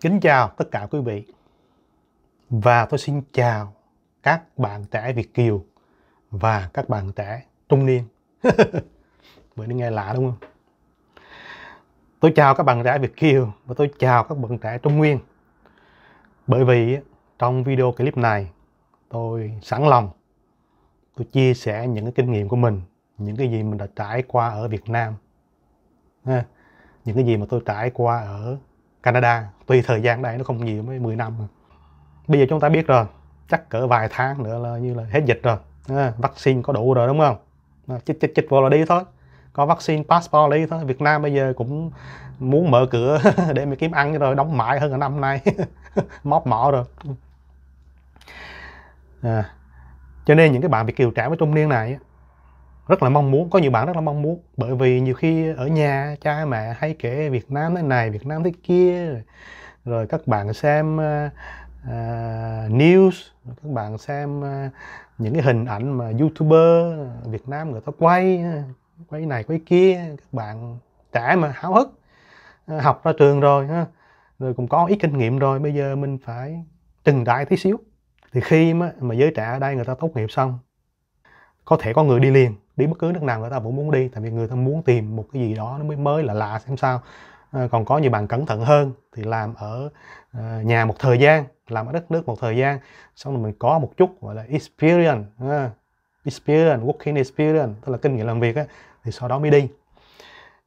Kính chào tất cả quý vị Và tôi xin chào các bạn trẻ Việt Kiều Và các bạn trẻ trung niên Bởi nghe lạ đúng không? Tôi chào các bạn trẻ Việt Kiều Và tôi chào các bạn trẻ Trung Nguyên Bởi vì trong video clip này Tôi sẵn lòng Tôi chia sẻ những cái kinh nghiệm của mình Những cái gì mình đã trải qua ở Việt Nam Những cái gì mà tôi trải qua ở Canada tuy thời gian đây nó không nhiều mới 10 năm bây giờ chúng ta biết rồi chắc cỡ vài tháng nữa là như là hết dịch rồi à, vaccine có đủ rồi đúng không ờ, chích chích chích vô là đi thôi có vaccine passport đi thôi Việt Nam bây giờ cũng muốn mở cửa để mà kiếm ăn rồi đóng mãi hơn cả năm nay móp mỏ rồi à, cho nên những cái bạn bị kiều trẻ với trung niên này rất là mong muốn có nhiều bạn rất là mong muốn bởi vì nhiều khi ở nhà cha mẹ hay kể Việt Nam thế này Việt Nam thế kia rồi các bạn xem uh, news các bạn xem uh, những cái hình ảnh mà youtuber Việt Nam người ta quay quay này quay kia các bạn trẻ mà háo hức học ra trường rồi ha rồi cũng có ít kinh nghiệm rồi bây giờ mình phải từng đại tí xíu thì khi mà, mà giới trẻ ở đây người ta tốt nghiệp xong có thể có người đi liền đi bất cứ nước nào người ta cũng muốn đi tại vì người ta muốn tìm một cái gì đó nó mới mới là lạ xem sao à, còn có nhiều bạn cẩn thận hơn thì làm ở à, nhà một thời gian làm ở đất nước một thời gian xong rồi mình có một chút gọi là experience experience working experience tức là kinh nghiệm làm việc thì sau đó mới đi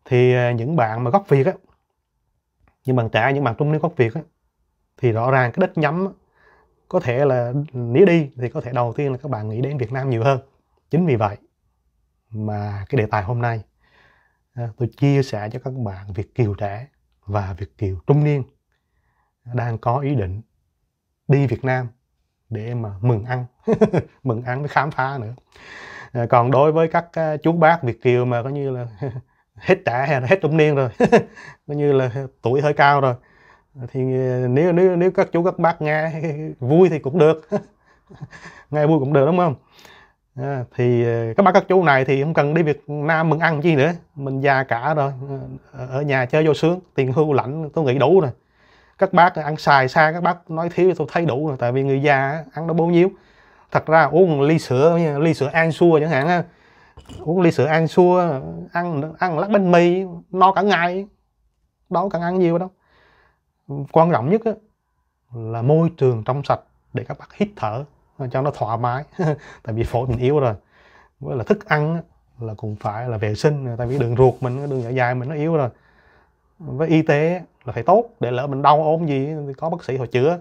thì à, những bạn mà gốc việt á những bạn trẻ những bạn trung niên gốc việt á, thì rõ ràng cái đất nhắm có thể là nếu đi thì có thể đầu tiên là các bạn nghĩ đến Việt Nam nhiều hơn chính vì vậy mà cái đề tài hôm nay ờ, tôi chia sẻ cho các bạn Việt Kiều trẻ và Việt Kiều trung niên đang có ý định đi Việt Nam để mà mừng ăn mừng ăn với khám phá nữa ờ, còn đối với các ờ, chú bác Việt Kiều mà có như là hết trẻ hay là hết trung niên rồi coi như là tuổi hơi cao rồi thì nếu nếu nếu các chú các bác nghe vui thì cũng được nghe vui cũng được đúng không thì ờ, các bác các chú này thì không cần đi Việt Nam mừng ăn chi nữa mình già cả rồi ờ, ở nhà chơi vô sướng tiền hưu lạnh tôi nghĩ đủ rồi các bác ăn xài xa các bác nói thiếu tôi thấy đủ rồi tại vì người già ăn nó bao nhiêu thật ra uống ly sữa ly sữa an xua chẳng hạn uống ly sữa an xua ăn ăn lát bánh mì no cả ngày đâu cần ăn nhiều đâu quan trọng nhất là môi trường trong sạch để các bác hít thở cho nó thoải mái tại vì phổi mình yếu rồi với là thức ăn là cũng phải là vệ sinh tại vì đường ruột mình đường dạ dày mình nó yếu rồi với y tế là phải tốt để lỡ mình đau ốm gì thì có bác sĩ họ chữa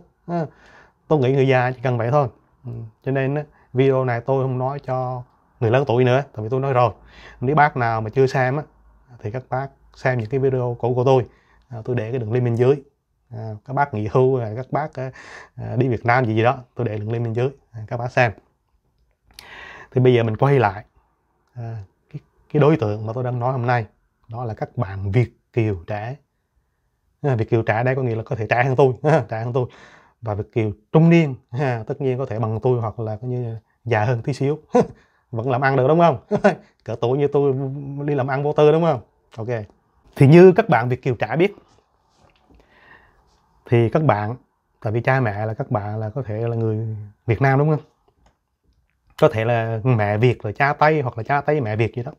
tôi nghĩ người già chỉ cần vậy thôi ừ. cho nên video này tôi không nói cho người lớn tuổi nữa tại vì tôi nói rồi nếu bác nào mà chưa xem thì các bác xem những cái video cũ của tôi à, tôi để cái đường link bên dưới À, các bác nghỉ hưu hay các bác ờ, ờ, đi Việt Nam gì gì đó tôi để đường link bên dưới à, các bác xem thì bây giờ mình quay lại à, cái, cái đối tượng mà tôi đang nói hôm nay đó là các bạn Việt kiều trẻ Việt kiều trẻ đây có nghĩa là có thể trẻ hơn tôi trẻ hơn tôi và Việt kiều trung niên tất nhiên có thể bằng tôi hoặc là coi như già hơn tí xíu vẫn làm ăn được đúng không cỡ tuổi như tôi đi làm ăn vô tư đúng không ok thì như các bạn việt kiều trả biết thì các bạn tại vì cha mẹ là các bạn là có thể là người Việt Nam đúng không có thể là mẹ Việt rồi cha Tây hoặc là cha Tây mẹ Việt gì đó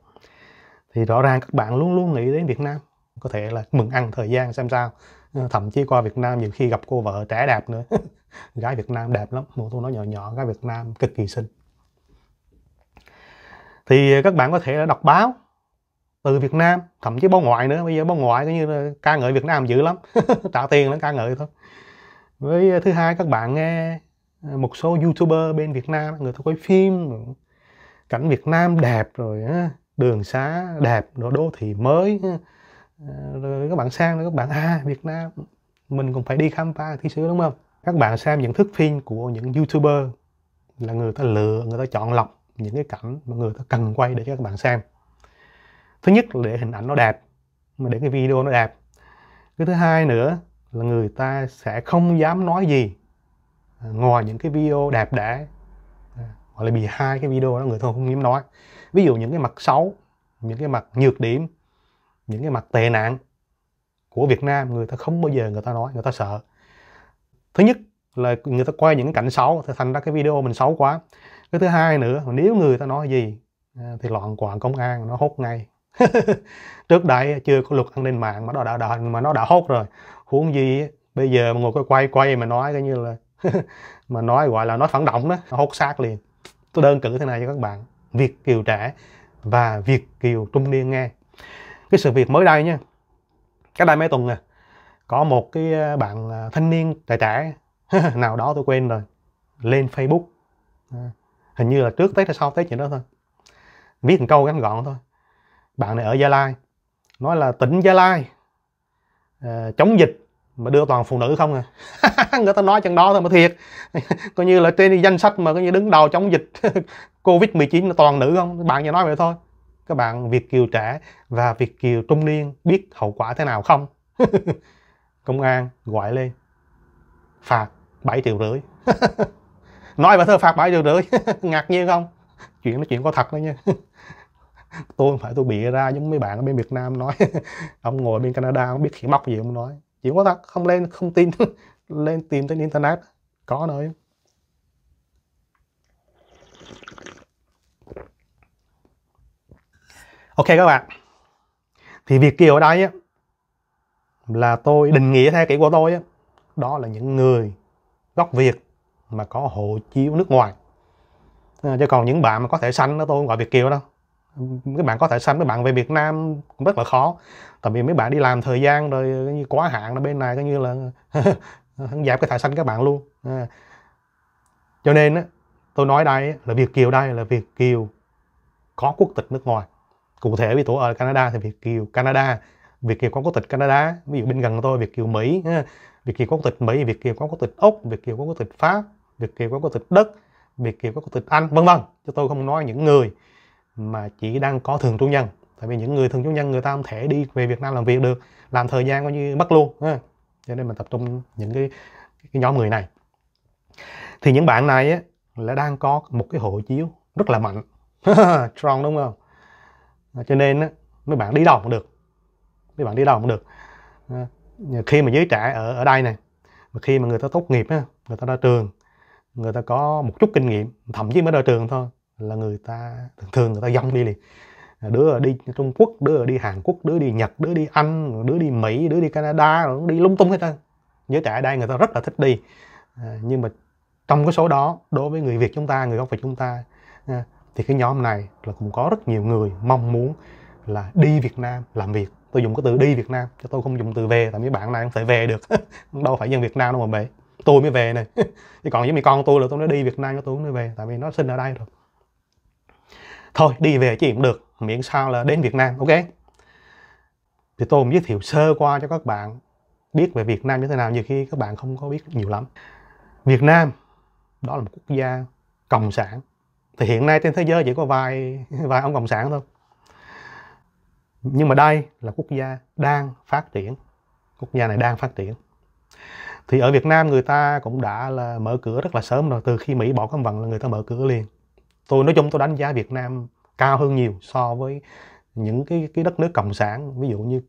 thì rõ ràng các bạn luôn luôn nghĩ đến Việt Nam có thể là mừng ăn thời gian xem sao ờ, thậm chí qua Việt Nam nhiều khi gặp cô vợ trẻ đẹp nữa gái Việt Nam đẹp lắm một tôi nói nhỏ nhỏ gái Việt Nam cực kỳ xinh thì các bạn có thể là đọc báo từ Việt Nam thậm chí báo ngoại nữa bây giờ báo ngoại coi như là ca ngợi Việt Nam dữ lắm trả tiền nó ca ngợi thôi với ờ, thứ hai các bạn nghe ờ, một số youtuber bên Việt Nam người ta quay phim cảnh Việt Nam đẹp rồi đường xá đẹp rồi đô thị mới ờ, rồi các bạn sang rồi các bạn à Việt Nam mình cũng phải đi khám phá thí xứ đúng không các bạn xem những thức phim của những youtuber là người ta lựa người ta chọn lọc những cái cảnh mà người ta cần quay để cho các bạn xem thứ nhất là để hình ảnh nó đẹp mà để cái video nó đẹp cái thứ hai nữa là người ta sẽ không dám nói gì à, ngoài những cái video đẹp đẽ à, hoặc là bị hai cái video đó người thôi không dám nói ví dụ những cái mặt xấu những cái mặt nhược điểm những cái mặt tệ nạn của Việt Nam người ta không bao giờ người ta nói người ta sợ thứ nhất là người ta quay những cảnh xấu thì thành ra cái video mình xấu quá cái thứ hai nữa nếu người ta nói gì à, thì loạn quạng công an nó hốt ngay trước đây chưa có luật an ninh mạng mà nó đã, đã mà nó đã hốt rồi huống gì bây giờ mà ngồi cái quay quay mà nói cái như là mà nói gọi là nói phản động đó hốt xác liền tôi đơn cử thế này cho các bạn việt kiều trẻ và việt kiều trung niên nghe cái sự việc mới đây nha cái đây mấy tuần nè, có một cái ờ, bạn ờ, thanh niên trẻ trẻ nào đó tôi quên rồi lên facebook ờ, hình như là trước tết hay sau tết gì đó thôi viết một câu ngắn gọn thôi bạn này ở gia lai nói là tỉnh gia lai à, chống dịch mà đưa toàn phụ nữ không à người ta nói chẳng đó thôi mà thiệt coi như là trên danh sách mà coi như đứng đầu chống dịch covid 19 là toàn nữ không bạn nhà nói vậy thôi các bạn việt kiều trẻ và việt kiều trung niên biết hậu quả thế nào không công an gọi lên phạt 7 triệu rưỡi nói bà thơ phạt 7 triệu rưỡi ngạc nhiên không chuyện nó chuyện có thật đó nha tôi không phải tôi bịa ra giống mấy bạn ở bên Việt Nam nói ông ngồi bên Canada không biết khỉ móc gì ông nói chỉ có thật không lên không tin lên tìm trên internet có nơi ok các bạn thì việc kiều ở đây á, là tôi định nghĩa theo kiểu của tôi á, đó là những người gốc việt mà có hộ chiếu nước ngoài ờ, chứ còn những bạn mà có thể xanh đó tôi không gọi việt kiều đâu mấy bạn có thể sang mấy bạn về Việt Nam cũng rất là khó tại vì mấy bạn đi làm thời gian rồi như quá hạn ở bên này coi như là giảm cái thải sanh các bạn luôn à. cho nên á, tôi nói đây là Việt Kiều đây là Việt Kiều có quốc tịch nước ngoài cụ thể vì tổ ở Canada thì Việt Kiều Canada Việt Kiều có quốc tịch Canada ví dụ bên gần tôi Việt Kiều Mỹ Việt Kiều có quốc tịch Mỹ Việt Kiều có quốc tịch Úc Việt Kiều có quốc tịch Pháp Việt Kiều có quốc tịch Đức Việt Kiều có quốc tịch Anh vân vân cho tôi không nói những người mà chỉ đang có thường trú nhân tại vì những người thường trú nhân người ta không thể đi về Việt Nam làm việc được làm thời gian coi như mất luôn ha. cho nên mình tập trung những cái, cái nhóm người này thì những bạn này á, là đang có một cái hộ chiếu rất là mạnh strong đúng không à, cho nên á, mấy bạn đi đâu cũng được mấy bạn đi đâu cũng được à, khi mà giới trẻ ở ở đây này mà khi mà người ta tốt nghiệp á, người ta ra trường người ta có một chút kinh nghiệm thậm chí mới ra trường thôi là người ta thường thường người ta dông đi liền đứa đi Trung Quốc đứa đi Hàn Quốc đứa đi Nhật đứa đi Anh đứa đi Mỹ đứa đi Canada đi lung tung hết trơn giới trẻ ở đây người ta rất là thích đi à, nhưng mà trong cái số đó đối với người Việt chúng ta người gốc Việt chúng ta à, thì cái nhóm này là cũng có rất nhiều người mong muốn là đi Việt Nam làm việc tôi dùng cái từ đi Việt Nam cho tôi không dùng từ về tại mấy bạn này không thể về được đâu phải dân Việt Nam đâu mà về tôi mới về này chứ còn với mấy con tôi là tôi nói đi Việt Nam cho tôi cũng nói về tại vì nó sinh ở đây rồi thôi đi về chị cũng được miễn sao là đến Việt Nam ok thì tôi cũng giới thiệu sơ qua cho các bạn biết về Việt Nam như thế nào nhiều khi các bạn không có biết nhiều lắm Việt Nam đó là một quốc gia cộng sản thì hiện nay trên thế giới chỉ có vài vài ông cộng sản thôi nhưng mà đây là quốc gia đang phát triển quốc gia này đang phát triển thì ở Việt Nam người ta cũng đã là mở cửa rất là sớm rồi từ khi Mỹ bỏ cấm vận là người ta mở cửa liền tôi nói chung tôi đánh giá Việt Nam cao hơn nhiều so với những cái cái đất nước cộng sản ví dụ như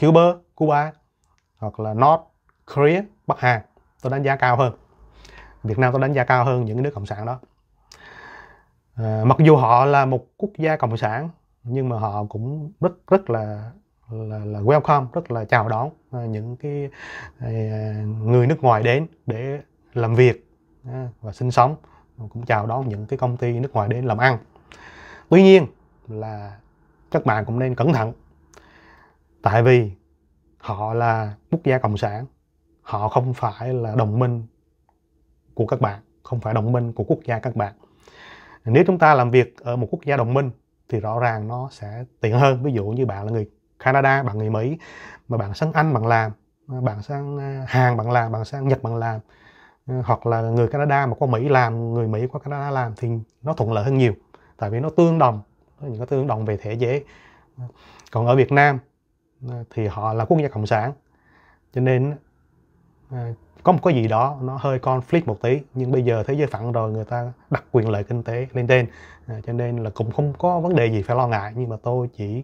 Cuba, Cuba hoặc là North Korea, Bắc Hàn tôi đánh giá cao hơn Việt Nam tôi đánh giá cao hơn những nước cộng sản đó à, mặc dù họ là một quốc gia cộng sản nhưng mà họ cũng rất rất là là, là welcome rất là chào đón à, những cái à, người nước ngoài đến để làm việc à, và sinh sống cũng chào đón những cái công ty nước ngoài đến làm ăn tuy nhiên là các bạn cũng nên cẩn thận tại vì họ là quốc gia cộng sản họ không phải là đồng minh của các bạn không phải đồng minh của quốc gia các bạn nếu chúng ta làm việc ở một quốc gia đồng minh thì rõ ràng nó sẽ tiện hơn ví dụ như bạn là người Canada bạn người Mỹ mà bạn sang Anh bạn làm bạn sang à, Hàn bạn làm bạn sang Nhật bạn làm Ờ, hoặc là người Canada mà qua Mỹ làm người Mỹ qua Canada làm thì nó thuận lợi hơn nhiều tại vì nó tương đồng những cái tương đồng về thể chế còn ở Việt Nam ờ, thì họ là quốc gia cộng sản cho nên ờ, có một cái gì đó nó hơi conflict một tí nhưng bây giờ thế giới phẳng rồi người ta đặt quyền lợi kinh tế lên trên cho nên là cũng không có vấn đề gì phải lo ngại nhưng mà tôi chỉ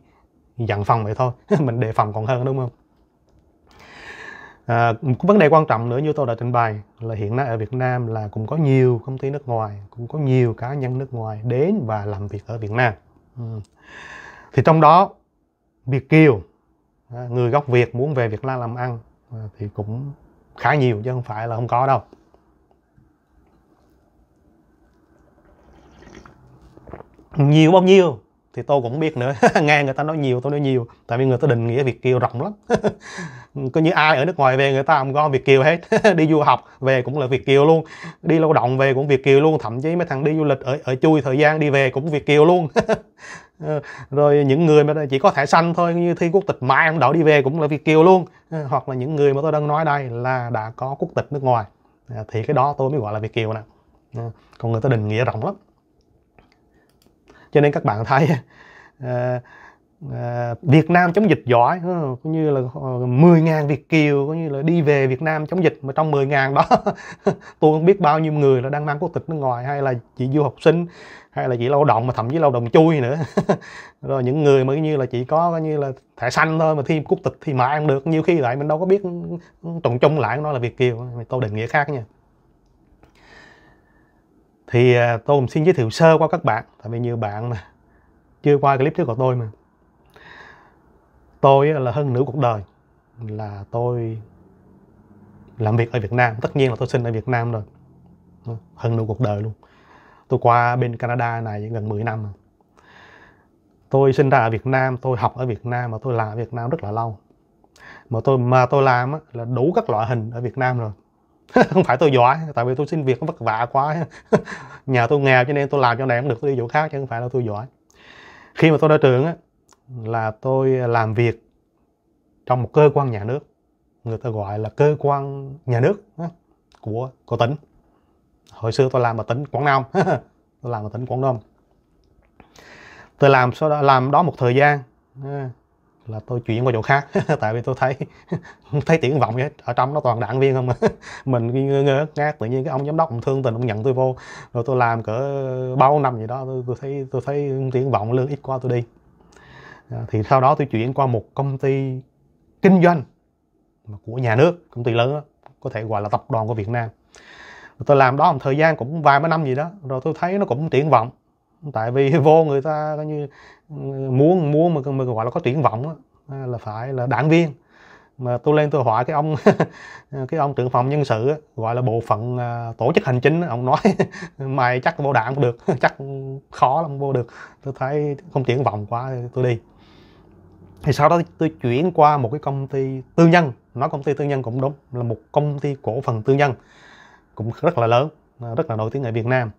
dặn phòng vậy thôi mình đề phòng còn hơn đúng không À, một vấn đề quan trọng nữa như tôi đã trình bày là hiện nay ở Việt Nam là cũng có nhiều công ty nước ngoài, cũng có nhiều cá nhân nước ngoài đến và làm việc ở Việt Nam. Ừ. Thì trong đó Việt kiều, à, người gốc Việt muốn về Việt Nam làm ăn à, thì cũng khá nhiều chứ không phải là không có đâu. Nhiều bao nhiêu thì tôi cũng biết nữa nghe người ta nói nhiều tôi nói nhiều tại vì người ta định nghĩa việt kiều rộng lắm có như ai ở nước ngoài về người ta làm gom việt kiều hết đi du học về cũng là việt kiều luôn đi lao động về cũng việt kiều luôn thậm chí mấy thằng đi du lịch ở ở chui thời gian đi về cũng việt kiều luôn ờ, rồi những người mà chỉ có thẻ xanh thôi như thi quốc tịch mai ông đậu đi về cũng là việt kiều luôn ờ, hoặc là những người mà tôi đang nói đây là đã có quốc tịch nước ngoài ờ, thì cái đó tôi mới gọi là việt kiều nè còn người ta định nghĩa rộng lắm cho nên các bạn thấy uh, uh, Việt Nam chống dịch giỏi có như là 10.000 ờ, Việt kiều có như là đi về Việt Nam chống dịch mà trong 10.000 đó tôi không biết bao nhiêu người là đang mang quốc tịch nước ngoài hay là chị du học sinh hay là chị lao động mà thậm chí lao động chui nữa rồi những người mới như là chỉ có coi như là thẻ xanh thôi mà thi quốc tịch thì mà ăn được nhiều khi lại mình đâu có biết ừ, ừ, trùng chung lại nó là việt kiều tôi định nghĩa khác nha thì à, tôi cũng xin giới thiệu sơ qua các bạn tại vì nhiều bạn mà chưa qua clip trước của tôi mà tôi là hơn nửa cuộc đời là tôi làm việc ở Việt Nam tất nhiên là tôi sinh ở Việt Nam rồi hơn nửa cuộc đời luôn tôi qua bên Canada này gần 10 năm rồi tôi sinh ra ở Việt Nam tôi học ở Việt Nam và tôi làm ở Việt Nam rất là lâu mà tôi mà tôi làm là đủ các loại hình ở Việt Nam rồi không phải tôi giỏi tại vì tôi xin việc nó vất vả quá nhà tôi nghèo cho nên tôi làm cho này cũng được tôi đi chỗ khác chứ không phải là tôi giỏi khi mà tôi ra trường là tôi làm việc trong một cơ quan nhà nước người ta gọi là cơ quan nhà nước của của tỉnh hồi xưa tôi làm ở tỉnh quảng nam tôi làm ở tỉnh quảng nam tôi làm sau đó làm đó một thời gian à, là tôi chuyển qua chỗ khác tại vì tôi thấy thấy triển vọng vậy ở trong nó toàn đảng viên không mà mình ngơ ngác tự nhiên cái ông giám đốc ông thương tình ông nhận tôi vô rồi tôi làm cỡ bao năm gì đó tôi, tôi thấy tôi thấy triển vọng lương ít quá tôi đi à, thì sau đó tôi chuyển qua một công ty kinh doanh của nhà nước công ty lớn đó, có thể gọi là tập đoàn của Việt Nam rồi tôi làm đó một thời gian cũng vài mấy năm gì đó rồi tôi thấy nó cũng triển vọng tại vì vô người ta coi như ừ, muốn muốn mà, mà gọi là có triển vọng đó, à, là phải là đảng viên mà tôi lên tôi hỏi cái ông cái ông trưởng phòng nhân sự gọi là bộ phận à, tổ chức hành chính ông nói mày chắc vô đảng không được chắc khó lắm vô được tôi thấy không triển vọng quá tôi đi thì sau đó tôi chuyển qua một cái công ty tư nhân nói công ty tư nhân cũng đúng là một công ty cổ phần tư nhân cũng rất là lớn rất là nổi tiếng ở Việt Nam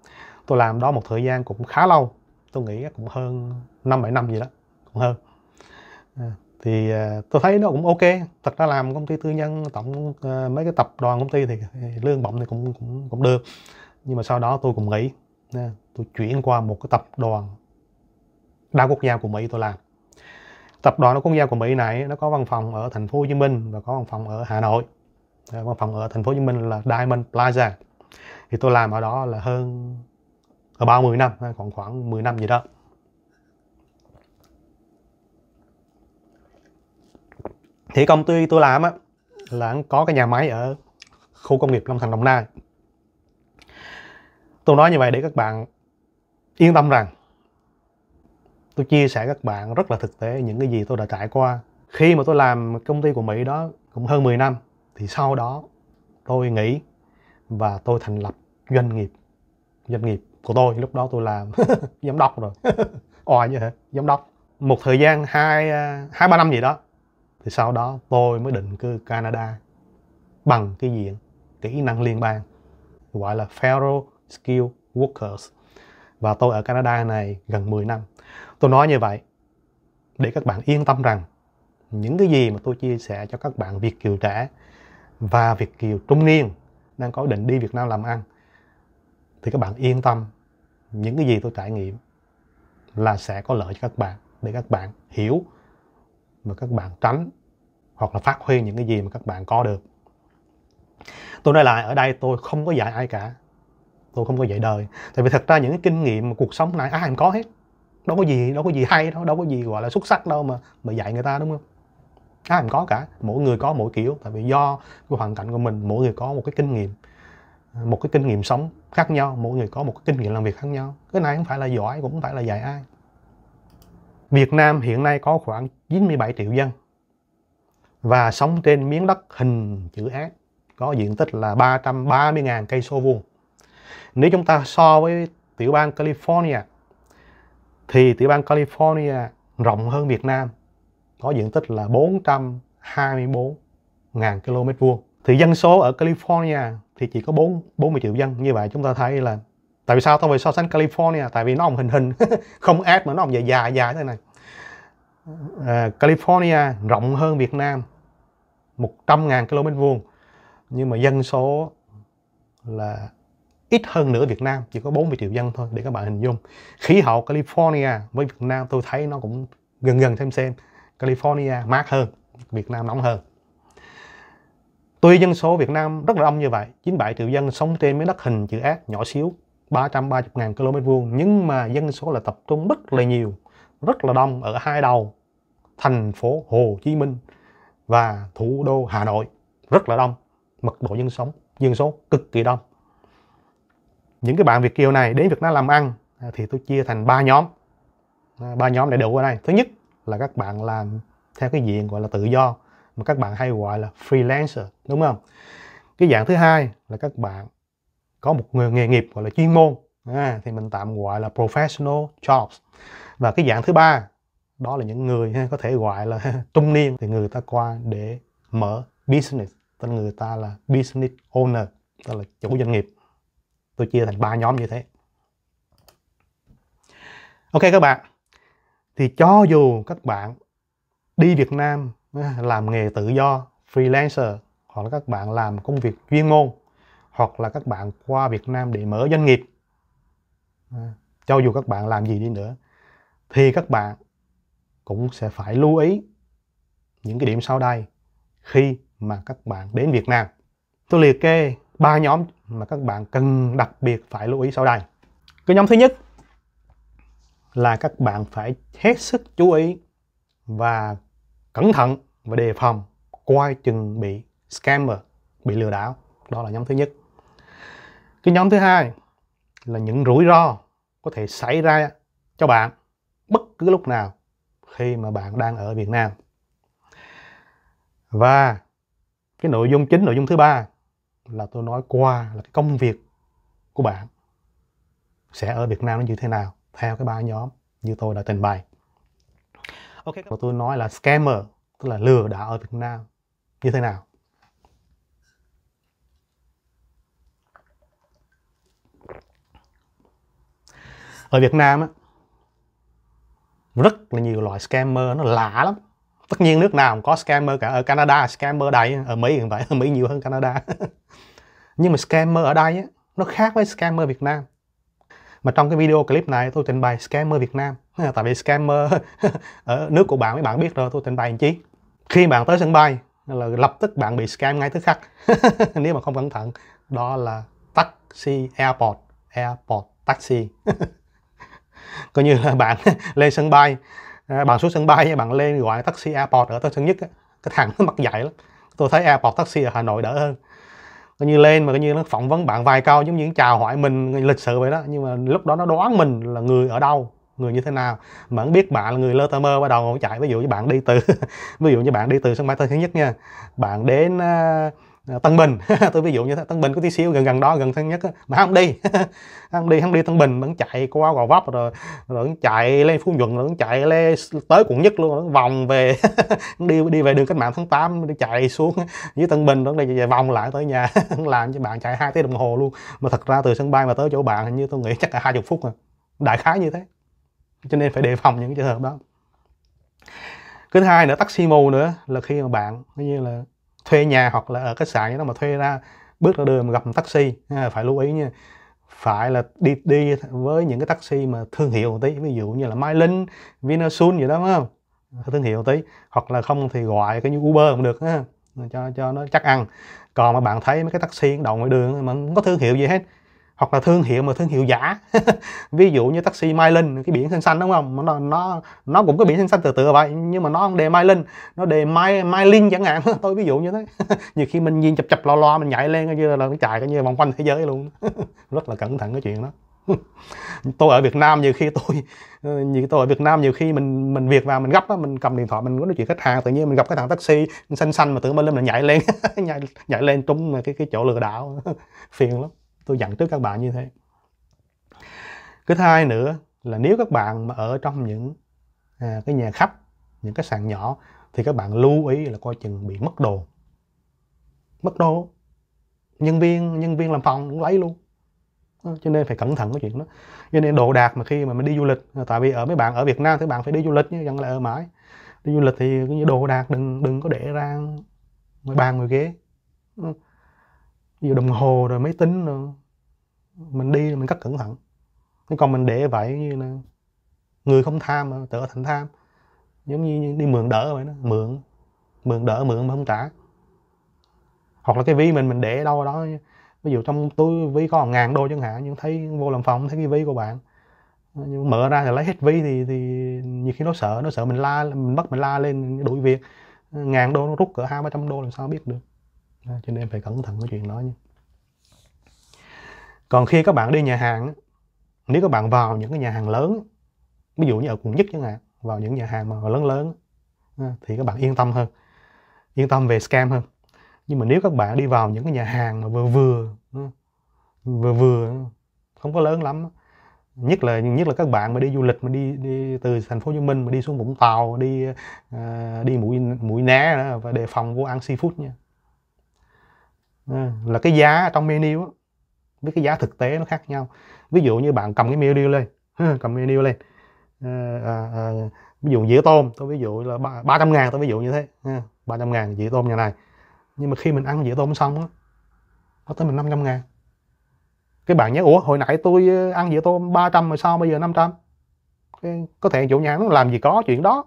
tôi làm đó một thời gian cũng khá lâu tôi nghĩ cũng hơn năm bảy năm gì đó cũng hơn à, thì à, tôi thấy nó cũng ok thật ra làm công ty tư nhân tổng à, mấy cái tập đoàn công ty thì lương bổng thì cũng cũng cũng được nhưng mà sau đó tôi cũng nghĩ tôi chuyển qua một cái tập đoàn đa quốc gia của Mỹ tôi làm tập đoàn đa quốc gia của Mỹ này nó có văn phòng ở thành phố Hồ Chí Minh và có văn phòng ở Hà Nội ờ, văn phòng ở thành phố Hồ Chí Minh là Diamond Plaza thì tôi làm ở đó là hơn 30 năm còn khoảng khoảng 10 năm gì đó thì công ty tôi làm á là có cái nhà máy ở khu công nghiệp Long Thành Đồng Nai tôi nói như vậy để các bạn yên tâm rằng tôi chia sẻ các bạn rất là thực tế những cái gì tôi đã trải qua khi mà tôi làm công ty của Mỹ đó cũng hơn 10 năm thì sau đó tôi nghỉ và tôi thành lập doanh nghiệp doanh nghiệp của tôi lúc đó tôi làm giám đốc rồi oai như thế giám đốc một thời gian hai à, hai ba năm gì đó thì sau đó tôi mới định cư Canada bằng cái diện kỹ năng liên bang gọi là Federal Skill Workers và tôi ở Canada này gần 10 năm tôi nói như vậy để các bạn yên tâm rằng những cái gì mà tôi chia sẻ cho các bạn Việt kiều trẻ và Việt kiều trung niên đang có định đi Việt Nam làm ăn thì các bạn yên tâm những cái gì tôi trải nghiệm là sẽ có lợi cho các bạn để các bạn hiểu và các bạn tránh hoặc là phát huy những cái gì mà các bạn có được tôi nói lại ở đây tôi không có dạy ai cả tôi không có dạy đời tại vì thật ra những cái kinh nghiệm mà cuộc sống này ai cũng có hết đâu có gì đâu có gì hay đâu đâu có gì gọi là xuất sắc đâu mà mà dạy người ta đúng không ai cũng có cả mỗi người có mỗi kiểu tại vì do cái hoàn cảnh của mình mỗi người có một cái kinh nghiệm một cái kinh nghiệm sống khác nhau mỗi người có một kinh nghiệm làm việc khác nhau cái này không phải là giỏi cũng không phải là dạy ai Việt Nam hiện nay có khoảng 97 triệu dân và sống trên miếng đất hình chữ S có diện tích là 330.000 cây số vuông. Nếu chúng ta so với tiểu bang California thì tiểu bang California rộng hơn Việt Nam có diện tích là 424.000 km vuông. Thì dân số ở California thì chỉ có 4, 40 triệu dân như vậy chúng ta thấy là tại vì sao tôi phải so sánh California tại vì nó ông hình hình không ad mà nó ông dài dài dài thế này à, California rộng hơn Việt Nam 100.000 km vuông nhưng mà dân số là ít hơn nửa Việt Nam chỉ có 40 triệu dân thôi để các bạn hình dung khí hậu California với Việt Nam tôi thấy nó cũng gần gần thêm xem California mát hơn Việt Nam nóng hơn Tuy dân số Việt Nam rất là đông như vậy, 97 triệu dân sống trên mấy đất hình chữ S nhỏ xíu, 330 ngàn km vuông nhưng mà dân số là tập trung rất là nhiều, rất là đông ở hai đầu thành phố Hồ Chí Minh và thủ đô Hà Nội rất là đông, mật độ dân sống, dân số cực kỳ đông. Những cái bạn Việt kiều này đến Việt Nam làm ăn à, thì tôi chia thành ba nhóm, à, ba nhóm để đủ ở đây. Thứ nhất là các bạn làm theo cái diện gọi là tự do, mà các bạn hay gọi là freelancer đúng không cái dạng thứ hai là các bạn có một người nghề nghiệp gọi là chuyên môn à, thì mình tạm gọi là professional jobs và cái dạng thứ ba đó là những người có thể gọi là ha, trung niên thì người ta qua để mở business tên người ta là business owner tức là chủ doanh nghiệp tôi chia thành ba nhóm như thế ok các bạn thì cho dù các bạn đi Việt Nam làm nghề tự do freelancer hoặc là các bạn làm công việc chuyên môn hoặc là các bạn qua Việt Nam để mở doanh nghiệp à, cho dù các bạn làm gì đi nữa thì các bạn cũng sẽ phải lưu ý những cái điểm sau đây khi mà các bạn đến Việt Nam tôi liệt kê ba nhóm mà các bạn cần đặc biệt phải lưu ý sau đây cái nhóm thứ nhất là các bạn phải hết sức chú ý và cẩn thận và đề phòng coi chừng bị scammer bị lừa đảo đó là nhóm thứ nhất cái nhóm thứ hai là những rủi ro có thể xảy ra cho bạn bất cứ lúc nào khi mà bạn đang ở Việt Nam và cái nội dung chính nội dung thứ ba là tôi nói qua là cái công việc của bạn sẽ ở Việt Nam nó như thế nào theo cái ba nhóm như tôi đã trình bày ok và tôi nói là scammer tức là lừa đảo ở Việt Nam như thế nào ở Việt Nam á rất là nhiều loại scammer nó lạ lắm tất nhiên nước nào cũng có scammer cả ở Canada scammer đầy ở Mỹ cũng vậy ở Mỹ nhiều hơn Canada nhưng mà scammer ở đây á, nó khác với scammer Việt Nam mà trong cái video clip này tôi trình bày scammer Việt Nam tại vì scammer ở nước của bạn mấy bạn biết rồi tôi trình bày làm chi khi bạn tới sân bay là lập tức bạn bị scam ngay tức khắc nếu mà không cẩn thận đó là taxi airport airport taxi coi như là bạn lên sân bay à, bạn xuống sân bay bạn lên gọi taxi airport ở tân sơn nhất cái thằng nó mặt dạy lắm tôi thấy airport taxi ở hà nội đỡ hơn coi như lên mà coi như nó phỏng vấn bạn vài câu giống như chào hỏi mình lịch sự vậy đó nhưng mà lúc đó nó đoán mình là người ở đâu người như thế nào mà không biết bạn là người lơ tơ mơ bắt đầu chạy ví dụ như bạn đi từ ví dụ như bạn đi từ sân bay tân sơn nhất nha bạn đến uh, Ờ, Tân Bình tôi ví dụ như thế Tân Bình có tí xíu gần gần đó gần thân nhất mà không đi không đi không đi Tân Bình vẫn chạy qua Gò Vấp rồi rồi chạy lên Phú Nhuận rồi chạy lên tới quận nhất luôn rồi vòng về đi đi về đường cách mạng tháng 8 đi chạy xuống dưới Tân Bình rồi đi về vòng lại tới nhà làm cho bạn chạy hai tiếng đồng hồ luôn mà thật ra từ sân bay mà tới chỗ bạn hình như tôi nghĩ chắc là hai chục phút rồi à. đại khái như thế cho nên phải đề phòng những trường hợp đó cái thứ hai nữa taxi mù nữa là khi mà bạn như là thuê nhà hoặc là ở khách sạn đó mà thuê ra bước ra đường mà gặp taxi à, phải lưu ý nha phải là đi đi với những cái taxi mà thương hiệu một tí ví dụ như là linh Vinasun gì đó đúng không thương hiệu tí hoặc là không thì gọi cái như Uber cũng được cho cho nó chắc ăn còn mà bạn thấy mấy cái taxi đậu ngoài đường mà không có thương hiệu gì hết hoặc là thương hiệu mà thương hiệu giả ví dụ như taxi Mai cái biển xanh xanh đúng không nó nó nó cũng có biển xanh xanh từ từ vậy nhưng mà nó không đề Mai nó đề Mai Mai chẳng hạn tôi ví dụ như thế nhiều khi mình nhìn chập chập lo lo mình nhảy lên coi như là nó chạy coi như vòng quanh thế giới luôn rất là cẩn thận cái chuyện đó tôi ở Việt Nam nhiều khi tôi ờ, như tôi ở Việt Nam nhiều khi mình mình việc vào mình gấp á mình cầm điện thoại mình có nói chuyện khách hàng tự nhiên mình gặp cái thằng taxi xanh xanh mà tưởng bên lên mình nhảy lên nhảy, nhảy lên trúng cái cái chỗ lừa đảo phiền lắm tôi dặn trước các bạn như thế cái thứ hai nữa là nếu các bạn mà ở trong những à, cái nhà khách những cái sàn nhỏ thì các bạn lưu ý là coi chừng bị mất đồ mất đồ nhân viên nhân viên làm phòng cũng lấy luôn cho nên phải cẩn thận cái chuyện đó cho nên đồ đạc mà khi mà mình đi du lịch à, tại vì ở mấy bạn ở Việt Nam thì bạn phải đi du lịch chứ chẳng là ở mãi đi du lịch thì cái đồ đạc đừng đừng có để ra ngoài bàn ngoài ghế ví dụ đồng hồ rồi máy tính nữa mình đi mình cất cẩn thận nhưng còn mình để vậy như là người không tham mà tự thành tham giống như đi mượn đỡ vậy đó mượn mượn đỡ mượn mà không trả hoặc là cái ví mình mình để đâu đó ví dụ trong túi ví có hàng ngàn đô chẳng hạn nhưng thấy vô làm phòng thấy cái ví của bạn nhưng mở ra thì lấy hết ví thì thì nhiều khi nó sợ nó sợ mình la mình bắt mình la lên đuổi việc ngàn đô nó rút cỡ hai ba trăm đô làm sao biết được cho nên phải cẩn thận cái chuyện đó nhé còn khi các bạn đi nhà hàng nếu các bạn vào những cái nhà hàng lớn ví dụ như ở quận nhất chẳng hạn vào những nhà hàng mà lớn lớn thì các bạn yên tâm hơn yên tâm về scam hơn nhưng mà nếu các bạn đi vào những cái nhà hàng mà vừa vừa vừa vừa không có lớn lắm nhất là nhất là các bạn mà đi du lịch mà đi đi từ thành phố Hồ Chí Minh mà đi xuống Vũng Tàu đi uh, đi mũi mũi né đó, và đề phòng vô ăn seafood nha À, là cái giá trong menu á với cái giá thực tế nó khác nhau ví dụ như bạn cầm cái menu lên cầm menu lên à, à, à, ví dụ dĩa tôm tôi ví dụ là 300 ngàn tôi ví dụ như thế ha, 300 ngàn dĩa tôm nhà này nhưng mà khi mình ăn dĩa tôm xong á nó tới mình 500 ngàn cái bạn nhớ ủa hồi nãy tôi ờ, ăn dĩa tôm 300 mà sao bây giờ 500 cái, có thể chủ nhà nó làm gì có chuyện đó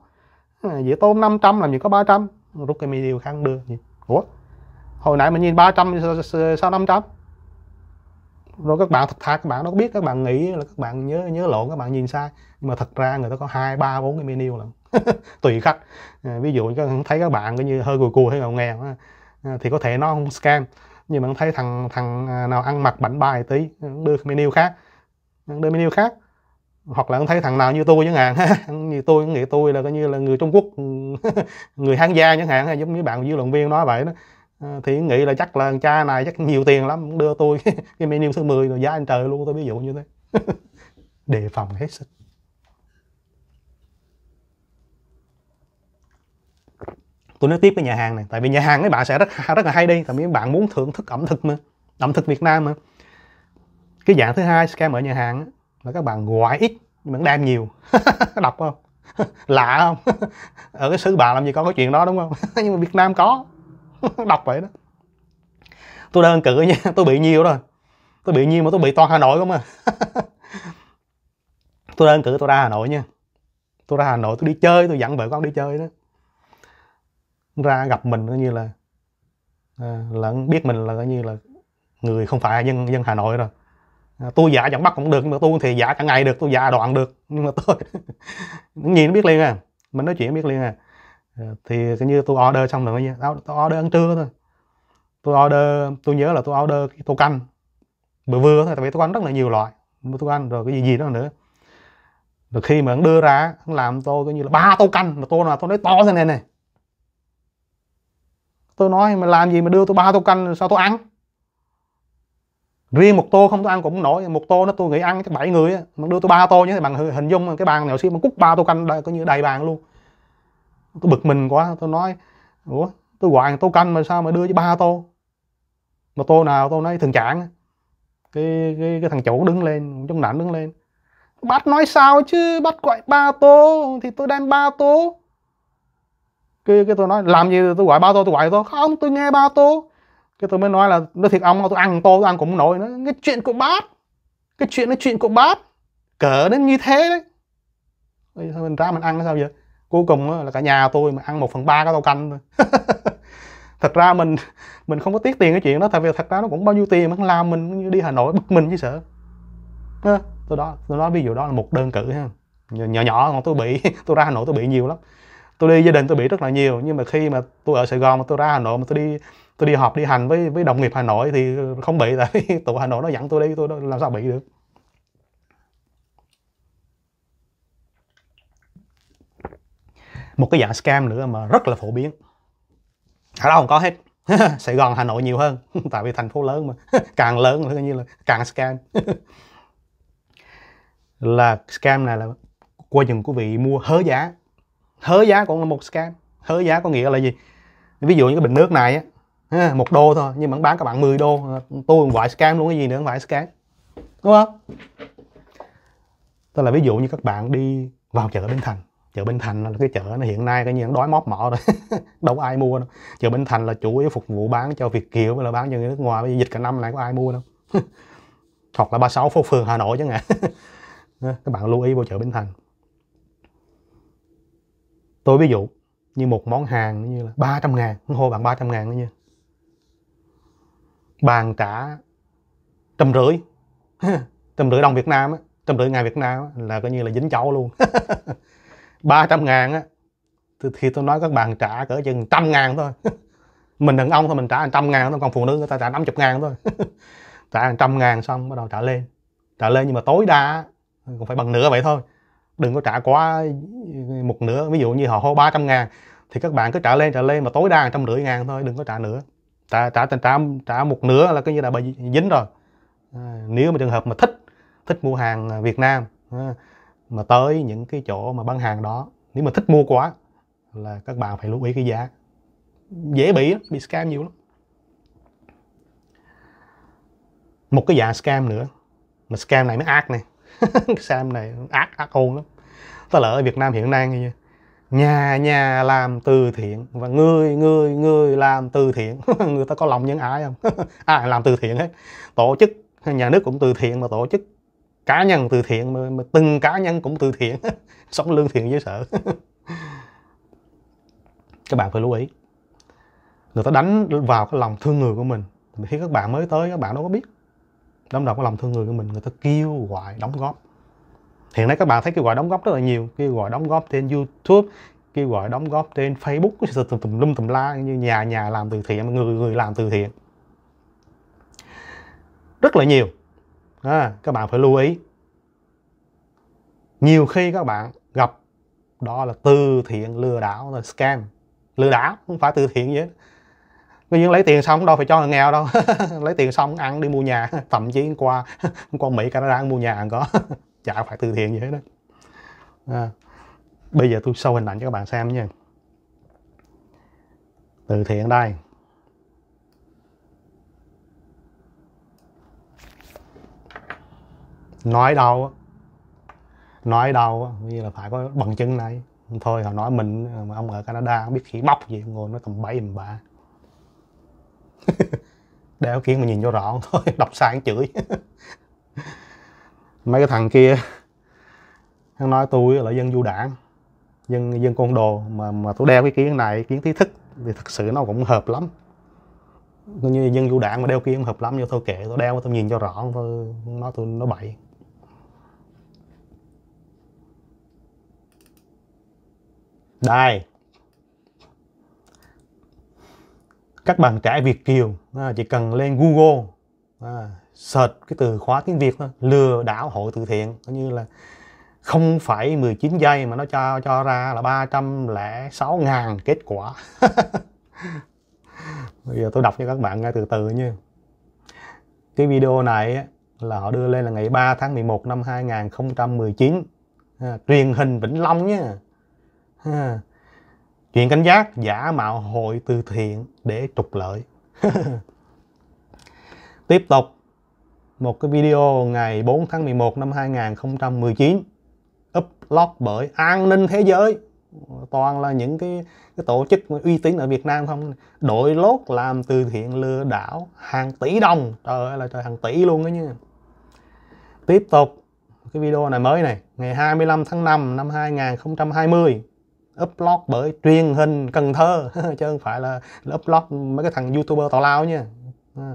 dĩa tôm 500 làm gì có 300 rút cái menu khác đưa gì ủa hồi nãy mình nhìn 300 sao 500 rồi các bạn thật thà các bạn nó biết các bạn nghĩ là các bạn nhớ nhớ lộn các bạn nhìn sai nhưng mà thật ra người ta có hai ba bốn cái menu là tùy khách à, ví dụ như thấy các bạn cái như hơi cùi cùi hay ngầu nghèo à, thì có thể nó không scam nhưng mà thấy thằng thằng à, nào ăn mặc bảnh bài tí đưa menu khác đưa menu khác hoặc là thấy thằng nào như tôi chẳng hạn như tôi nghĩ tôi là coi như là người Trung Quốc người Hán gia chẳng hạn giống như bạn dư luận viên nói vậy đó Ờ, thì nghĩ là chắc là cha này chắc nhiều tiền lắm đưa tôi cái menu số 10 rồi giá anh trời luôn tôi ví dụ như thế đề phòng hết sức tôi nói tiếp cái nhà hàng này tại vì nhà hàng mấy bạn sẽ rất rất là hay đi tại vì bạn muốn thưởng thức ẩm thực mà ẩm thực Việt Nam mà cái dạng thứ hai scam ở nhà hàng là các bạn gọi ít nhưng mà đem nhiều đọc không lạ không ở cái xứ bà làm gì có cái chuyện đó đúng không nhưng mà Việt Nam có đọc vậy đó tôi đơn cử nha tôi bị nhiều rồi tôi bị nhiều mà tôi bị toàn hà nội không à tôi đơn cử tôi ra hà nội nha tôi ra hà nội tôi đi chơi tôi dẫn vợ con đi chơi đó ra gặp mình coi như là à, là biết mình là coi như là người không phải dân dân hà nội rồi à, tôi giả chẳng bắt cũng được nhưng mà tôi thì giả cả ngày được tôi giả đoạn được nhưng mà tôi nhìn nó biết liền à mình nói chuyện biết liền à Ờ, thì cái như tôi order xong là bao nhiêu tôi order ăn trưa thôi tôi order tôi nhớ là tôi order cái tô canh bữa vừa thôi tại vì tôi ăn rất là nhiều loại tôi ăn rồi cái gì gì đó nữa rồi khi mà ông đưa ra ông làm tôi coi như là ba tô canh mà tô là tôi nói to thế này này tôi nói mà làm gì mà đưa tôi ba tô canh sao tôi ăn riêng một tô không tôi ăn cũng nổi một tô nó tôi nghĩ ăn chắc bảy người á mà đưa tôi ba tô như thế bằng hình dung cái bàn nào xíu mà cút ba tô canh coi như đầy bàn luôn tôi bực mình quá tôi nói ủa tôi gọi một tô canh mà sao mà đưa cho ba tô mà tô nào tôi nói thường trạng cái cái, cái thằng chủ đứng lên trong nảnh đứng lên bác nói sao chứ bắt gọi ba tô thì tôi đem ba tô cái cái tôi nói làm gì tôi gọi ba tô tôi gọi tôi không tôi nghe ba tô cái tôi mới nói là nói thiệt ông tôi ăn tô tôi ăn cũng nổi nữa cái chuyện của bác cái chuyện nói chuyện của bác cỡ đến như thế đấy Ôi, sao mình ra mình ăn sao vậy cuối cùng là cả nhà tôi mà ăn một phần ba cái tô canh thôi thật ra mình mình không có tiếc tiền cái chuyện đó tại vì thật ra nó cũng bao nhiêu tiền mà làm mình đi hà nội bực mình chứ sợ tôi đó tôi nói ví dụ đó là một đơn cử ha nhỏ nhỏ mà tôi bị tôi ra hà nội tôi bị nhiều lắm tôi đi gia đình tôi bị rất là nhiều nhưng mà khi mà tôi ở sài gòn mà tôi ra hà nội mà tôi đi tôi đi họp đi hành với với đồng nghiệp hà nội thì không bị tại vì tụi hà nội nó dẫn tôi đi tôi làm sao bị được một cái dạng scam nữa mà rất là phổ biến ở đâu không có hết Sài Gòn Hà Nội nhiều hơn tại vì thành phố lớn mà càng lớn nữa như là càng scam là scam này là qua chừng quý vị mua hớ giá hớ giá cũng là một scam hớ giá có nghĩa là gì ví dụ như cái bình nước này á một đô thôi nhưng mà bán các bạn 10 đô tôi gọi scam luôn cái gì nữa không phải scam đúng không tức là ví dụ như các bạn đi vào chợ ở Bến Thành chợ Bình Thành là cái chợ nó hiện nay cái như đói móp mỏ rồi đâu có ai mua đâu chợ Bình Thành là chủ yếu phục vụ bán cho Việt kiều và là bán cho người nước ngoài bây giờ dịch cả năm này có ai mua đâu hoặc là 36 phố phường Hà Nội chứ ngại các bạn lưu ý vô chợ Bình Thành tôi ví dụ như một món hàng như là 300 ngàn hô bạn 300 ngàn nữa như bàn trả trăm rưỡi trăm rưỡi đồng Việt Nam á trăm rưỡi ngày Việt Nam là coi như là dính cháu luôn 300 ngàn á thì tôi nói các bạn trả cỡ chừng trăm ngàn thôi mình đàn ông thôi mình trả trăm ngàn thôi còn phụ nữ người ta trả 50 ngàn thôi trả trăm ngàn xong bắt đầu trả lên trả lên nhưng mà tối đa cũng phải bằng nửa vậy thôi đừng có trả quá một nửa ví dụ như họ hô 300 ngàn thì các bạn cứ trả lên trả lên mà tối đa trăm rưỡi ngàn thôi đừng có trả nữa trả trả trả trả một nửa là coi như là bị dính rồi à, nếu mà trường hợp mà thích thích mua hàng Việt Nam à, mà tới những cái chỗ mà bán hàng đó nếu mà thích mua quá là các bạn phải lưu ý cái giá dễ bị bị scam nhiều lắm một cái dạng scam nữa mà scam này mới ác này scam này ác ác ôn lắm tức là ở Việt Nam hiện nay như nhà nhà làm từ thiện và người người người làm từ thiện người ta có lòng nhân ái không à làm từ thiện hết tổ chức nhà nước cũng từ thiện mà tổ chức cá nhân từ thiện mà, mà từng cá nhân cũng từ thiện sống lương thiện với sợ các bạn phải lưu ý người ta đánh vào cái lòng thương người của mình khi các bạn mới tới các bạn đâu có biết đóng đầu cái lòng thương người của mình người ta kêu gọi đóng góp hiện nay các bạn thấy kêu gọi đóng góp rất là nhiều kêu gọi đóng góp trên youtube kêu gọi đóng góp trên facebook tùm tùm lum tùm la như nhà nhà làm từ thiện người người làm từ thiện rất là nhiều à, các bạn phải lưu ý nhiều khi các bạn gặp đó là từ thiện lừa đảo là scam lừa đảo không phải từ thiện gì hết người dân lấy tiền xong đâu phải cho người nghèo đâu lấy tiền xong ăn đi mua nhà thậm chí qua qua mỹ canada ăn mua nhà ăn có chả phải từ thiện gì hết đó à, bây giờ tôi sâu hình ảnh cho các bạn xem nha từ thiện đây nói đâu nói đâu như là phải có bằng chứng này thôi họ nói mình mà ông ở Canada không biết khỉ bóc gì ngồi nói tầm bậy tầm bạ đéo kiến mà nhìn cho rõ thôi đọc sai chửi mấy cái thằng kia nó nói tôi là dân du đảng dân dân con đồ mà mà tôi đeo cái kiến này kiến trí thức thì thực sự nó cũng hợp lắm như dân du đảng mà đeo kiến hợp lắm vô thôi kệ tôi đeo tôi nhìn cho rõ thôi nó tôi nó bậy đây các bạn trẻ Việt Kiều à, chỉ cần lên Google à, search cái từ khóa tiếng Việt thôi, lừa đảo hội từ thiện coi như là không phải 19 giây mà nó cho cho ra là 306 ngàn kết quả bây giờ tôi đọc cho các bạn nghe từ từ như cái video này là họ đưa lên là ngày 3 tháng 11 năm 2019 à, truyền hình Vĩnh Long nhé chuyện cảnh giác giả mạo hội từ thiện để trục lợi tiếp tục một cái video ngày 4 tháng 11 năm 2019 upload bởi an ninh thế giới toàn là những cái, cái tổ chức uy tín ở Việt Nam không đội lốt làm từ thiện lừa đảo hàng tỷ đồng trời ơi là trời hàng tỷ luôn đó nha tiếp tục cái video này mới này ngày 25 tháng 5 năm 2020 upload bởi truyền hình Cần Thơ chứ không phải là, upload mấy cái thằng youtuber tào lao nha à,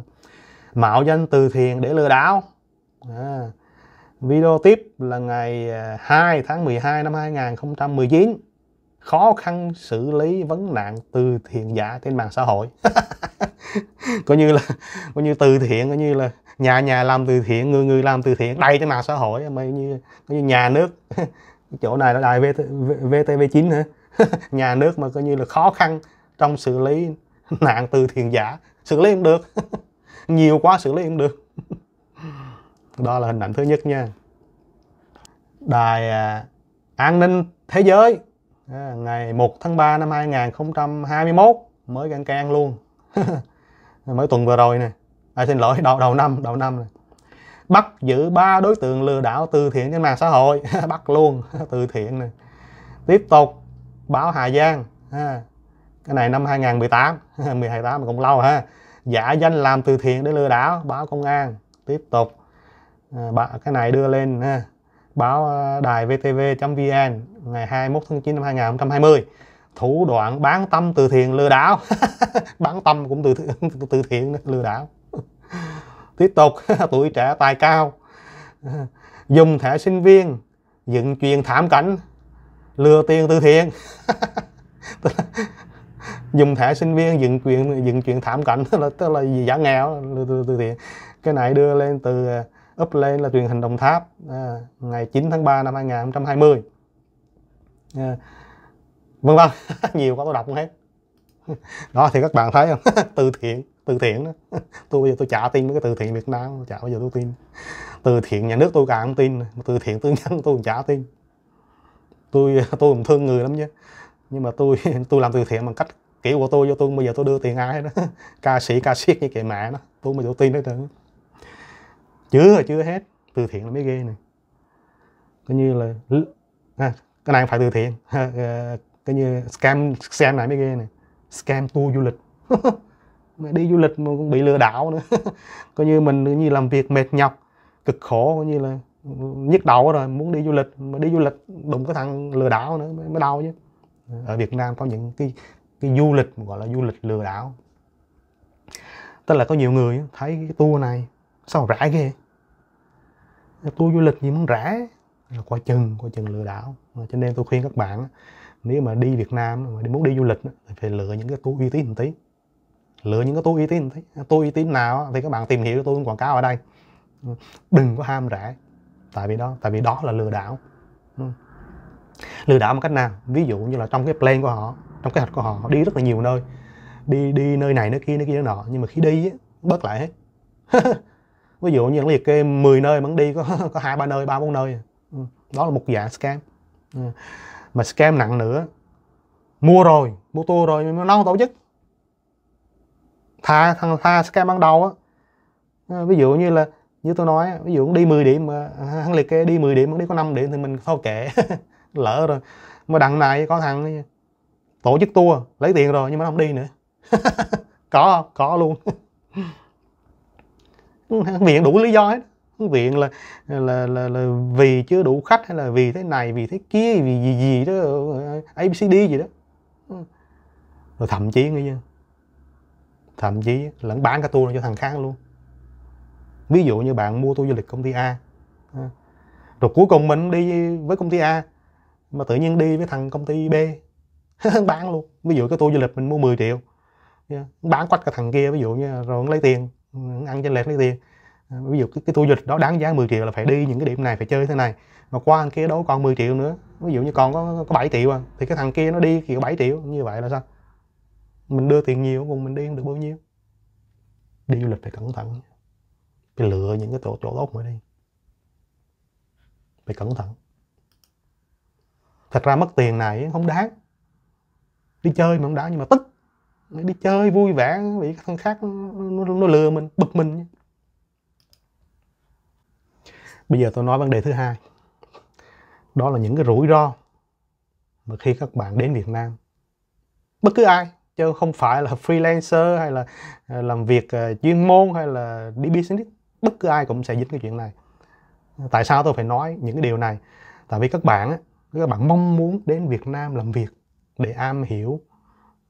mạo danh từ thiện để lừa đảo à, video tiếp là ngày 2 à, tháng 12 năm 2019 khó khăn xử lý vấn nạn từ thiện giả trên mạng xã hội coi như là coi như từ thiện coi như là nhà nhà làm từ thiện người người làm từ thiện đây trên mạng xã hội mà như, như nhà nước chỗ này là đài VT, VTV9 hả nhà nước mà coi như là khó khăn trong xử lý nạn từ thiện giả xử lý không được nhiều quá xử lý không được đó là hình ảnh thứ nhất nha đài à, an ninh thế giới à, ngày 1 tháng 3 năm 2021 mới gan can luôn mới tuần vừa rồi nè à, xin lỗi đầu đầu năm đầu năm này bắt giữ ba đối tượng lừa đảo từ thiện trên mạng xã hội bắt luôn từ thiện này tiếp tục báo Hà Giang ha. cái này năm 2018 2018 cũng lâu ha giả danh làm từ thiện để lừa đảo báo công an tiếp tục à, cái này đưa lên ha. báo à, đài vtv.vn ngày 21 tháng 9 năm 2020 thủ đoạn bán tâm từ thiện lừa đảo bán tâm cũng từ, từ thiện lừa đảo tiếp tục tuổi trẻ tài cao dùng thẻ sinh viên dựng chuyện thảm cảnh lừa tiền từ thiện dùng thẻ sinh viên dựng chuyện dựng chuyện thảm cảnh tức là tức là giả nghèo lừa từ, từ thiện cái này đưa lên từ uh, up lên là truyền hình Đồng Tháp à, ngày 9 tháng 3 năm 2020 à, vâng vân nhiều quá tôi đọc không hết đó thì các bạn thấy không từ thiện từ thiện đó tôi bây giờ tôi chả tin mấy cái từ thiện việt nam chả bây giờ tôi tin từ thiện nhà nước tôi càng không tin từ thiện tư nhân tôi cũng chả tin tôi tôi cũng thương người lắm chứ nhưng mà tôi tôi làm từ thiện bằng cách kiểu của tôi vô tôi bây giờ tôi đưa tiền ai đó ca sĩ ca siết như kệ mẹ đó tôi mà tôi tin hết trơn chứ là chưa hết từ thiện là mấy ghê này coi như là à, cái này phải từ thiện ờ, coi như scam scam này mới ghê này scam tour du lịch mày đi du lịch mà cũng bị lừa đảo nữa coi như mình như làm việc mệt nhọc cực khổ coi như là nhức đầu rồi muốn đi du lịch mà đi du lịch đụng cái thằng lừa đảo nữa mới, đau chứ ở Việt Nam có những cái cái du lịch gọi là du lịch lừa đảo tức là có nhiều người thấy cái tour này sao rẻ ghê tour du lịch gì muốn rẻ là coi chừng coi chừng lừa đảo cho nên tôi khuyên các bạn nếu mà đi Việt Nam mà muốn đi du lịch thì phải lựa những cái tour uy tín một tí lựa những cái tour uy tín một tí tour uy tín nào thì các bạn tìm hiểu tôi quảng cáo ở đây đừng có ham rẻ tại vì đó tại vì đó là lừa đảo ừ. lừa đảo một cách nào ví dụ như là trong cái plan của họ trong kế hoạch của họ họ đi rất là nhiều nơi đi đi nơi này nơi kia nơi kia nơi nọ nhưng mà khi đi bớt lại hết ví dụ như liệt kê 10 nơi mà đi có có hai ba nơi ba bốn nơi ừ. đó là một dạng scam ừ mà scam nặng nữa mua rồi mua tour rồi nó không tổ chức tha thằng tha scam ban đầu á ờ, ví dụ như là như tôi nói ví dụ đi 10 điểm mà à, hắn liệt kê đi 10 điểm đi có 5 điểm thì mình thôi kệ lỡ rồi mà đằng này có thằng tổ chức tour lấy tiền rồi nhưng mà không đi nữa có không có luôn viện đủ lý do hết thư viện là là, là là vì chưa đủ khách hay là vì thế này vì thế kia vì gì gì đó abcd gì đó rồi thậm chí nghe chưa thậm chí lẫn bán cả tour cho thằng khác luôn ví dụ như bạn mua tour du lịch công ty a ờ. rồi cuối cùng mình đi với công ty a mà tự nhiên đi với thằng công ty b bán luôn ví dụ cái tour du lịch mình mua 10 triệu dạ. bán quách cả thằng kia ví dụ như rồi lấy tiền ăn trên lệch lấy tiền ví dụ cái, cái tour du lịch đó đáng giá 10 triệu là phải đi những cái điểm này phải chơi thế này mà qua thằng kia đâu còn 10 triệu nữa ví dụ như còn có, có 7 triệu à thì cái thằng kia nó đi kiểu 7 triệu như vậy là sao mình đưa tiền nhiều còn mình đi không được bao nhiêu đi du lịch phải cẩn thận phải lựa những cái chỗ chỗ tốt mới đi phải cẩn thận thật ra mất tiền này không đáng đi chơi mà không đáng nhưng mà tức đi chơi vui vẻ bị thằng khác nó, nó lừa mình bực mình bây giờ tôi nói vấn đề thứ hai đó là những cái rủi ro mà khi các bạn đến việt nam bất cứ ai chứ không phải là freelancer hay là à, làm việc à, chuyên môn hay là đi business bất cứ ai cũng sẽ dính cái chuyện này tại sao tôi phải nói những cái điều này tại vì các bạn các bạn mong muốn đến việt nam làm việc để am hiểu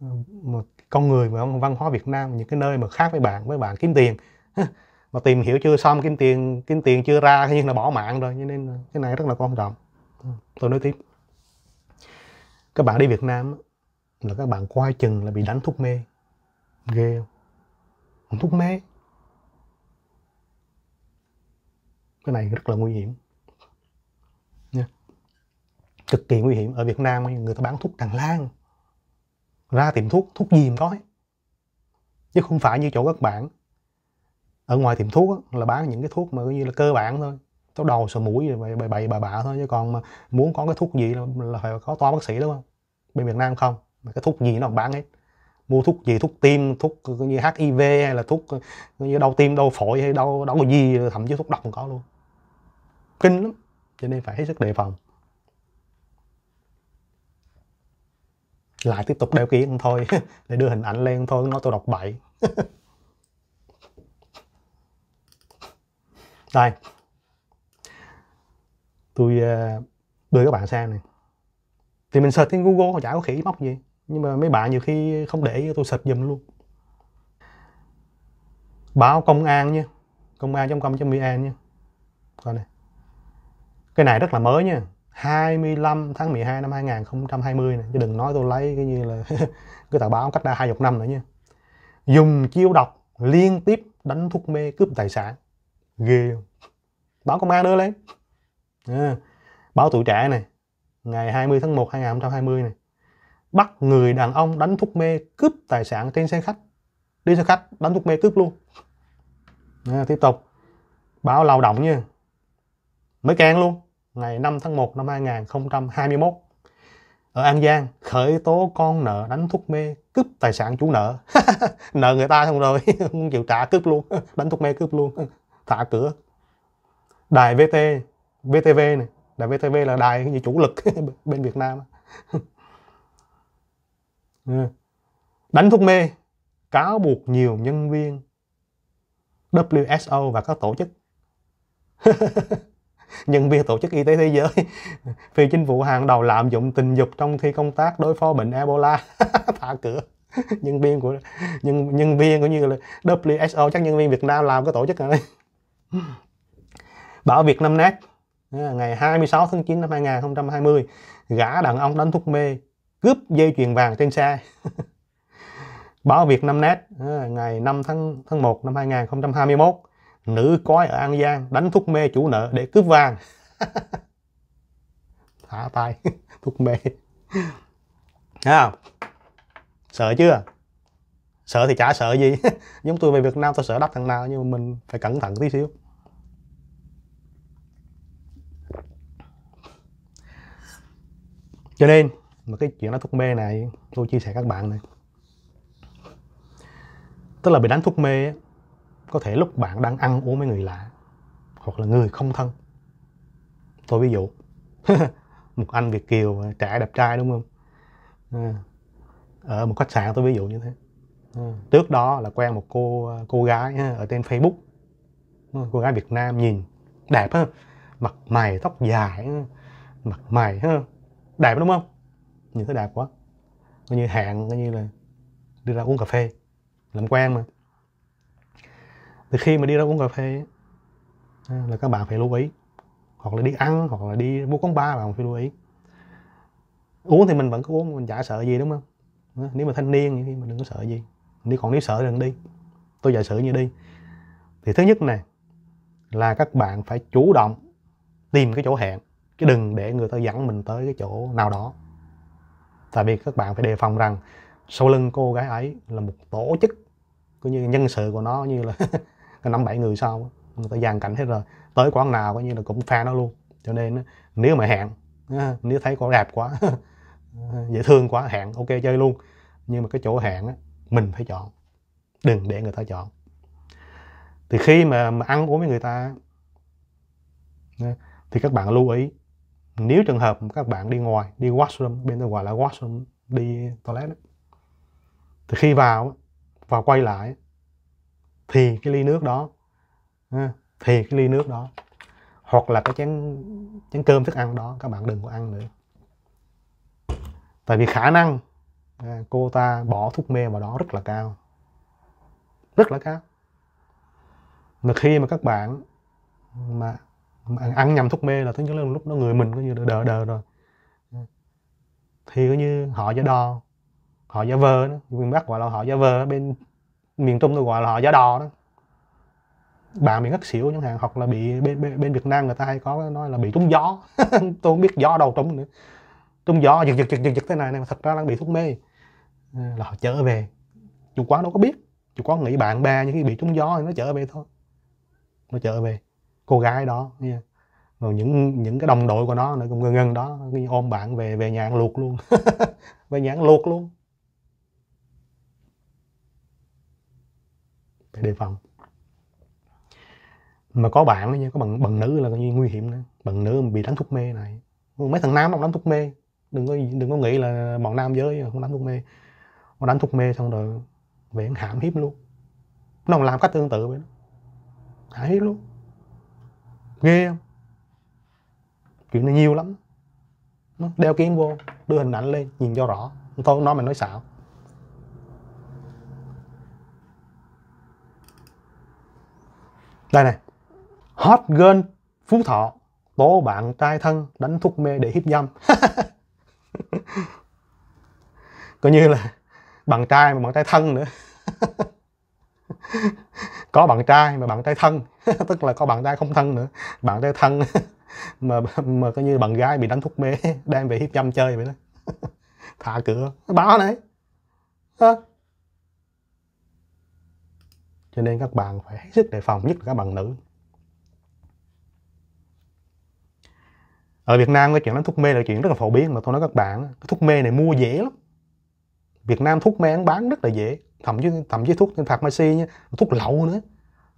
à, một con người và văn hóa việt nam những cái nơi mà khác với bạn với bạn kiếm tiền mà tìm hiểu chưa xong kiếm tiền kiếm tiền chưa ra nhưng là bỏ mạng rồi cho nên cái này rất là quan trọng tôi nói tiếp các bạn đi Việt Nam là các bạn coi chừng là bị đánh thuốc mê ghê không, thuốc mê cái này rất là nguy hiểm nha cực kỳ nguy hiểm ở Việt Nam người ta bán thuốc tràn lan ra tìm thuốc thuốc gì mà có chứ không phải như chỗ các bạn ở ngoài tiệm thuốc á, là bán những cái thuốc mà coi như là cơ bản thôi tóc đầu sờ mũi rồi bậy bậy bà bạ thôi chứ còn mà muốn có cái thuốc gì là, là phải có toa bác sĩ đúng không bên Việt Nam không mà cái thuốc gì nó bán hết mua thuốc gì thuốc tim thuốc ờ, như HIV hay là thuốc ờ, như đau tim đau phổi hay đau đau gì thậm chí thuốc độc còn có luôn kinh lắm cho nên phải hết sức đề phòng lại tiếp tục đeo kiến thôi để đưa hình ảnh lên thôi nó tôi đọc bậy đây tôi ờ, đưa các bạn xem này thì mình search trên google chả có khỉ móc gì nhưng mà mấy bạn nhiều khi không để tôi search dùm luôn báo công an nha công an.com.vn trong công nha coi này cái này rất là mới nha 25 tháng 12 năm 2020 này chứ đừng nói tôi lấy cái như là cái tờ báo cách đây hai chục năm nữa nha dùng chiêu độc liên tiếp đánh thuốc mê cướp tài sản ghê không báo công an đưa lên à, báo tuổi trẻ này ngày 20 tháng 1 2020 này bắt người đàn ông đánh thuốc mê cướp tài sản trên xe khách đi xe khách đánh thuốc mê cướp luôn à, tiếp tục báo lao động nha mới can luôn ngày 5 tháng 1 năm 2021 ở An Giang khởi tố con nợ đánh thuốc mê cướp tài sản chủ nợ nợ người ta xong rồi không chịu trả cướp luôn đánh thuốc mê cướp luôn thả cửa đài VT VTV này đài VTV là đài như chủ lực bên Việt Nam ừ. đánh thuốc mê cáo buộc nhiều nhân viên WSO và các tổ chức nhân viên tổ chức y tế thế giới vì chính phủ hàng đầu lạm dụng tình dục trong khi công tác đối phó bệnh Ebola thả cửa nhân viên của nhân nhân viên cũng như là WSO chắc nhân viên Việt Nam làm cái tổ chức này Bảo Việt Nam nát ngày 26 tháng 9 năm 2020 gã đàn ông đánh thuốc mê cướp dây chuyền vàng trên xe Báo Việt Nam nát ngày 5 tháng tháng 1 năm 2021 nữ cói ở An Giang đánh thuốc mê chủ nợ để cướp vàng thả tay thuốc mê à, sợ chưa sợ thì chả sợ gì giống tôi về Việt Nam tôi sợ đắp thằng nào nhưng mà mình phải cẩn thận tí xíu cho nên mà cái chuyện đánh thuốc mê này tôi chia sẻ các bạn này tức là bị đánh thuốc mê có thể lúc bạn đang ăn uống với người lạ hoặc là người không thân tôi ví dụ một anh việt kiều trẻ đẹp trai đúng không ừ. ở một khách sạn tôi ví dụ như thế ừ. trước đó là quen một cô cô gái ừ, ở trên facebook cô gái việt nam nhìn đẹp ha mặt mày tóc dài mặt mày ha đẹp đúng không nhìn thấy đẹp quá coi như hẹn coi như là đi ra uống cà phê làm quen mà thì khi mà đi ra uống cà phê là các bạn phải lưu ý hoặc là đi ăn hoặc là đi mua quán bar bạn phải lưu ý uống thì mình vẫn cứ uống mình chả sợ gì đúng không nếu mà thanh niên thì mình đừng có sợ gì nếu còn nếu sợ đừng đi tôi giả sử như đi thì thứ nhất này là các bạn phải chủ động tìm cái chỗ hẹn chứ đừng để người ta dẫn mình tới cái chỗ nào đó tại vì các bạn phải đề phòng rằng sau lưng cô gái ấy là một tổ chức cũng như nhân sự của nó như là năm bảy người sau người ta dàn cảnh hết rồi tới quán nào coi như là cũng pha nó luôn cho nên nếu mà hẹn nếu thấy cô đẹp quá dễ thương quá hẹn ok chơi luôn nhưng mà cái chỗ hẹn mình phải chọn đừng để người ta chọn thì khi mà, mà ăn uống với người ta thì các bạn lưu ý nếu trường hợp các bạn đi ngoài đi washroom bên tôi gọi là washroom đi toilet đó. thì khi vào và quay lại thì cái ly nước đó thì cái ly nước đó hoặc là cái chén chén cơm thức ăn đó các bạn đừng có ăn nữa tại vì khả năng à, cô ta bỏ thuốc mê vào đó rất là cao rất là cao mà khi mà các bạn mà ăn, ăn nhầm thuốc mê là thứ nhất là lúc đó người mình có như đờ đờ rồi thì coi như họ giả đo họ giả vơ đó miền bắc gọi là họ giả vơ bên miền trung tôi gọi là họ giả đo đó bạn bị ngất xỉu chẳng hạn hoặc là bị bên, bên, bên Việt Nam người ta hay có nói là bị trúng gió tôi không biết gió đâu trúng nữa trúng gió giật giật giật giật giật thế này này mà thật ra đang bị thuốc mê ờ, là họ trở về chủ quán đâu có biết chủ quán nghĩ bạn bè những khi bị trúng gió thì nó trở về thôi nó trở về cô gái đó nha rồi những những cái đồng đội của nó nữa cũng ngân ngân đó ôm bạn về về nhà ăn luộc luôn về nhà ăn luộc luôn phải đề phòng mà có bạn đó nha có bằng bằng nữ là coi như nguy hiểm nữa bằng nữ bị đánh thuốc mê này mấy thằng nam không đánh thuốc mê đừng có đừng có nghĩ là bọn nam giới không đánh thuốc mê nó đánh thuốc mê xong rồi về hãm hiếp luôn nó làm cách tương tự vậy đó hãm hiếp luôn ghê không chuyện này nhiều lắm đeo kiến vô đưa hình ảnh lên nhìn cho rõ thôi nói mày nói xạo đây này hot girl phú thọ tố bạn trai thân đánh thuốc mê để hiếp dâm coi như là bạn trai mà bạn trai thân nữa có bạn trai mà bạn trai thân tức là có bạn trai không thân nữa bạn trai thân mà mà coi như bạn gái bị đánh thuốc mê đem về hiếp dâm chơi vậy đó thả cửa báo này à. cho nên các bạn phải hết sức đề phòng nhất là các bạn nữ ở Việt Nam cái chuyện đánh thuốc mê là chuyện rất là phổ biến mà tôi nói các bạn cái thuốc mê này mua dễ lắm Việt Nam thuốc mê bán rất là dễ thậm chí thậm chí thuốc pharmacy nhé thuốc lậu nữa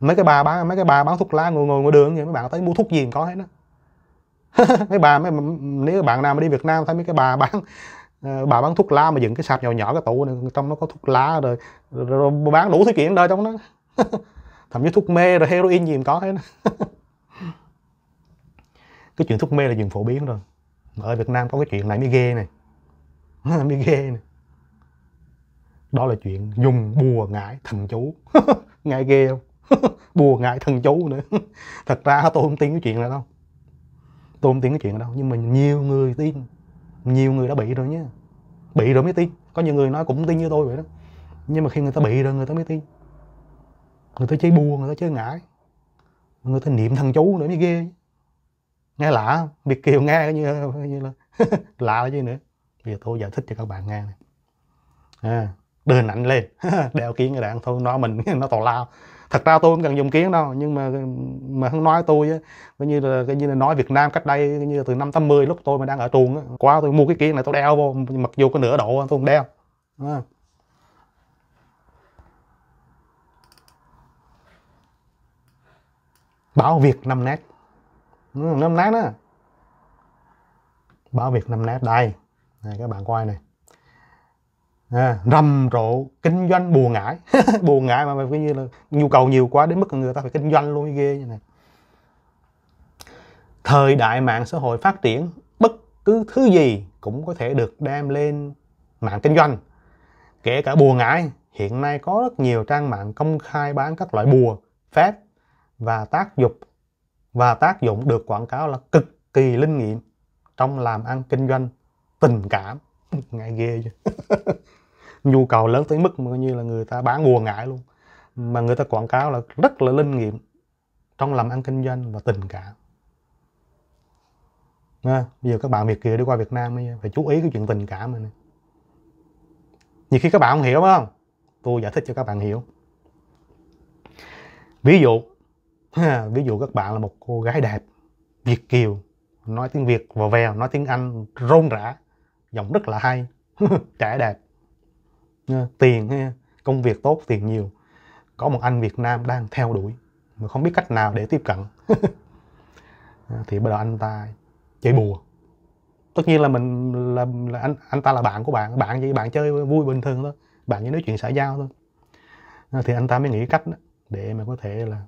mấy cái bà bán mấy cái bà bán thuốc lá ngồi ngồi ngoài đường vậy mấy bạn tới mua thuốc gì có hết đó mấy bà mấy nếu bạn nào mà đi Việt Nam thấy mấy cái bà bán ờ, bà bán thuốc lá mà dựng cái sạp nhỏ nhỏ cái tủ này trong nó có thuốc lá rồi, rồi, rồi bán đủ thứ kiện đời trong đó thậm chí thuốc mê rồi heroin gì mà có hết cái chuyện thuốc mê là chuyện phổ biến rồi ở Việt Nam có cái chuyện này mới ghê này mới ghê này đó là chuyện dùng bùa ngải thần chú ngại ghê không bùa ngại thần chú nữa thật ra tôi không tin cái chuyện này đâu tôi không tin cái chuyện này đâu nhưng mà nhiều người tin nhiều người đã bị rồi nhé bị rồi mới tin có nhiều người nói cũng tin như tôi vậy đó nhưng mà khi người ta bị rồi người ta mới tin người ta chơi bùa người ta chơi ngải người ta niệm thần chú nữa mới ghê nghe lạ biệt việt kiều nghe như, như là lạ chứ nữa bây giờ tôi giải thích cho các bạn nghe này à, đền ảnh lên đeo kiến cái đạn thôi nó mình nó tào lao thật ra tôi không cần dùng kiến đâu nhưng mà mà hắn nói tôi á coi như là coi như là nói Việt Nam cách đây coi như là từ năm 80 lúc tôi mà đang ở trường á quá tôi mua cái kiến này tôi đeo vô mặc dù có nửa độ tôi không đeo à. bảo Việt năm nét năm nét đó báo Việt năm nét đây này các bạn coi này à, rầm rộ kinh doanh bùa ngải bùa ngải mà coi như là nhu cầu nhiều quá đến mức người ta phải kinh doanh luôn ghê như này thời đại mạng xã hội phát triển bất cứ thứ gì cũng có thể được đem lên mạng kinh doanh kể cả bùa ngải hiện nay có rất nhiều trang mạng công khai bán các loại bùa phép và tác dụng và tác dụng được quảng cáo là cực kỳ linh nghiệm trong làm ăn kinh doanh tình cảm ngại ghê chứ nhu cầu lớn tới mức như là người ta bán nguồn ngại luôn mà người ta quảng cáo là rất là linh nghiệm trong làm ăn kinh doanh và tình cảm à, bây giờ các bạn Việt kiều đi qua Việt Nam phải chú ý cái chuyện tình cảm này nhiều khi các bạn không hiểu phải không tôi giải thích cho các bạn hiểu ví dụ ví dụ các bạn là một cô gái đẹp Việt kiều nói tiếng Việt vò vèo nói tiếng Anh rôn rã giọng rất là hay trẻ đẹp tiền công việc tốt tiền nhiều có một anh Việt Nam đang theo đuổi mà không biết cách nào để tiếp cận à, thì bắt đầu anh ta chơi bùa tất nhiên là mình là, là anh anh ta là bạn của bạn bạn gì bạn chơi vui bình thường thôi bạn chỉ nói chuyện xã giao thôi à, thì anh ta mới nghĩ cách đó để mà có thể là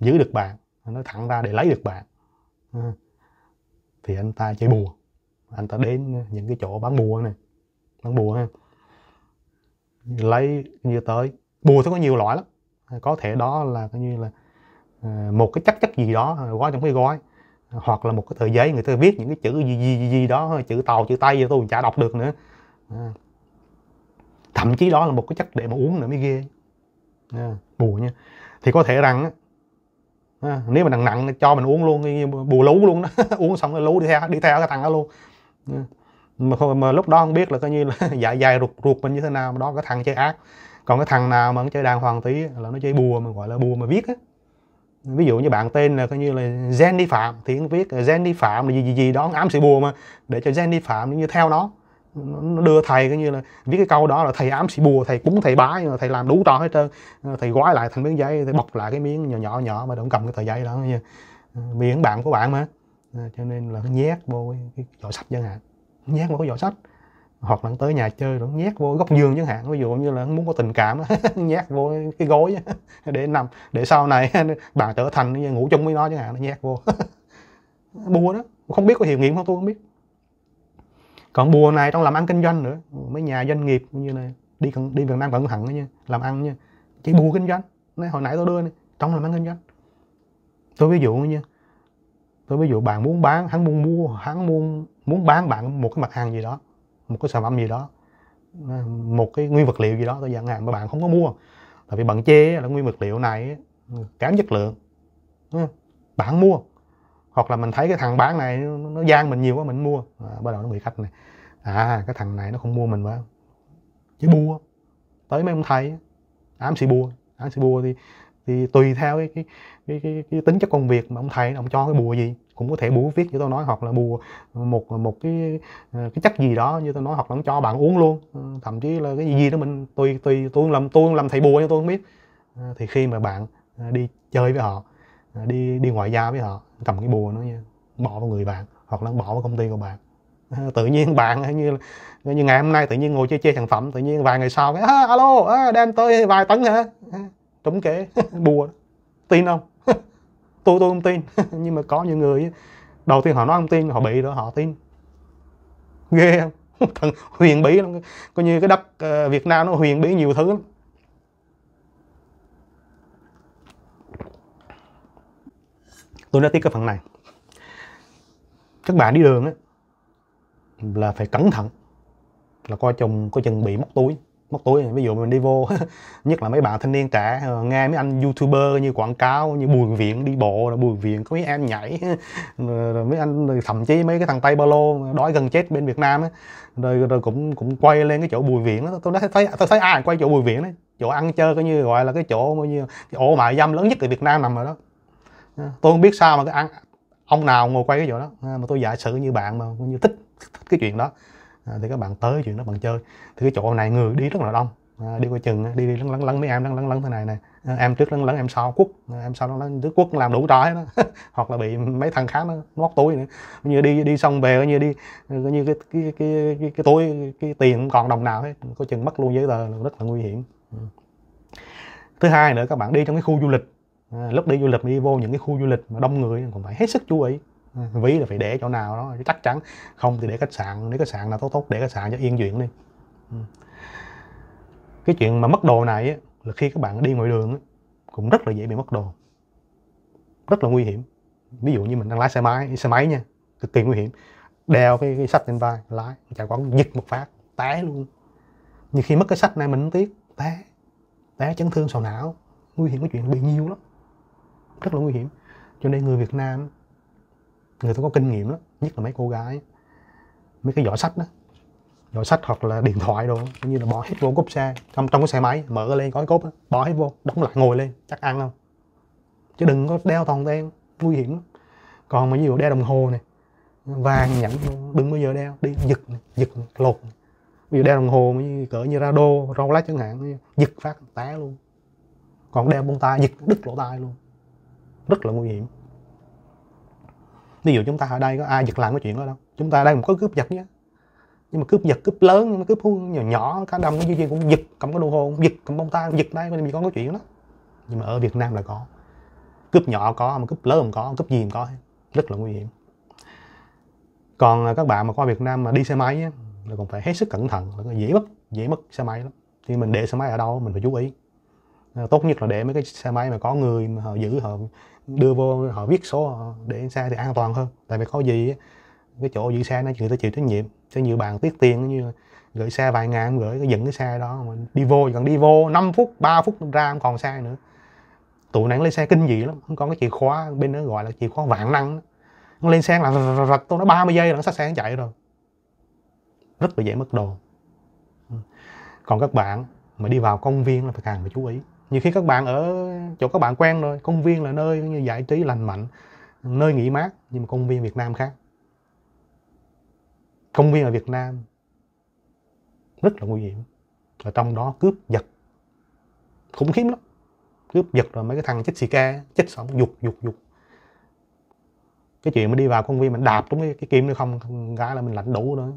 giữ được bạn nó thẳng ra để lấy được bạn à, thì anh ta chơi bùa anh ta đến những cái chỗ bán bùa này bán bùa ha lấy như tới bùa thì có nhiều loại lắm có thể đó là coi như là ờ, một cái chất chất gì đó gói trong cái gói hoặc là một cái tờ giấy người ta viết những cái chữ gì gì gì đó chữ tàu chữ tây gì tôi chả đọc được nữa ờ. thậm chí đó là một cái chất để mà uống nữa mới ghê ờ, bùa nha thì có thể rằng nếu mà nặng nặng cho mình uống luôn bùa lú luôn đó uống xong cái lú đi theo đi theo cái thằng đó luôn mà, mà lúc đó không biết là coi như là dạ dài ruột ruột mình như thế nào mà đó cái thằng chơi ác còn cái thằng nào mà nó chơi đàng hoàng tí là nó chơi bùa mà gọi là bùa mà viết á ví dụ như bạn tên là coi như là đi Phạm thì nó viết đi Phạm là gì gì gì đó ám sĩ bùa mà để cho đi Phạm như theo nó nó đưa thầy coi như là viết cái câu đó là thầy ám sĩ bùa thầy cúng thầy bái nhưng mà thầy làm đủ trò hết trơn thầy gói lại thành miếng giấy thầy bọc lại cái miếng nhỏ nhỏ nhỏ mà đừng cầm cái tờ giấy đó như ờ, miếng bạn của bạn mà ờ, cho nên là nhét vô cái, cái giỏ sách chẳng hạn nhét vào cái giỏ sách hoặc là tới nhà chơi rồi nhét vô góc giường chẳng hạn ví dụ như là muốn có tình cảm nhét vô cái gối để nằm để sau này bạn trở thành ngủ chung với nó chẳng hạn nhét vô bùa đó không biết có hiệu nghiệm không tôi không biết còn bùa này trong làm ăn kinh doanh nữa mấy nhà doanh nghiệp như này đi đi việt nam vẫn thận nha làm ăn nha chỉ bùa kinh doanh nói hồi nãy tôi đưa này, trong làm ăn kinh doanh tôi ví dụ như tôi ví dụ bạn muốn bán hắn muốn mua hắn muốn muốn bán bạn một cái mặt hàng gì đó một cái sản phẩm gì đó một cái nguyên vật liệu gì đó tôi dặn hàng mà bạn không có mua tại vì bạn chê là nguyên vật liệu này kém chất lượng bạn mua hoặc là mình thấy cái thằng bán này nó gian mình nhiều quá mình mua à, bắt đầu nó bị khách này à cái thằng này nó không mua mình mà chứ bua tới mấy ông thầy ám sĩ bua ám sĩ bua thì thì tùy theo cái cái, cái, cái, cái tính chất công việc mà ông thầy ông cho cái bùa gì cũng có thể bùa viết như tôi nói hoặc là bùa một một cái ờ, cái chất gì đó như tôi nói hoặc là ông cho bạn uống luôn ờ, thậm chí là cái gì gì đó mình tùy tùy tôi làm tôi làm thầy bùa cho tôi không biết ờ, thì khi mà bạn đi chơi với họ đi đi ngoại giao với họ cầm cái bùa nó như bỏ vào người bạn hoặc là bỏ vào công ty của bạn tự nhiên bạn như như ngày hôm nay tự nhiên ngồi chơi chơi sản phẩm tự nhiên vài ngày sau cái alo đem tới vài tấn hả trúng kế bùa tin không tôi tôi không tin nhưng mà có những người đầu tiên họ nói không tin họ bị rồi họ tin ghê không thần huyền bí lắm coi như cái đất ờ, Việt Nam nó huyền bí nhiều thứ lắm tôi nói tiếp cái phần này các bạn đi đường á là phải cẩn thận là coi chồng có chừng bị móc túi móc túi ví dụ mình đi vô nhất là mấy bạn thanh niên trẻ ờ, nghe mấy anh youtuber như quảng cáo như bùi viện đi bộ rồi bùi viện có mấy em nhảy rồi mấy anh thậm chí mấy cái thằng tây ba lô đói gần chết bên việt nam rồi rồi cũng cũng quay lên cái chỗ bùi viện đó tôi đã thấy tôi thấy ai quay chỗ bùi viện đấy chỗ ăn chơi coi như gọi là cái chỗ coi như cái ổ mại dâm lớn nhất ở việt nam nằm ở đó ờ, tôi không biết sao mà cái ăn ông nào ngồi quay cái chỗ đó ờ, mà tôi giả sử như bạn mà như thích thích cái chuyện đó À, thì các bạn tới chuyện đó bạn chơi thì cái chỗ này người đi rất là đông à, đi qua chừng đi đi lấn lấn lấn mấy em lấn lấn lấn thế này nè à, em trước lấn lấn em sau quất à, em sau lấn lấn trước quất làm đủ trái đó hoặc là bị mấy thằng khác nó móc túi nữa như đi đi xong về coi như đi coi như cái cái cái cái, cái túi cái tiền còn đồng nào hết có chừng mất luôn giấy tờ là rất là nguy hiểm ừ. thứ hai nữa các bạn đi trong cái khu du lịch à, lúc đi du lịch đi vô những cái khu du lịch mà đông người còn phải hết sức chú ý ví là phải để chỗ nào đó chắc chắn không thì để khách sạn nếu khách sạn nào tốt tốt để khách sạn cho yên chuyện đi ừ. cái chuyện mà mất đồ này là khi các bạn đi ngoài đường cũng rất là dễ bị mất đồ rất là nguy hiểm ví dụ như mình đang lái xe máy xe máy nha cực kỳ nguy hiểm đeo cái, cái sách lên vai lái chả quán giật một phát té luôn nhưng khi mất cái sách này mình không tiếc té té chấn thương sầu não nguy hiểm cái chuyện bị nhiều lắm rất là nguy hiểm cho nên người Việt Nam người ta có kinh nghiệm đó nhất là mấy cô gái mấy cái giỏ sách đó giỏ sách hoặc là điện thoại đồ cũng như là bỏ hết vô cốp xe trong trong cái xe máy mở lên có cốp đó, bỏ hết vô đóng lại ngồi lên chắc ăn không chứ đừng có đeo toàn đen nguy hiểm còn mà ví dụ đeo đồng hồ này vàng nhẫn đừng bao giờ đeo đi giật giật lột ví dụ đeo đồng hồ như cỡ như ra rado rolex chẳng hạn giật phát té luôn còn đeo bông tai giật đứt lỗ tai luôn rất là nguy hiểm ví dụ chúng ta ở đây có ai giật lạnh cái chuyện đó đâu chúng ta ở đây cũng có cướp giật nhé nhưng mà cướp giật cướp lớn nhưng mà cướp nhỏ nhỏ cá đông cái gì cũng giật cộng có đô hôn giật cầm bông tai giật đây mình con có chuyện đó nhưng mà ở việt nam là có cướp nhỏ có mà cướp lớn không có cướp gì cũng có rất là nguy hiểm còn à, các bạn mà qua việt nam mà đi xe máy á, là còn phải hết sức cẩn thận là dễ mất dễ mất xe máy lắm thì mình để xe máy ở đâu mình phải chú ý Ờ, tốt nhất là để mấy cái xe máy mà có người mà họ giữ họ đưa vô họ viết số họ để xe thì an toàn hơn tại vì có gì cái chỗ giữ xe nó người ta chịu trách nhiệm cho nhiều bạn tiết tiền như gửi xe vài ngàn gửi cái dựng cái xe đó mà đi vô còn đi vô 5 phút 3 phút ra không còn xe nữa tụi này lấy xe kinh dị lắm không còn cái chìa khóa bên đó gọi là chìa khóa vạn năng nó lên xe là rạch tôi nó 30 giây là nó sát xe nó chạy rồi rất là dễ mất đồ ờ. còn các bạn mà đi vào công viên là phải càng phải chú ý nhiều khi các bạn ở chỗ các bạn quen rồi công viên là nơi như giải trí lành mạnh nơi nghỉ mát nhưng mà công viên Việt Nam khác công viên ở Việt Nam rất là nguy hiểm ở trong đó cướp giật khủng khiếp lắm cướp giật rồi mấy cái thằng chết xì ke chết sống dục dục dục cái chuyện mà đi vào công viên mình đạp đúng cái, cái kim nó không gái là mình lạnh đủ rồi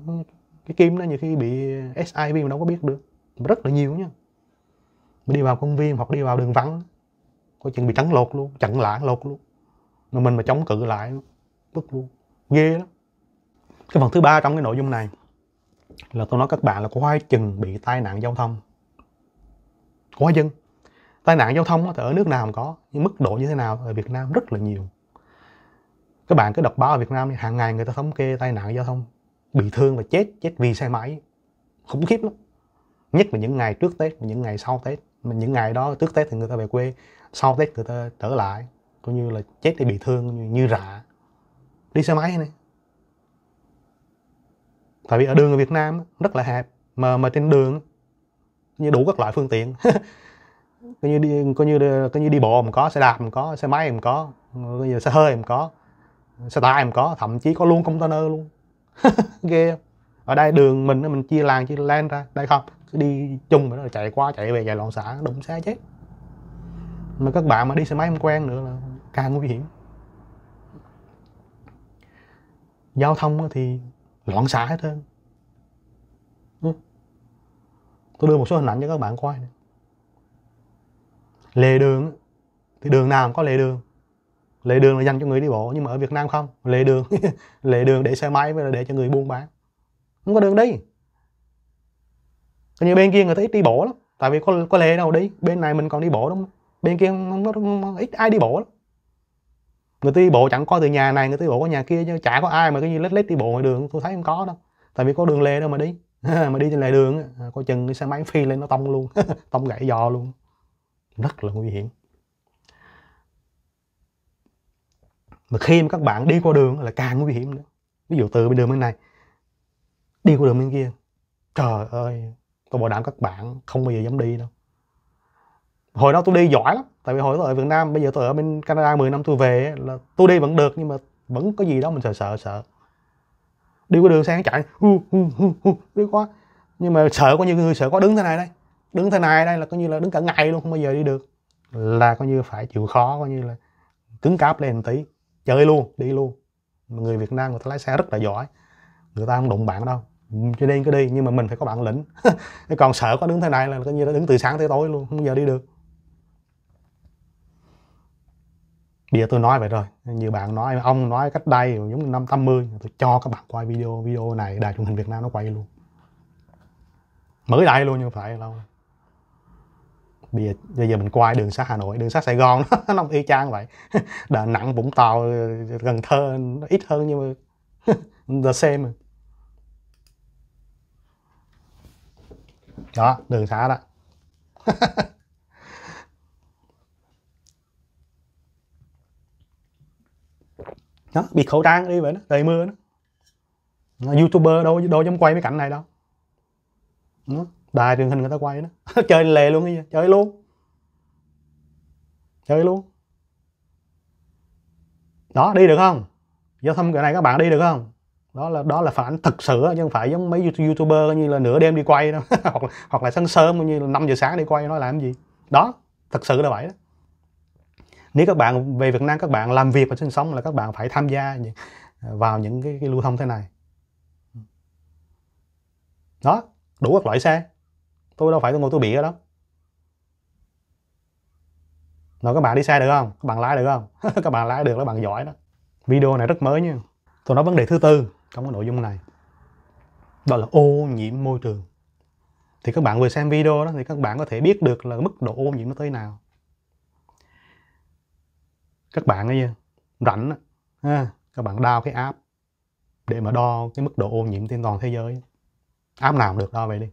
cái kim nó nhiều khi bị SIV mà đâu có biết được rất là nhiều nha mình đi vào công viên hoặc đi vào đường vắng có chuyện bị trắng lột luôn chặn lại lột luôn mà mình mà chống cự lại bức luôn ghê lắm cái phần thứ ba trong cái nội dung này là tôi nói các bạn là có hai chừng bị tai nạn giao thông quá dân. tai nạn giao thông thì ở nước nào cũng có nhưng mức độ như thế nào ở Việt Nam rất là nhiều các bạn cứ đọc báo ở Việt Nam hàng ngày người ta thống kê tai nạn giao thông bị thương và chết chết vì xe máy khủng khiếp lắm nhất là những ngày trước Tết và những ngày sau Tết mà những ngày đó trước tết thì người ta về quê sau tết người ta trở lại coi như là chết thì bị thương như, như rạ đi xe máy này tại vì ở đường ở Việt Nam rất là hẹp mà mà trên đường như đủ các loại phương tiện coi như đi coi như coi như đi bộ mình có xe đạp mình có xe máy mình có bây giờ xe hơi mình có xe tải mình có thậm chí có luôn container luôn ghê không? ở đây đường mình mình chia làng chia len ra đây không cứ đi chung rồi nó chạy qua chạy về chạy loạn xạ đụng xe chết mà các bạn mà đi xe máy không quen nữa là càng nguy hiểm giao thông thì loạn xả hết hơn. Ừ. tôi đưa một số hình ảnh cho các bạn coi này. lề đường thì đường nào cũng có lề đường lề đường là dành cho người đi bộ nhưng mà ở việt nam không lề đường lề đường để xe máy với là để cho người buôn bán không có đường đi như bên kia người ta ít đi bộ lắm tại vì có có lề đâu đi bên này mình còn đi bộ đúng không bên kia nó, nó, nó ít ai đi bộ lắm người ta đi bộ chẳng có từ nhà này người ta đi bộ qua nhà kia chứ chả có ai mà cái như lết lết đi bộ ngoài đường tôi thấy không có đâu tại vì có đường lề đâu mà đi mà đi trên lề đường à, coi chừng xe máy phi lên nó tông luôn tông gãy giò luôn rất là nguy hiểm mà khi mà các bạn đi qua đường là càng nguy hiểm nữa ví dụ từ bên đường bên này đi qua đường bên kia trời ơi tôi bảo đảm các bạn không bao giờ dám đi đâu hồi đó tôi đi giỏi lắm tại vì hồi đó tôi ở Việt Nam bây giờ tôi ở bên Canada 10 năm tôi về là tôi đi vẫn được nhưng mà vẫn có gì đó mình sợ sợ sợ đi qua đường xe chạy hu hu hu hu đi quá nhưng mà sợ có nhiều người sợ có đứng thế này đây đứng thế này đây là coi như là đứng cả ngày luôn không bao giờ đi được là coi như phải chịu khó coi như là cứng cáp lên một tí chơi luôn đi luôn người Việt Nam người ta lái xe rất là giỏi người ta không đụng bạn đâu chơi đen cứ đi nhưng mà mình phải có bản lĩnh còn sợ có đứng thế này là coi như là đứng từ sáng tới tối luôn không giờ đi được bây giờ tôi nói vậy rồi nhiều bạn nói ông nói cách đây giống năm 80 tôi cho các bạn quay video video này đài truyền hình Việt Nam nó quay luôn mới đây luôn nhưng phải lâu bây giờ, bây giờ mình quay đường sắt Hà Nội đường sắt Sài Gòn nó không y chang vậy Đà Nẵng Vũng Tàu Cần Thơ ít hơn nhưng mà the same đó đường xá đó đó bị khẩu trang đi vậy đó trời mưa đó youtuber đâu đâu dám quay mấy cảnh này đâu đó. đài truyền hình người ta quay đó chơi lề luôn hay gì chơi luôn chơi luôn đó đi được không giao thông cái này các bạn đi được không đó là đó là phản ánh thực sự chứ không phải giống mấy youtuber như là nửa đêm đi quay đâu hoặc là, hoặc là sáng sớm như là 5 giờ sáng đi quay nói làm gì đó thực sự là vậy đó nếu các bạn về Việt Nam các bạn làm việc và sinh sống là các bạn phải tham gia ờ, vào những cái, cái lưu thông thế này đó đủ các loại xe tôi đâu phải tôi ngồi tôi bị ở đó rồi các bạn đi xe được không các bạn lái được không các bạn lái được là bạn giỏi đó video này rất mới nha tôi nói vấn đề thứ tư trong cái nội dung này đó là ô nhiễm môi trường thì các bạn vừa xem video đó thì các bạn có thể biết được là mức độ ô nhiễm nó tới nào các bạn ấy rảnh ha, các bạn đao cái app để mà đo cái mức độ ô nhiễm trên toàn thế giới áp nào được đo vậy đi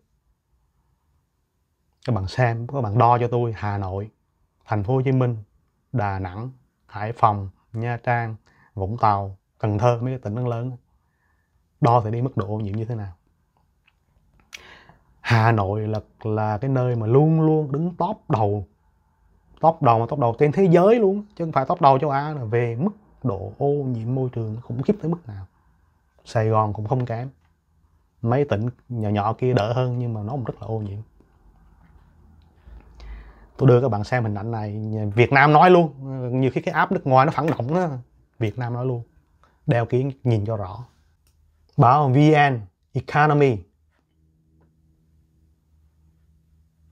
các bạn xem các bạn đo cho tôi hà nội thành phố hồ chí minh đà nẵng hải phòng nha trang vũng tàu cần thơ mấy cái tỉnh lớn lớn đo thì đi mức độ ô nhiễm như thế nào Hà Nội là là cái nơi mà luôn luôn đứng top đầu top đầu mà top đầu trên thế giới luôn chứ không phải top đầu châu Á là về mức độ ô nhiễm môi trường khủng khiếp tới mức nào Sài Gòn cũng không kém mấy tỉnh nhỏ nhỏ kia đỡ hơn nhưng mà nó cũng rất là ô nhiễm tôi đưa các bạn xem hình ảnh này Việt Nam nói luôn nhiều khi cái áp nước ngoài nó phản động đó Việt Nam nói luôn đeo kiến nhìn cho rõ báo VN Economy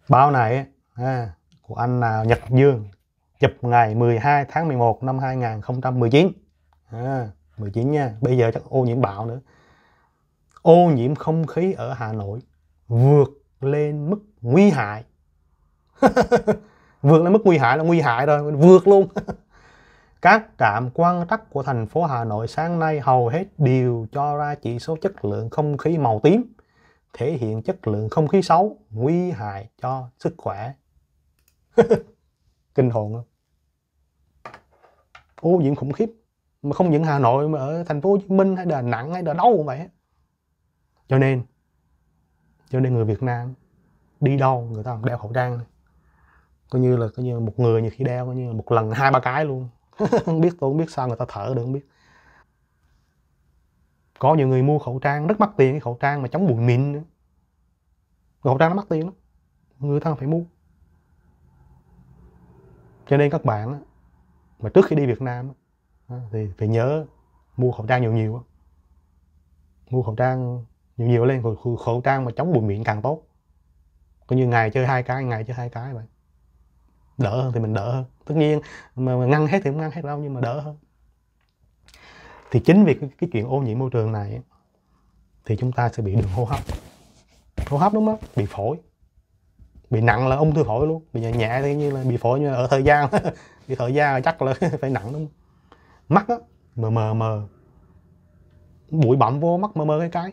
báo này à, của anh là Nhật Dương chụp ngày 12 tháng 11 năm 2019 à, 19 nha bây giờ chắc ô nhiễm bạo nữa ô nhiễm không khí ở Hà Nội vượt lên mức nguy hại vượt lên mức nguy hại là nguy hại rồi vượt luôn Các trạm quan trắc của thành phố Hà Nội sáng nay hầu hết đều cho ra chỉ số chất lượng không khí màu tím, thể hiện chất lượng không khí xấu, nguy hại cho sức khỏe. Kinh hồn không? Ô nhiễm khủng khiếp. Mà không những Hà Nội mà ở thành phố Hồ Chí Minh hay Đà Nẵng hay Đà đâu cũng vậy. Cho nên, cho nên người Việt Nam đi đâu người ta đeo khẩu trang coi như là coi như là một người nhiều khi đeo coi như là một lần hai ba cái luôn không biết tôi không biết sao người ta thở được không biết có nhiều người mua khẩu trang rất mắc tiền cái khẩu trang mà chống bụi mịn nữa khẩu trang nó mắc tiền lắm người ta phải mua cho nên các bạn mà trước khi đi Việt Nam thì phải nhớ mua khẩu trang nhiều nhiều mua khẩu trang nhiều nhiều lên khẩu trang mà chống bụi mịn càng tốt coi như ngày chơi hai cái ngày chơi hai cái vậy đỡ hơn thì mình đỡ hơn tất nhiên mà, ngăn hết thì không ngăn hết đâu nhưng mà đỡ hơn thì chính vì cái, cái chuyện ô nhiễm môi trường này thì chúng ta sẽ bị đường hô hấp hô hấp đúng không bị phổi bị nặng là ung thư phổi luôn bị nhẹ nhẹ thì như là bị phổi như ở thời gian bị thời gian chắc là phải nặng đúng không mắt á mờ mờ mờ bụi bặm vô mắt mờ mờ cái cái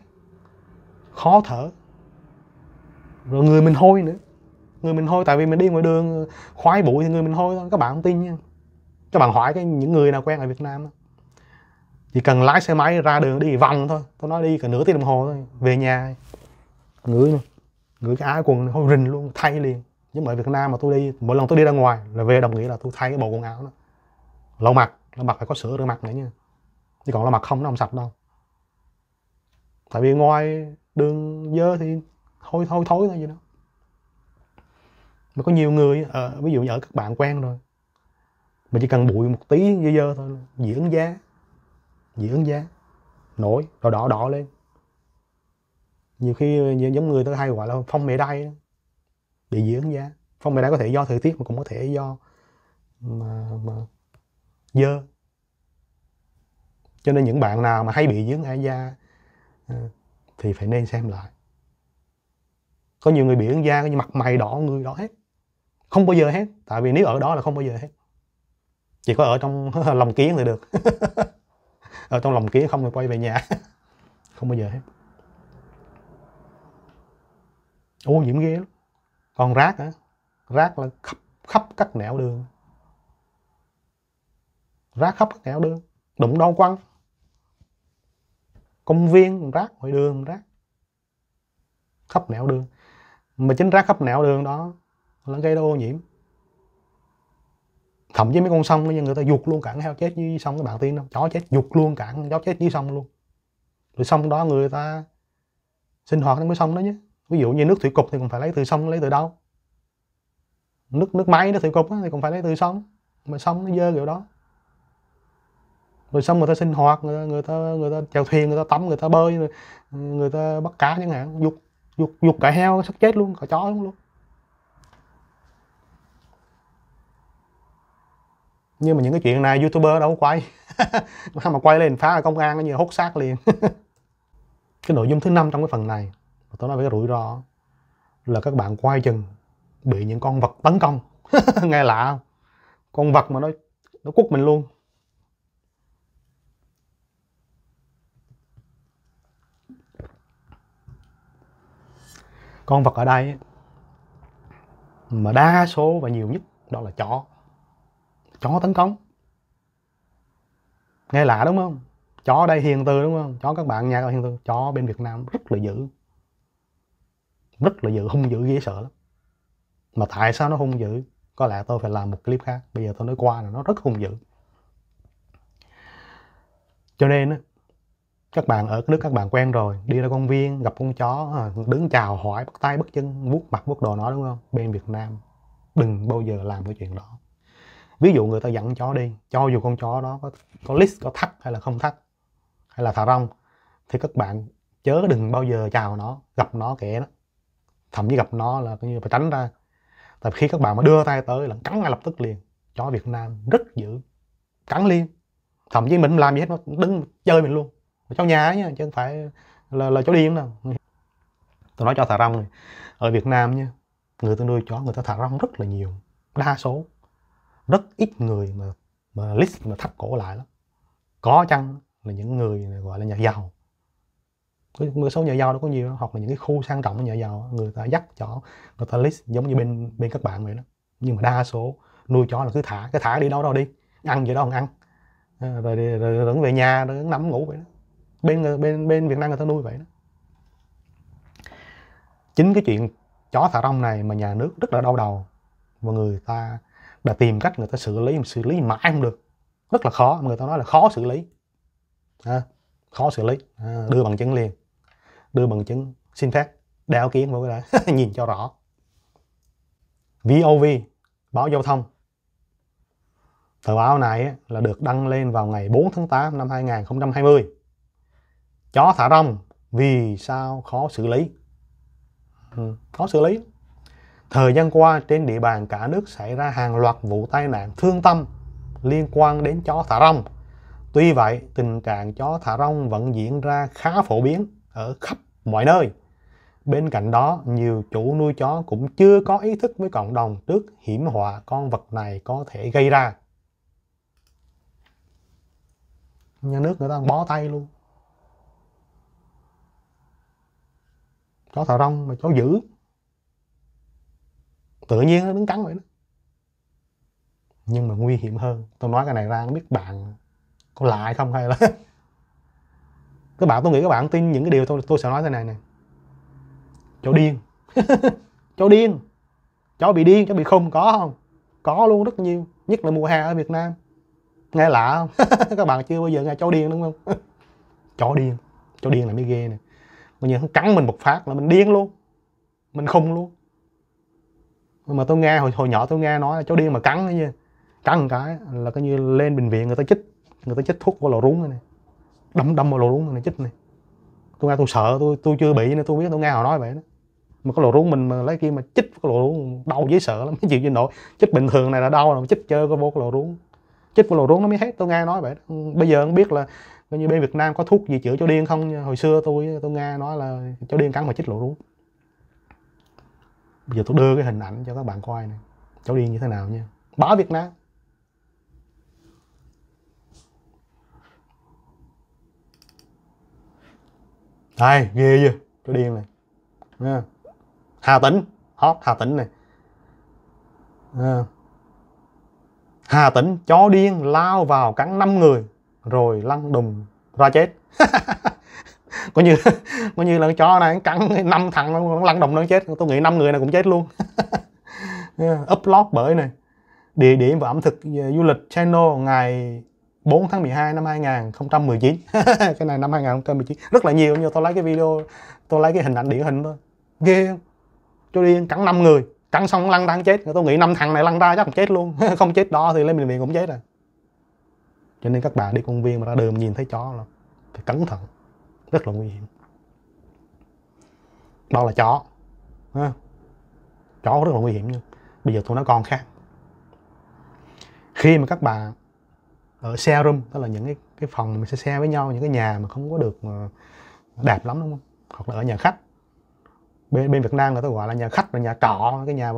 khó thở rồi người mình hôi nữa người mình hôi tại vì mình đi ngoài đường khoái bụi thì người mình hôi thôi các bạn không tin nha các bạn hỏi cái những người nào quen ở Việt Nam đó. chỉ cần lái xe máy ra đường đi vòng thôi tôi nói đi cả nửa tiếng đồng hồ thôi về nhà ngửi ngửi cái áo quần hôi rình luôn thay liền nhưng mà ở Việt Nam mà tôi đi mỗi lần tôi đi ra ngoài là về đồng nghĩa là tôi thay cái bộ quần áo đó lau mặt lau mặt phải có sữa rửa mặt nữa nha chứ còn lau mặt không nó không sạch đâu tại vì ngoài đường dơ thì hôi thôi thối thôi gì đó mà có nhiều người ở, ờ. ờ, ví dụ như ở các bạn quen rồi mà chỉ cần bụi một tí dơ dơ thôi diễn giá diễn giá nổi đỏ đỏ đỏ lên nhiều khi ờ, giống người ta hay gọi là phong mề đay bị diễn giá phong mề đay có thể do thời tiết mà cũng có thể do mà mà dơ cho nên những bạn nào mà hay bị dưỡng ả da thì phải nên xem lại có nhiều người bị ứng da như mặt mày đỏ người đỏ hết không bao giờ hết tại vì nếu ở đó là không bao giờ hết chỉ có ở trong lòng kiến thì được ở trong lòng kiến không thì quay về nhà không bao giờ hết ô nhiễm ghê lắm còn rác hả rác là khắp khắp các nẻo đường rác khắp các nẻo đường đụng đau quăng công viên rác ngoài đường rác khắp nẻo đường mà chính rác khắp nẻo đường đó nó gây ra ô nhiễm thậm chí mấy con sông người ta dục luôn cản heo chết dưới sông các bạn tin không chó chết dục luôn cản chó chết dưới sông luôn rồi sông đó người ta sinh hoạt trong cái sông đó nhé ví dụ như nước thủy cục thì cũng phải lấy từ sông lấy từ đâu nước nước máy nó thủy cục thì cũng phải lấy từ sông mà sông nó dơ kiểu đó rồi xong người ta sinh hoạt người ta người ta, người ta chèo thuyền người ta tắm người ta bơi người ta bắt cá chẳng hạn dục dục dục cả heo sắp chết luôn cả chó luôn luôn nhưng mà những cái chuyện này youtuber đâu có quay mà quay lên phá ở công an như hốt xác liền cái nội dung thứ năm trong cái phần này tôi nói về cái rủi ro là các bạn quay chừng bị những con vật tấn công nghe lạ không con vật mà nó nó quất mình luôn con vật ở đây mà đa số và nhiều nhất đó là chó chó tấn công nghe lạ đúng không chó ở đây hiền từ đúng không chó các bạn nhà các hiền từ chó bên việt nam rất là dữ rất là dữ hung dữ ghê sợ lắm mà tại sao nó hung dữ có lẽ tôi phải làm một clip khác bây giờ tôi nói qua là nó rất hung dữ cho nên các bạn ở nước các bạn quen rồi đi ra công viên gặp con chó à, đứng chào hỏi bắt tay bắt chân vuốt mặt vuốt đồ nó đúng không bên việt nam đừng bao giờ làm cái chuyện đó ví dụ người ta dẫn chó đi cho dù con chó đó có có list có thắt hay là không thắt hay là thả rong thì các bạn chớ đừng bao giờ chào nó gặp nó kẻ nó thậm chí gặp nó là coi như phải tránh ra tại khi các bạn mà đưa tay tới là cắn ngay lập tức liền chó việt nam rất dữ cắn liền thậm chí mình làm gì hết nó đứng chơi mình luôn cháu nhà ấy nha chứ không phải là, là cháu điên đâu tôi nói cho thả rong này. ở việt nam nha người ta nuôi chó người ta thả rong rất là nhiều đa số rất ít người mà mà list mà thắt cổ lại lắm có chăng là những người gọi là nhà giàu người số nhà giàu đó có nhiều đó. hoặc là những cái khu sang trọng nhà giàu người ta dắt chó người ta list giống như bên bên các bạn vậy đó nhưng mà đa số nuôi chó là cứ thả cái thả đi đâu đâu đi ăn gì đó không ăn à, rồi rồi, rồi, rồi, về nhà rồi nằm ngủ vậy đó bên bên bên Việt Nam người ta nuôi vậy đó chính cái chuyện chó thả rong này mà nhà nước rất là đau đầu và người ta đã tìm cách người ta xử lý mà xử lý mãi không được rất là khó người ta nói là khó xử lý à, khó xử lý à, đưa bằng chứng liền đưa bằng chứng xin phép đeo kiến vào cái đã nhìn cho rõ VOV báo giao thông tờ báo này là được đăng lên vào ngày 4 tháng 8 năm 2020 chó thả rong vì sao khó xử lý ừ, khó xử lý Thời gian qua, trên địa bàn cả nước xảy ra hàng loạt vụ tai nạn thương tâm liên quan đến chó thả rong. Tuy vậy, tình trạng chó thả rong vẫn diễn ra khá phổ biến ở khắp mọi nơi. Bên cạnh đó, nhiều chủ nuôi chó cũng chưa có ý thức với cộng đồng trước hiểm họa con vật này có thể gây ra. Nhà nước người ta bó tay luôn. Chó thả rong mà chó dữ tự nhiên nó đứng cắn vậy đó nhưng mà nguy hiểm hơn tôi nói cái này ra không biết bạn có lại không hay là các bạn tôi nghĩ các bạn tin những cái điều tôi tôi sẽ nói thế này nè chó điên chó điên chó bị điên chó bị khùng có không có luôn rất nhiều nhất là mùa hè ở việt nam nghe lạ không các bạn chưa bao giờ nghe chó điên đúng không Chó điên chó điên là mới ghê nè bây giờ nó cắn mình một phát là mình điên luôn mình khùng luôn nhưng mà tôi nghe hồi hồi nhỏ tôi nghe nói là chó điên mà cắn cái như cắn một cái là coi như lên bệnh viện người ta chích người ta chích thuốc vào lò rúng này đâm đâm vào lò rúng này chích này tôi nghe tôi sợ tôi tôi chưa bị nên tôi biết tôi nghe họ nói vậy đó mà cái lò rúng mình mà lấy kia mà chích cái lò rúng đau dễ sợ lắm chịu gì nổi chích bình thường này là đau rồi chích chơi có vô cái lò rúng chích vô lò rúng nó mới hết tôi nghe nói vậy đó. bây giờ không biết là coi như bên Việt Nam có thuốc gì chữa cho điên không hồi xưa tôi tôi nghe nói là cho điên cắn mà chích lò rúng bây giờ tôi đưa cái hình ảnh cho các bạn coi này cháu điên như thế nào nha bỏ việt nam đây ghê chưa tôi điên này hà tĩnh hot hà tĩnh này hà tĩnh chó điên lao vào cắn 5 người rồi lăn đùng ra chết coi như coi như là cho này cắn năm thằng nó lăn đồng nó chết tôi nghĩ năm người này cũng chết luôn upload bởi này địa điểm và ẩm thực ờ, du lịch channel ngày 4 tháng 12 năm 2019 cái này năm 2019 rất là nhiều nhưng tôi lấy cái video tôi lấy cái hình ảnh điển hình thôi ghê không cho đi cắn năm người cắn xong lăn đang chết tôi nghĩ năm thằng này lăn ra chắc cũng chết luôn không chết đó thì lên bệnh viện cũng chết rồi à. cho nên các bà đi công viên mà ra đường nhìn thấy chó là phải cẩn thận rất là nguy hiểm đó là chó ha. chó rất là nguy hiểm nhưng bây giờ tụi nó còn khác khi mà các bạn ở share room đó là những cái, cái phòng mình sẽ share với nhau những cái nhà mà không có được ờ, đẹp lắm đúng không hoặc là ở nhà khách bên bên Việt Nam người ta gọi là nhà khách là nhà cọ, cái nhà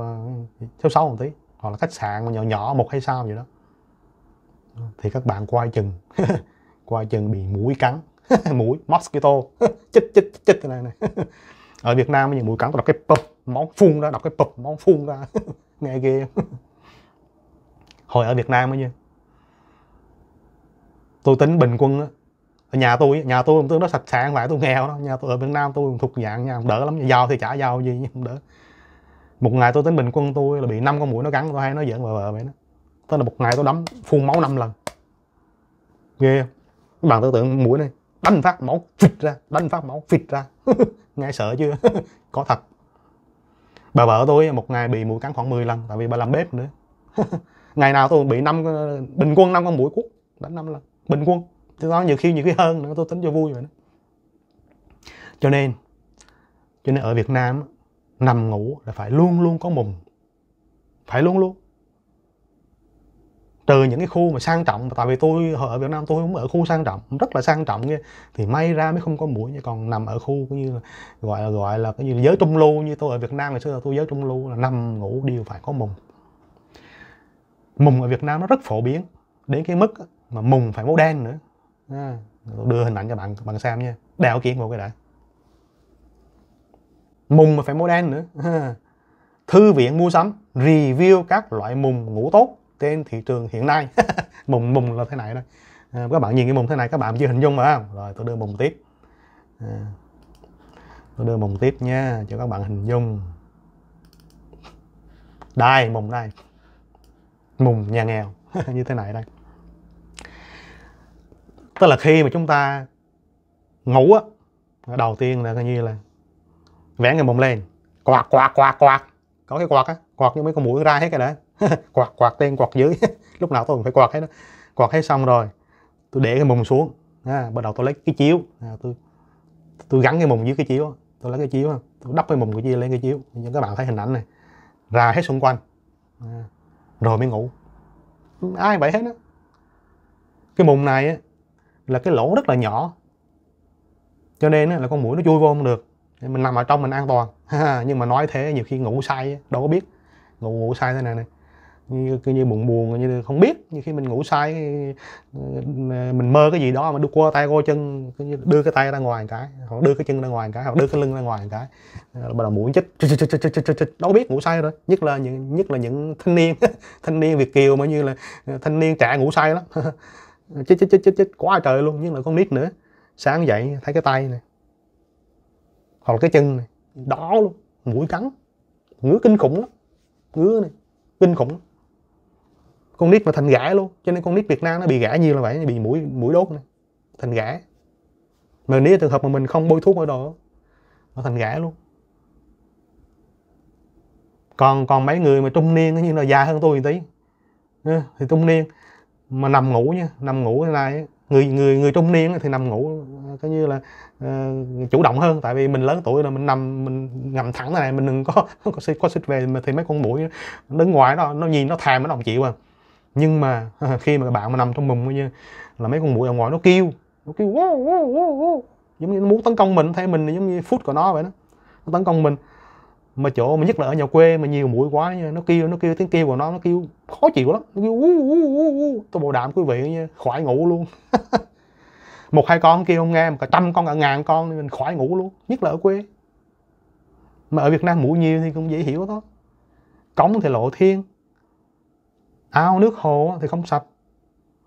xấu xấu một tí hoặc là khách sạn mà nhỏ nhỏ một hay sao vậy đó thì các bạn quay chừng quay chừng bị mũi cắn mũi mosquito chích chích chích cái này này ở Việt Nam những mũi cắn tôi đọc cái pụp máu phun ra đọc cái pụp máu phun ra nghe ghê hồi ở Việt Nam ấy như tôi tính bình quân ở nhà tôi nhà tôi cũng tương đối sạch sẽ không phải tôi nghèo đó nhà tôi ở Việt Nam tôi thuộc dạng nhà đỡ lắm giàu thì chả giàu gì nhưng không đỡ một ngày tôi tính bình quân tôi là bị năm con mũi nó cắn tôi hay nó giỡn vờ vờ vậy đó tức là một ngày tôi đấm phun máu năm lần ghê không các bạn tưởng tượng mũi này đánh phát máu phịch ra đánh phát máu phịch ra nghe sợ chưa có thật bà vợ tôi một ngày bị mũi cắn khoảng 10 lần tại vì bà làm bếp nữa ngày nào tôi bị năm bình quân năm con mũi cuốc đánh năm lần bình quân tôi nói nhiều khi nhiều khi hơn nữa tôi tính cho vui vậy đó cho nên cho nên ở Việt Nam nằm ngủ là phải luôn luôn có mùng phải luôn luôn trừ những cái khu mà sang trọng tại vì tôi ở Việt Nam tôi không ở khu sang trọng rất là sang trọng nha thì may ra mới không có mũi chứ còn nằm ở khu cũng như là, gọi là gọi là cái gì giới trung lưu như tôi ở Việt Nam ngày xưa là tôi giới trung lưu là nằm ngủ đều phải có mùng mùng ở Việt Nam nó rất phổ biến đến cái mức mà mùng phải màu đen nữa à, đưa hình ảnh cho bạn bạn xem nha đeo kiện một cái đã mùng mà phải màu đen nữa à, thư viện mua sắm review các loại mùng ngủ tốt trên thị trường hiện nay mùng mùng là thế này đây à, các bạn nhìn cái mùng thế này các bạn chưa hình dung mà không rồi tôi đưa mùng tiếp à, tôi đưa mùng tiếp nha cho các bạn hình dung đây mùng đây mùng nhà nghèo như thế này đây tức là khi mà chúng ta ngủ á đầu tiên là coi như là vẽ cái mùng lên quạt quạt quạt quạt có cái quạt á quạt như mấy con mũi ra hết cái đấy quạt quạt tên quạt dưới lúc nào tôi cũng phải quạt hết đó quạt hết xong rồi tôi để cái mùng xuống à, bắt đầu tôi lấy cái chiếu à, tôi tôi gắn cái mùng dưới cái chiếu tôi lấy cái chiếu tôi đắp cái mùng của chia lên cái chiếu như các bạn thấy hình ảnh này ra hết xung quanh à, rồi mới ngủ ai vậy hết á cái mùng này á, là cái lỗ rất là nhỏ cho nên á, là con mũi nó chui vô không được mình nằm ở trong mình an toàn nhưng mà nói thế nhiều khi ngủ say đâu có biết ngủ ngủ sai thế này này như, như buồn buồn như không biết như khi mình ngủ say ờ, mình mơ cái gì đó mà đưa qua tay qua chân như đưa cái tay ra ngoài một cái hoặc đưa cái chân ra ngoài một cái hoặc đưa cái lưng ra ngoài một cái ờ, bắt đầu mũi chích chích đâu biết ngủ say rồi nhất là những nhất là những thanh niên thanh niên việt kiều mà như là ờ, thanh niên trẻ ngủ say lắm chích chích chích chích quá trời luôn nhưng là con nít nữa sáng dậy thấy cái tay này hoặc là cái chân này đó luôn mũi cắn ngứa kinh khủng lắm ngứa này kinh khủng con nít mà thành gã luôn cho nên con nít Việt Nam nó bị gã nhiều là vậy bị mũi mũi đốt này thành gã mà nếu trường hợp mà mình không bôi thuốc ở đồ nó thành gã luôn còn còn mấy người mà trung niên như là già hơn tôi một tí ờ, thì trung niên mà nằm ngủ nha nằm ngủ thế này người người người trung niên thì nằm ngủ coi như là uh, chủ động hơn tại vì mình lớn tuổi rồi mình nằm mình ngầm thẳng thế này mình đừng có có xịt, có xịt về mà thì mấy con mũi đứng ngoài đó nó nhìn nó thèm nó đồng chịu à nhưng mà khi mà bạn mà nằm trong mùng coi như là mấy con mũi ở ngoài nó kêu nó kêu wow, wow, wow, wow. giống như nó muốn tấn công mình thấy mình giống như phút của nó vậy đó nó tấn công mình mà chỗ mà nhất là ở nhà quê mà nhiều mũi quá như nó kêu nó kêu tiếng kêu của nó nó kêu khó chịu lắm nó kêu u u u u tôi bảo đảm quý vị như khỏi ngủ luôn một hai con kêu không nghe mà cả trăm con cả ngàn con thì mình khỏi ngủ luôn nhất là ở quê mà ở Việt Nam mũi nhiều thì cũng dễ hiểu thôi cống thì lộ thiên ao nước hồ thì không sạch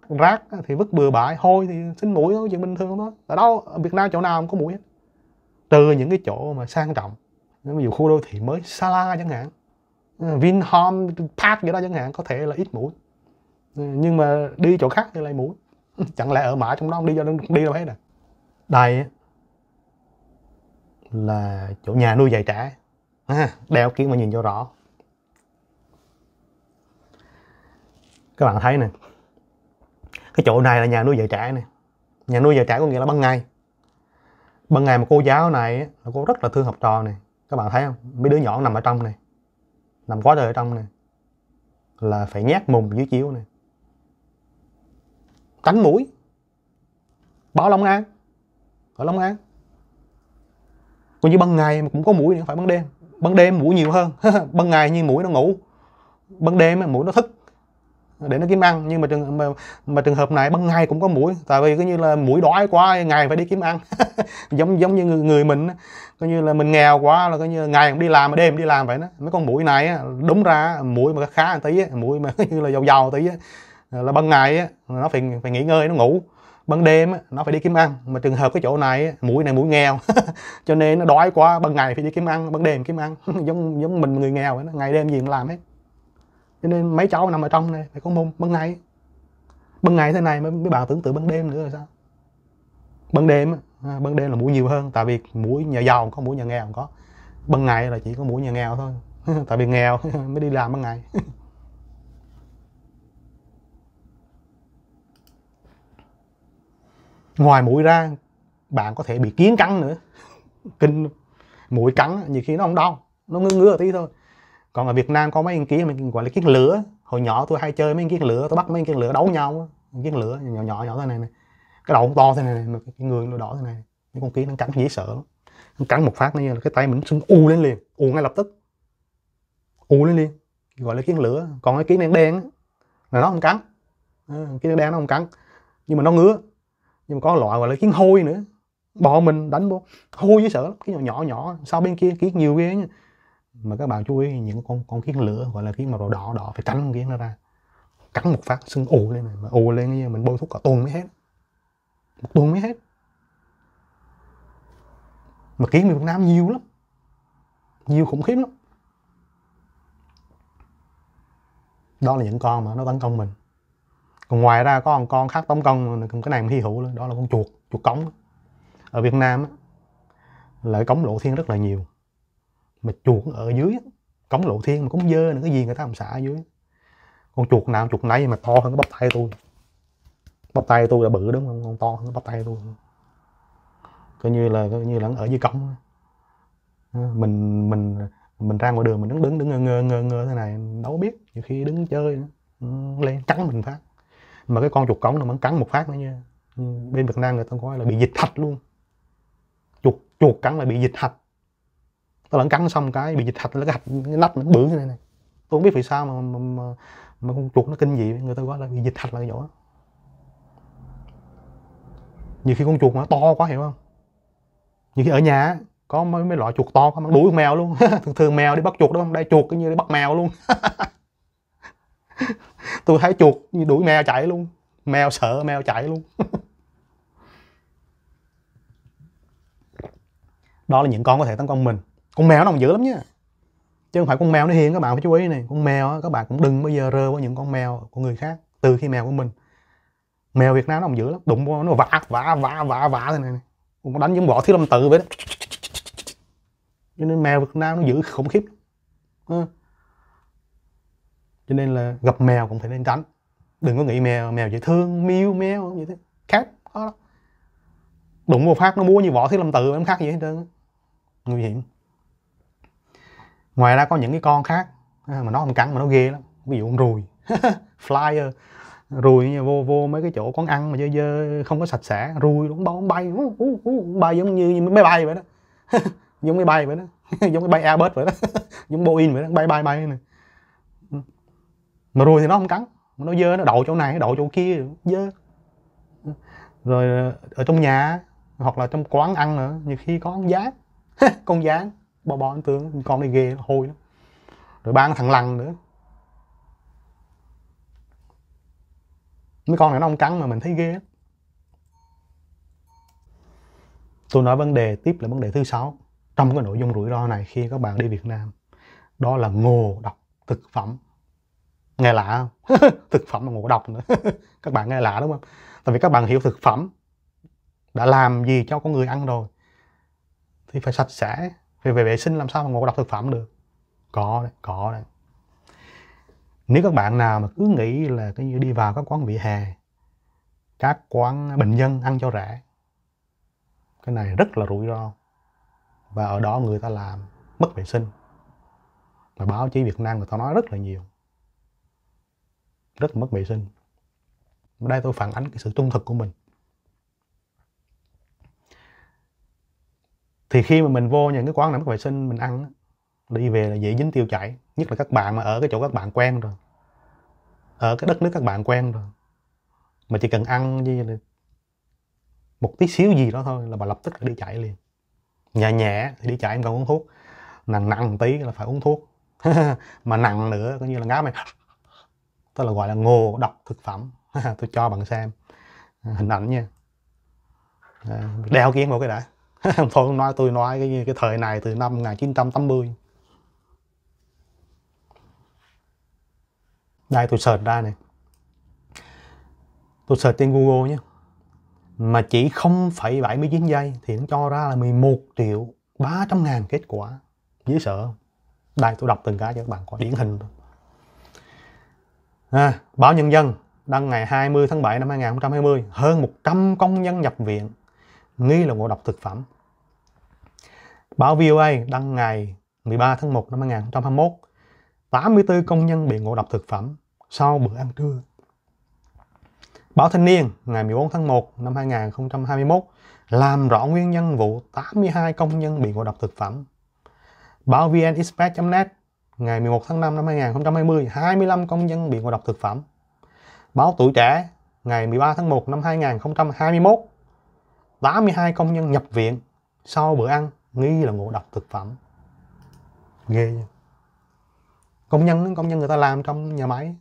rác thì vứt bừa bãi hôi thì sinh mũi thôi chuyện bình thường thôi ở đâu ở việt nam chỗ nào cũng có mũi hết trừ những cái chỗ mà sang trọng ví dụ khu đô thị mới sala chẳng hạn vinhome park gì đó chẳng hạn có thể là ít mũi nhưng mà đi chỗ khác thì lại mũi chẳng lẽ ở Mã trong đó đi cho đi đâu hết à đây là chỗ nhà nuôi dạy trẻ à, đeo kia mà nhìn cho rõ các bạn thấy nè cái chỗ này là nhà nuôi dạy trẻ nè nhà nuôi dạy trẻ có nghĩa là ban ngày ban ngày mà cô giáo này là cô rất là thương học trò này các bạn thấy không mấy đứa nhỏ nằm ở trong này nằm quá trời ở trong này là phải nhát mùng dưới chiếu này tránh mũi báo long an ở long an còn như ban ngày mà cũng có mũi nữa phải ban đêm ban đêm mũi nhiều hơn ban ngày như mũi nó ngủ ban đêm mũi nó thức để nó kiếm ăn nhưng mà trường mà, mà trường hợp này ban ngày cũng có mũi tại vì cứ như là mũi đói quá ngày phải đi kiếm ăn giống giống như người, người mình coi như là mình nghèo quá là coi như ngày cũng đi làm mà đêm đi làm vậy đó mấy con mũi này đúng ra mũi mà khá một tí mũi mà coi như là giàu giàu tí là ban ngày nó phải phải nghỉ ngơi nó ngủ ban đêm nó phải đi kiếm ăn mà trường hợp cái chỗ này mũi này mũi nghèo cho nên nó đói quá ban ngày phải đi kiếm ăn ban đêm kiếm ăn giống giống mình người nghèo vậy đó ngày đêm gì cũng làm hết cho nên mấy cháu nằm ở trong này phải có mông ban ngày ban ngày thế này mới, mới bà tưởng tượng ban đêm nữa rồi sao ban đêm ban đêm là mũi nhiều hơn tại vì mũi nhà giàu không có mũi nhà nghèo không có ban ngày là chỉ có mũi nhà nghèo thôi tại vì nghèo mới đi làm ban ngày ngoài mũi ra bạn có thể bị kiến cắn nữa kinh mũi cắn nhiều khi nó không đau nó ngứa ngứa tí thôi còn ở Việt Nam có mấy anh kiến mình gọi là kiến lửa hồi nhỏ tôi hay chơi mấy anh kiến lửa tôi bắt mấy anh kiến lửa đấu nhau kiến lửa nhỏ nhỏ nhỏ thế này này cái đầu to thế này mà cái người nó đỏ thế này những con kiến nó cắn dễ sợ lắm nó cắn một phát nó như là cái tay mình sưng u lên liền u ngay lập tức u lên liền gọi là kiến lửa còn cái kiến đen đen là nó không cắn kiến đen nó không cắn nhưng mà nó ngứa nhưng mà có loại gọi là kiến hôi nữa bò mình đánh vô hôi dễ sợ lắm cái nhỏ nhỏ nhỏ sau bên kia kiến nhiều ghê nha mà các bạn chú ý những con con kiến lửa gọi là kiến màu đỏ đỏ phải tránh con kiến nó ra cắn một phát sưng ù lên này mà ù lên như mình bôi thuốc cả tuần mới hết một tuần mới hết mà kiến miền Nam nhiều lắm nhiều khủng khiếp lắm đó là những con mà nó tấn công mình còn ngoài ra có một con khác tấn công cái này mình hy hữu đó là con chuột chuột cống ở Việt Nam á, là cống lộ thiên rất là nhiều mà chuột ở dưới cống lộ thiên mà cống dơ nữa cái gì người ta làm xả ở dưới con chuột nào chuột nấy mà to hơn cái bắp tay tôi bắp tay tôi là bự đúng không con to hơn cái bắp tay tôi coi như là coi như là ở dưới cống ờ, mình mình mình ra ngoài đường mình đứng đứng đứng ngơ ngơ ngơ thế này đâu biết nhiều khi đứng chơi lên cắn mình phát mà cái con chuột cống nó vẫn cắn một phát nữa nha bên việt nam người ta coi là bị dịch thạch luôn chuột chuột cắn là bị dịch thạch tôi lẫn cắn xong cái bị dịch hạch nó cái hạch cái nách nó bự như này này tôi không biết vì sao mà mà, mà, mà con chuột nó kinh dị người ta gọi là bị dịch hạch là cái nhỏ nhiều khi con chuột nó to quá hiểu không nhiều khi ở nhà có mấy, mấy loại chuột to có mang đuổi mèo luôn thường thường mèo đi bắt chuột đúng không đây chuột như đi bắt mèo luôn tôi thấy chuột như đuổi mèo chạy luôn mèo sợ mèo chạy luôn đó là những con có thể tấn công mình con mèo nó còn dữ lắm nha chứ không phải con mèo nó hiền các bạn phải chú ý này con mèo các bạn cũng đừng bao giờ rơ với những con mèo của người khác từ khi mèo của mình mèo việt nam nó còn dữ lắm đụng vô nó vả vả vả vả vả thế này, này. cũng đánh giống võ thiếu lâm tự vậy đó cho nên mèo việt nam nó dữ khủng khiếp cho nên là gặp mèo cũng phải nên tránh đừng có nghĩ mèo mèo dễ thương miêu mèo như thế khác đó đụng một phát nó múa như vỏ thiếu lâm tự em khác gì hết trơn nguy hiểm ngoài ra có những cái con khác à, mà nó không cắn mà nó ghê lắm ví dụ con ruồi flyer ruồi vô vô mấy cái chỗ quán ăn mà dơ dơ không có sạch sẽ ruồi nó bóng bay bay giống như, như máy bay vậy đó giống máy bay vậy đó giống cái bay Airbus vậy đó giống Boeing vậy đó bay bay bay này mà ruồi thì nó không cắn nó dơ nó đậu chỗ này đậu chỗ kia dơ rồi ờ, ở trong nhà hoặc là trong quán ăn nữa nhiều khi có con gián con gián bò bò ấn tướng con này ghê hôi lắm rồi ba thằng lằn nữa mấy con này nó không cắn mà mình thấy ghê tôi nói vấn đề tiếp là vấn đề thứ sáu trong cái nội dung rủi ro này khi các bạn đi Việt Nam đó là ngộ độc thực phẩm nghe lạ không thực phẩm là ngộ độc nữa các bạn nghe lạ đúng không tại vì các bạn hiểu thực phẩm đã làm gì cho con người ăn rồi thì phải sạch sẽ thì về vệ sinh làm sao mà ngộ độc thực phẩm được có đấy có đấy nếu các bạn nào mà cứ nghĩ là cái như đi vào các quán vỉa hè các quán bình dân ăn cho rẻ cái này rất là rủi ro và ở đó người ta làm mất vệ sinh mà báo chí Việt Nam người ta nói rất là nhiều rất là mất vệ sinh đây tôi phản ánh cái sự trung thực của mình thì khi mà mình vô những cái quán làm vệ sinh mình ăn đi về là dễ dính tiêu chảy nhất là các bạn mà ở cái chỗ các bạn quen rồi ở cái đất nước các bạn quen rồi mà chỉ cần ăn như là một tí xíu gì đó thôi là bà lập tức là đi chạy liền nhẹ nhẹ thì đi chạy em cần uống thuốc nặng nặng một tí là phải uống thuốc mà nặng nữa coi như là ngáp mày tức là gọi là ngô độc thực phẩm tôi cho bạn xem hình ảnh nha à, đeo kiến vào cái đã không thôi nói tôi nói cái cái thời này từ năm 1980 đây tôi search ra này tôi search trên Google nhé mà chỉ 0,79 giây thì nó cho ra là 11 triệu 300 ngàn kết quả dễ sợ đây tôi đọc từng cái cho các bạn coi điển hình thôi à, báo nhân dân đăng ngày 20 tháng 7 năm 2020 hơn 100 công nhân nhập viện nghi là ngộ độc thực phẩm. Báo VOA đăng ngày 13 tháng 1 năm 2021, 84 công nhân bị ngộ độc thực phẩm sau bữa ăn trưa. Báo Thanh niên ngày 14 tháng 1 năm 2021 làm rõ nguyên nhân vụ 82 công nhân bị ngộ độc thực phẩm. Báo VN Express.net ngày 11 tháng 5 năm 2020, 25 công nhân bị ngộ độc thực phẩm. Báo Tuổi Trẻ ngày 13 tháng 1 năm 2021, 82 công nhân nhập viện sau bữa ăn nghi là ngộ độc thực phẩm ghê nha công nhân công nhân người ta làm trong nhà máy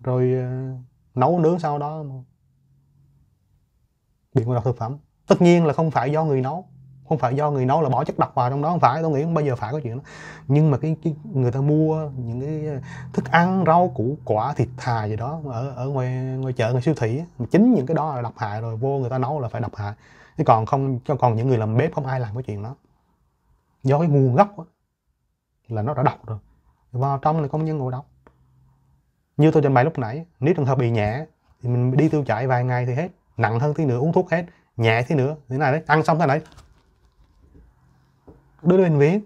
rồi ờ, nấu nướng sau đó bị ngộ độc thực phẩm tất nhiên là không phải do người nấu không phải do người nấu là bỏ chất độc vào trong đó không phải tôi nghĩ không bao giờ phải có chuyện đó nhưng mà cái, cái người ta mua những cái ờ, thức ăn rau củ quả thịt thà gì đó ở ở ngoài ngoài chợ ngoài siêu thị mà chính những cái đó là độc hại rồi vô người ta nấu là phải độc hại chứ còn không cho còn những người làm bếp không ai làm cái chuyện đó do cái nguồn gốc đó, là nó đã độc rồi vào trong là công nhân ngộ độc như tôi trình bày lúc nãy nếu trường hợp bị nhẹ thì mình đi tiêu chảy vài ngày thì hết nặng hơn thế nữa uống thuốc hết nhẹ thế nữa thế này đấy ăn xong thế này đưa lên viện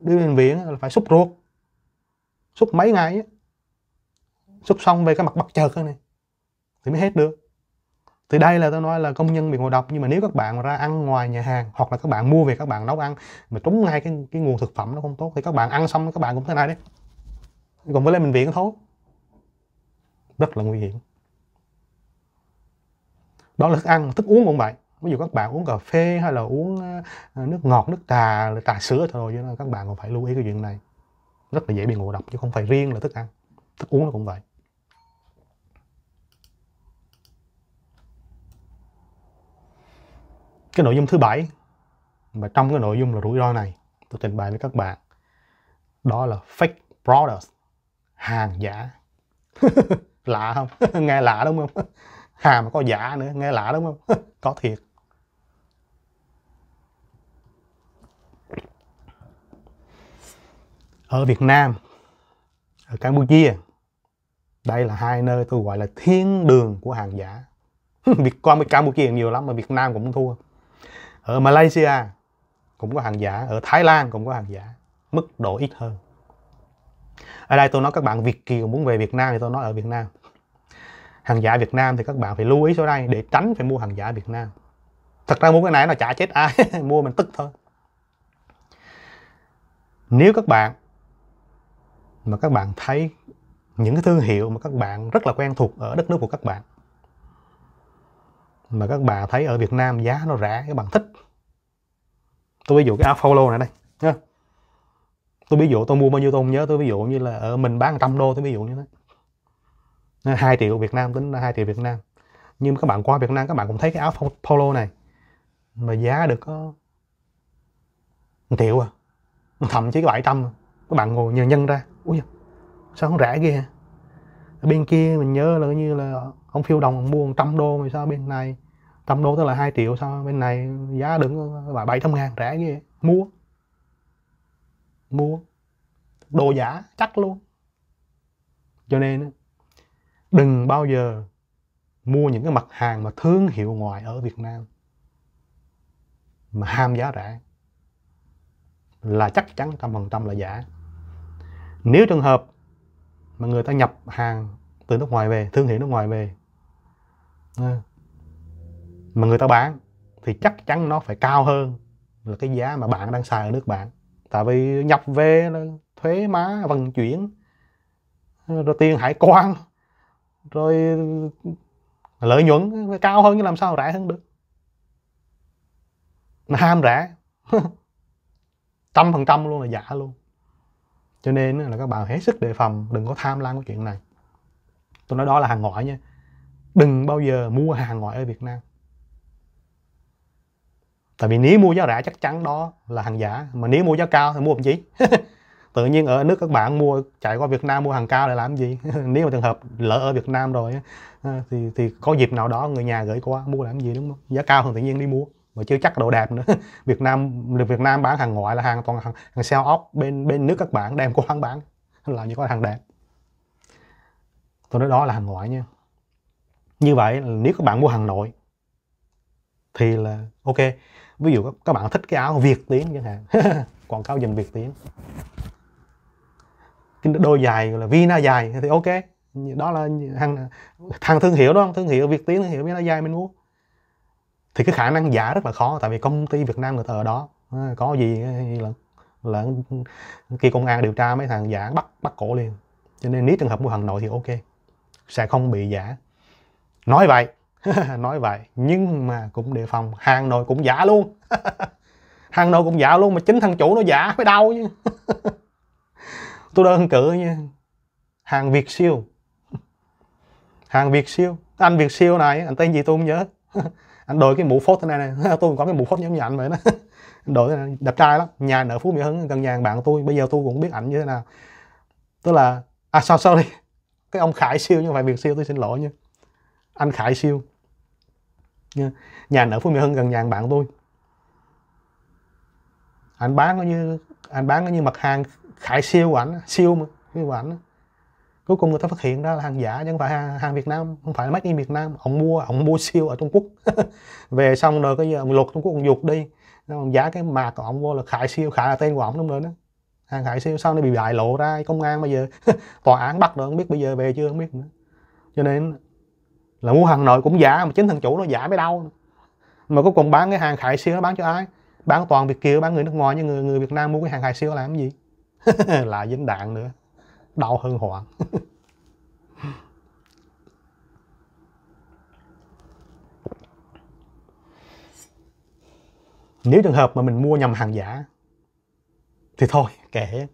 đưa lên viện là phải xúc ruột xúc mấy ngày xúc xong về cái mặt bắt chợt này thì mới hết được thì đây là tôi nói là công nhân bị ngộ độc nhưng mà nếu các bạn ra ăn ngoài nhà hàng hoặc là các bạn mua về các bạn nấu ăn mà trúng ngay cái cái nguồn thực phẩm nó không tốt thì các bạn ăn xong các bạn cũng thế này đấy còn với lên bệnh viện thôi rất là nguy hiểm đó là thức ăn thức uống cũng vậy ví dụ các bạn uống cà phê hay là uống ờ, ờ, nước ngọt nước trà trà sữa thôi cho các bạn còn phải lưu ý cái chuyện này rất là dễ bị ngộ độc chứ không phải riêng là thức ăn thức uống nó cũng vậy cái nội dung thứ bảy mà trong cái nội dung là rủi ro này tôi trình bày với các bạn đó là fake products hàng giả lạ không nghe lạ đúng không hà mà có giả nữa nghe lạ đúng không có thiệt ở Việt Nam ở Campuchia đây là hai nơi tôi gọi là thiên đường của hàng giả Việt con với Campuchia nhiều lắm mà Việt Nam cũng thua ở Malaysia cũng có hàng giả ở Thái Lan cũng có hàng giả mức độ ít hơn ở đây tôi nói các bạn Việt kiều muốn về Việt Nam thì tôi nói ở Việt Nam hàng giả Việt Nam thì các bạn phải lưu ý số đây để tránh phải mua hàng giả Việt Nam thật ra mua cái này nó chả chết ai mua mình tức thôi nếu các bạn mà các bạn thấy những cái thương hiệu mà các bạn rất là quen thuộc ở đất nước của các bạn mà các bạn thấy ở Việt Nam giá nó rẻ các bạn thích tôi ví dụ cái Apollo này đây nhá tôi ví dụ tôi mua bao nhiêu tôi không nhớ tôi ví dụ như là ở mình bán 100 đô tôi ví dụ như thế 2 triệu Việt Nam tính là 2 triệu Việt Nam nhưng mà các bạn qua Việt Nam các bạn cũng thấy cái áo polo này mà giá được có 1 triệu à thậm chí 700 các bạn ngồi nhờ nhân ra ui sao không rẻ ghê ở bên kia mình nhớ là như là ông phiêu đồng mua 100 đô mà sao bên này trăm đô tức là 2 triệu sao bên này giá đứng bà bảy trăm ngàn rẻ ghê mua mua đồ giả chắc luôn cho nên đừng bao giờ mua những cái mặt hàng mà thương hiệu ngoài ở Việt Nam mà ham giá rẻ là chắc chắn trăm phần trăm là giả nếu trường hợp mà người ta nhập hàng từ nước ngoài về thương hiệu nước ngoài về à, mà người ta bán thì chắc chắn nó phải cao hơn là cái giá mà bạn đang xài ở nước bạn tại vì nhập về là thuế má vận chuyển rồi tiền hải quan rồi lợi nhuận phải cao hơn chứ làm sao rẻ hơn được mà ham rẻ trăm phần trăm luôn là giả luôn cho nên là các bạn hết sức đề phòng đừng có tham lam cái chuyện này tôi nói đó là hàng ngoại nha đừng bao giờ mua hàng ngoại ở Việt Nam tại vì nếu mua giá rẻ chắc chắn đó là hàng giả mà nếu mua giá cao thì mua làm gì tự nhiên ở nước các bạn mua chạy qua Việt Nam mua hàng cao để làm gì nếu mà trường hợp lỡ ở Việt Nam rồi ờ, thì thì có dịp nào đó người nhà gửi qua mua làm gì đúng không giá cao hơn tự nhiên đi mua mà chưa chắc đồ đẹp nữa Việt Nam Việt Nam bán hàng ngoại là hàng toàn hàng, hàng sale off bên bên nước các bạn đem qua hãng bán là những con hàng đẹp tôi nói đó là hàng ngoại nha như vậy nếu các bạn mua hàng nội thì là ok ví dụ các các bạn thích cái áo việt tiến chẳng hạn quảng cáo dành việt tiến cái đôi dài gọi là vina dài thì ok đó là hàng hàng thương hiệu đó thương hiệu việt tiến thương hiệu vina dài mình mua thì cái khả năng giả rất là khó tại vì công ty Việt Nam người ta ở đó ờ, có ờ, gì là là khi công an điều tra mấy thằng giả bắt bắt cổ liền cho nên nếu trường hợp của Hà Nội thì ok sẽ không bị giả nói vậy nói vậy nhưng mà cũng đề phòng Hà Nội cũng giả luôn Hà Nội cũng giả luôn mà chính thằng chủ nó giả mới đau chứ tôi đơn cử nha hàng Việt siêu hàng Việt siêu anh Việt siêu này anh tên gì tôi không nhớ anh đổi cái mũ phốt thế này này tôi có cái mũ phốt giống như anh vậy đó đổi thế đẹp trai lắm nhà nợ phú mỹ hưng gần nhà bạn tôi bây giờ tôi cũng biết ảnh như thế nào tức là à sao đi cái ông khải siêu nhưng phải việc siêu tôi xin lỗi nha anh khải siêu nhà nợ phú mỹ hưng gần nhà bạn tôi anh bán nó như anh bán nó như mặt hàng khải siêu của ảnh siêu mà siêu của ảnh cuối cùng người ta phát hiện ra là hàng giả nhưng phải hàng, hàng Việt Nam không phải là made in Việt Nam ông mua ông mua siêu ở Trung Quốc về xong rồi cái ông luật Trung Quốc ông dục đi ông giả cái mạc của ông mua là Khải siêu Khải là tên của ông đúng rồi đó hàng Khải siêu sau này bị bại lộ ra công an bây giờ tòa án bắt rồi không biết bây giờ về chưa không biết nữa cho nên là mua hàng nội cũng giả mà chính thằng chủ nó giả mới đau mà cuối cùng bán cái hàng Khải siêu nó bán cho ai bán toàn Việt kiều bán người nước ngoài như người người Việt Nam mua cái hàng Khải siêu làm cái gì là dính đạn nữa đau hơn hỏa nếu trường hợp mà mình mua nhầm hàng giả thì thôi kể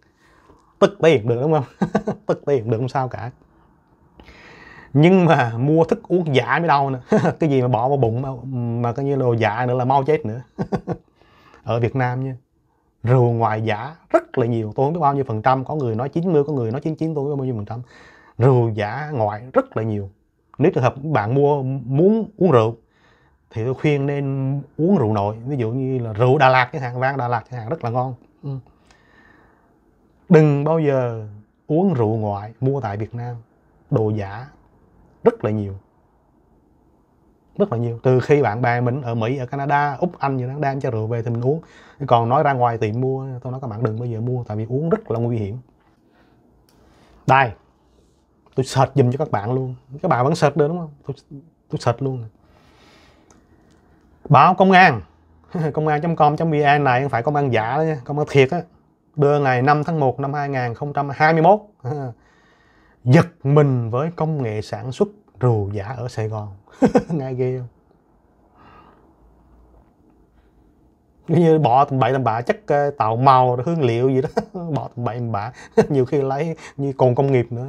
tức tiền được đúng không tức tiền được không sao cả nhưng mà mua thức uống giả mới đau nữa cái gì mà bỏ vào bụng mà, mà coi như đồ giả nữa là mau chết nữa ở Việt Nam nha rượu ngoại giả rất là nhiều tôi không biết bao nhiêu phần trăm có người nói 90 có người nói 99 tôi không biết bao nhiêu phần trăm rượu giả ngoại rất là nhiều nếu trường hợp bạn mua muốn uống rượu thì tôi khuyên nên uống rượu nội ví dụ như là rượu Đà Lạt cái hạn vang Đà Lạt cái hàng rất là ngon ừ. đừng bao giờ uống rượu ngoại mua tại Việt Nam đồ giả rất là nhiều rất là nhiều từ khi bạn bè mình ở mỹ ở canada úc anh gì đó đang cho rượu về thì mình uống còn nói ra ngoài tiệm mua tôi nói các bạn đừng bao giờ mua tại vì uống rất là nguy hiểm đây tôi search dùm cho các bạn luôn các bạn vẫn search được đúng không tôi, tôi search luôn báo công an công an com vn này không phải công an giả đó nha công an thiệt á đưa ngày 5 tháng 1 năm 2021 giật mình với công nghệ sản xuất rù giả ở Sài Gòn nghe ghê không như bỏ tầm bậy tầm bạ chắc ờ, tàu màu hương liệu gì đó bỏ tầm bậy tầm bạ nhiều khi lấy như cồn công nghiệp nữa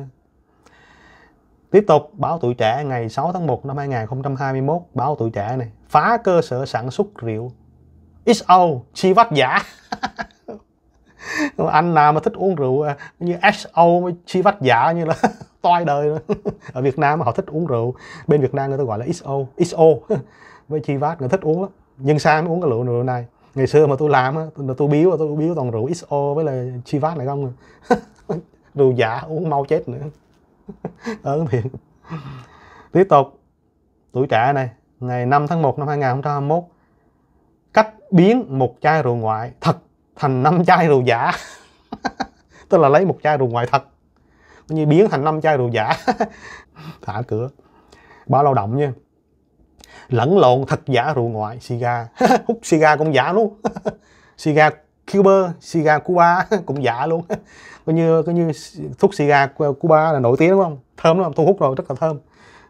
Tiếp tục, báo tuổi trẻ ngày 6 tháng 1 năm 2021, báo tuổi trẻ này, phá cơ sở sản xuất rượu. XO, chi vách giả. anh nào mà thích uống rượu à, như SO chi vách giả như là toai đời ở Việt Nam họ thích uống rượu bên Việt Nam người ta gọi là XO XO với chi vát người thích uống lắm nhưng sang uống cái rượu rượu này ngày xưa mà tôi làm là tôi biếu tôi biếu toàn rượu XO với là chi vát này không à. rượu giả uống mau chết nữa ở miệng tiếp tục tuổi trẻ này ngày 5 tháng 1 năm 2021 cách biến một chai rượu ngoại thật thành năm chai rượu giả tức là lấy một chai rượu ngoại thật coi như biến thành năm chai rượu giả thả cửa báo lao động nha lẫn lộn thật giả rượu ngoại siga hút siga cũng giả luôn siga Cuba, siga Cuba cũng giả luôn coi như coi như thuốc siga Cuba là nổi tiếng đúng không thơm lắm thu hút rồi rất là thơm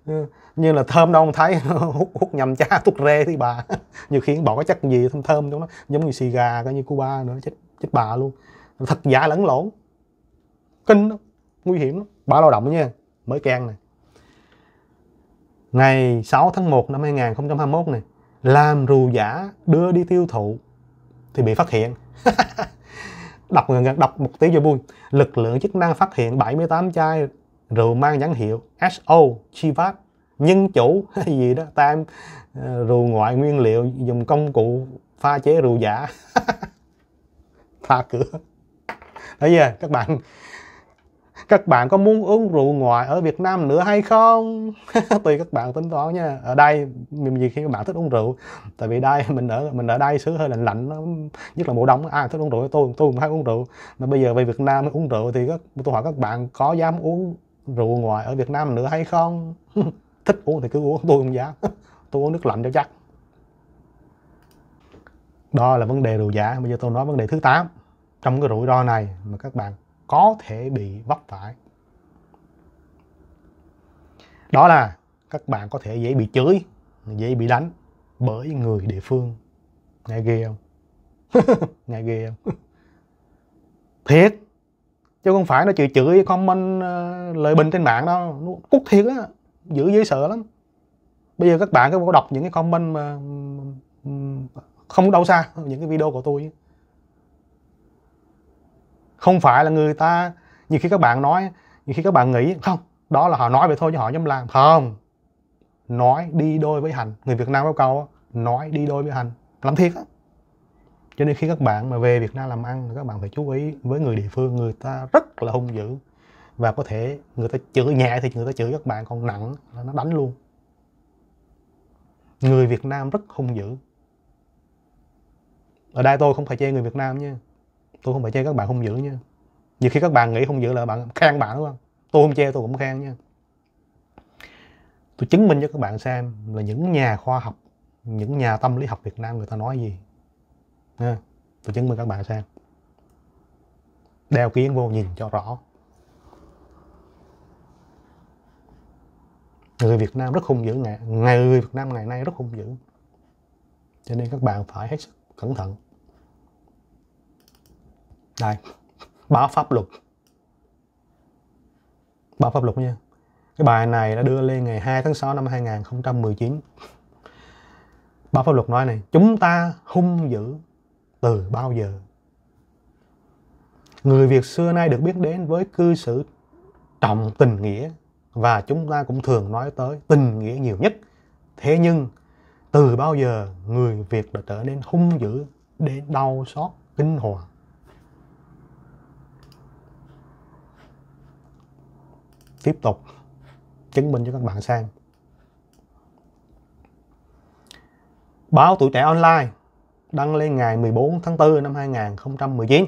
ừ như là thơm đâu không thấy hút hút nhầm cha thuốc rê thì bà nhiều khi bỏ cái chất gì thơm thơm trong nó giống như xì gà coi như cuba nữa chết chết bà luôn thật giả lẫn lộn kinh đó. nguy hiểm lắm bà lao động nha mới can này ngày 6 tháng 1 năm 2021 này làm rù giả đưa đi tiêu thụ thì bị phát hiện đọc đọc một tí cho vui lực lượng chức năng phát hiện 78 chai rượu mang nhãn hiệu SO chivas nhân chủ hay gì đó ta em ờ, rượu ngoại nguyên liệu dùng công cụ pha chế rượu giả pha cửa bây giờ các bạn các bạn có muốn uống rượu ngoại ở Việt Nam nữa hay không tùy các bạn tính toán nha ở đây mình gì khi các bạn thích uống rượu tại vì đây mình ở mình ở đây xứ hơi lạnh lạnh nhất là mùa đông ai à, thích uống rượu tôi tôi cũng hay uống rượu mà bây giờ về Việt Nam uống rượu thì các, tôi hỏi các bạn có dám uống rượu ngoại ở Việt Nam nữa hay không thích uống thì cứ uống tôi không dám tôi uống nước lạnh cho chắc đó là vấn đề đồ giả bây giờ tôi nói vấn đề thứ 8 trong cái rủi ro này mà các bạn có thể bị vấp phải đó là các bạn có thể dễ bị chửi dễ bị đánh bởi người địa phương nghe ghê không nghe ghê không thiệt chứ không phải nó chịu chửi comment ờ, lời bình trên mạng đâu cút thiệt á dữ dễ sợ lắm bây giờ các bạn có đọc những cái comment mà ừ, không đâu xa những cái video của tôi không phải là người ta như khi các bạn nói như khi các bạn nghĩ không đó là họ nói vậy thôi chứ họ dám làm không nói đi đôi với hành người việt nam có câu nói đi đôi với hành làm thiệt á cho nên khi các bạn mà về việt nam làm ăn các bạn phải chú ý với người địa phương người ta rất là hung dữ và có thể người ta chửi nhẹ thì người ta chửi các bạn còn nặng là nó đánh luôn người Việt Nam rất hung dữ ở đây tôi không phải chê người Việt Nam nha tôi không phải chê các bạn hung dữ nha nhiều khi các bạn nghĩ hung dữ là bạn khen bạn đúng không tôi không chê tôi cũng khen nha tôi chứng minh cho các bạn xem là những nhà khoa học những nhà tâm lý học Việt Nam người ta nói gì nha tôi chứng minh các bạn xem đeo kiến vô nhìn cho rõ người Việt Nam rất hung dữ ngày người Việt Nam ngày nay rất hung dữ cho nên các bạn phải hết sức cẩn thận đây báo pháp luật báo pháp luật nha cái bài này đã đưa lên ngày 2 tháng 6 năm 2019 báo pháp luật nói này chúng ta hung dữ từ bao giờ người Việt xưa nay được biết đến với cư xử trọng tình nghĩa và chúng ta cũng thường nói tới tình nghĩa nhiều nhất thế nhưng từ bao giờ người việt đã trở nên hung dữ đến đau xót kinh hoàng tiếp tục chứng minh cho các bạn xem Báo Tuổi Trẻ Online đăng lên ngày 14 tháng 4 năm 2019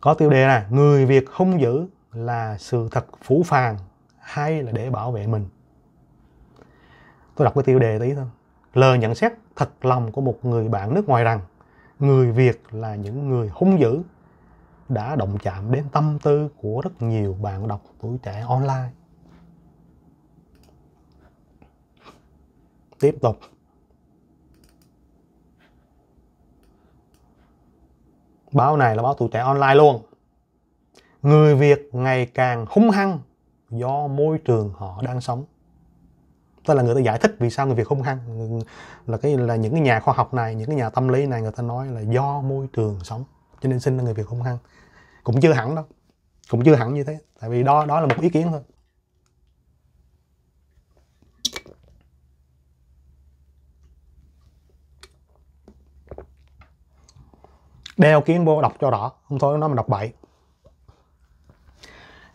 có tiêu đề là Người Việt hung dữ là sự thật phủ phàng hay là để bảo vệ mình tôi đọc cái tiêu đề tí thôi lời nhận xét thật lòng của một người bạn nước ngoài rằng người việt là những người hung dữ đã động chạm đến tâm tư của rất nhiều bạn đọc tuổi trẻ online tiếp tục báo này là báo tuổi trẻ online luôn người Việt ngày càng hung hăng do môi trường họ đang sống tức là người ta giải thích vì sao người Việt hung hăng là cái là những cái nhà khoa học này những cái nhà tâm lý này người ta nói là do môi trường sống cho nên sinh ra người Việt hung hăng cũng chưa hẳn đâu cũng chưa hẳn như thế tại vì đó đó là một ý kiến thôi đeo kiến vô đọc cho rõ không thôi nó mà đọc bậy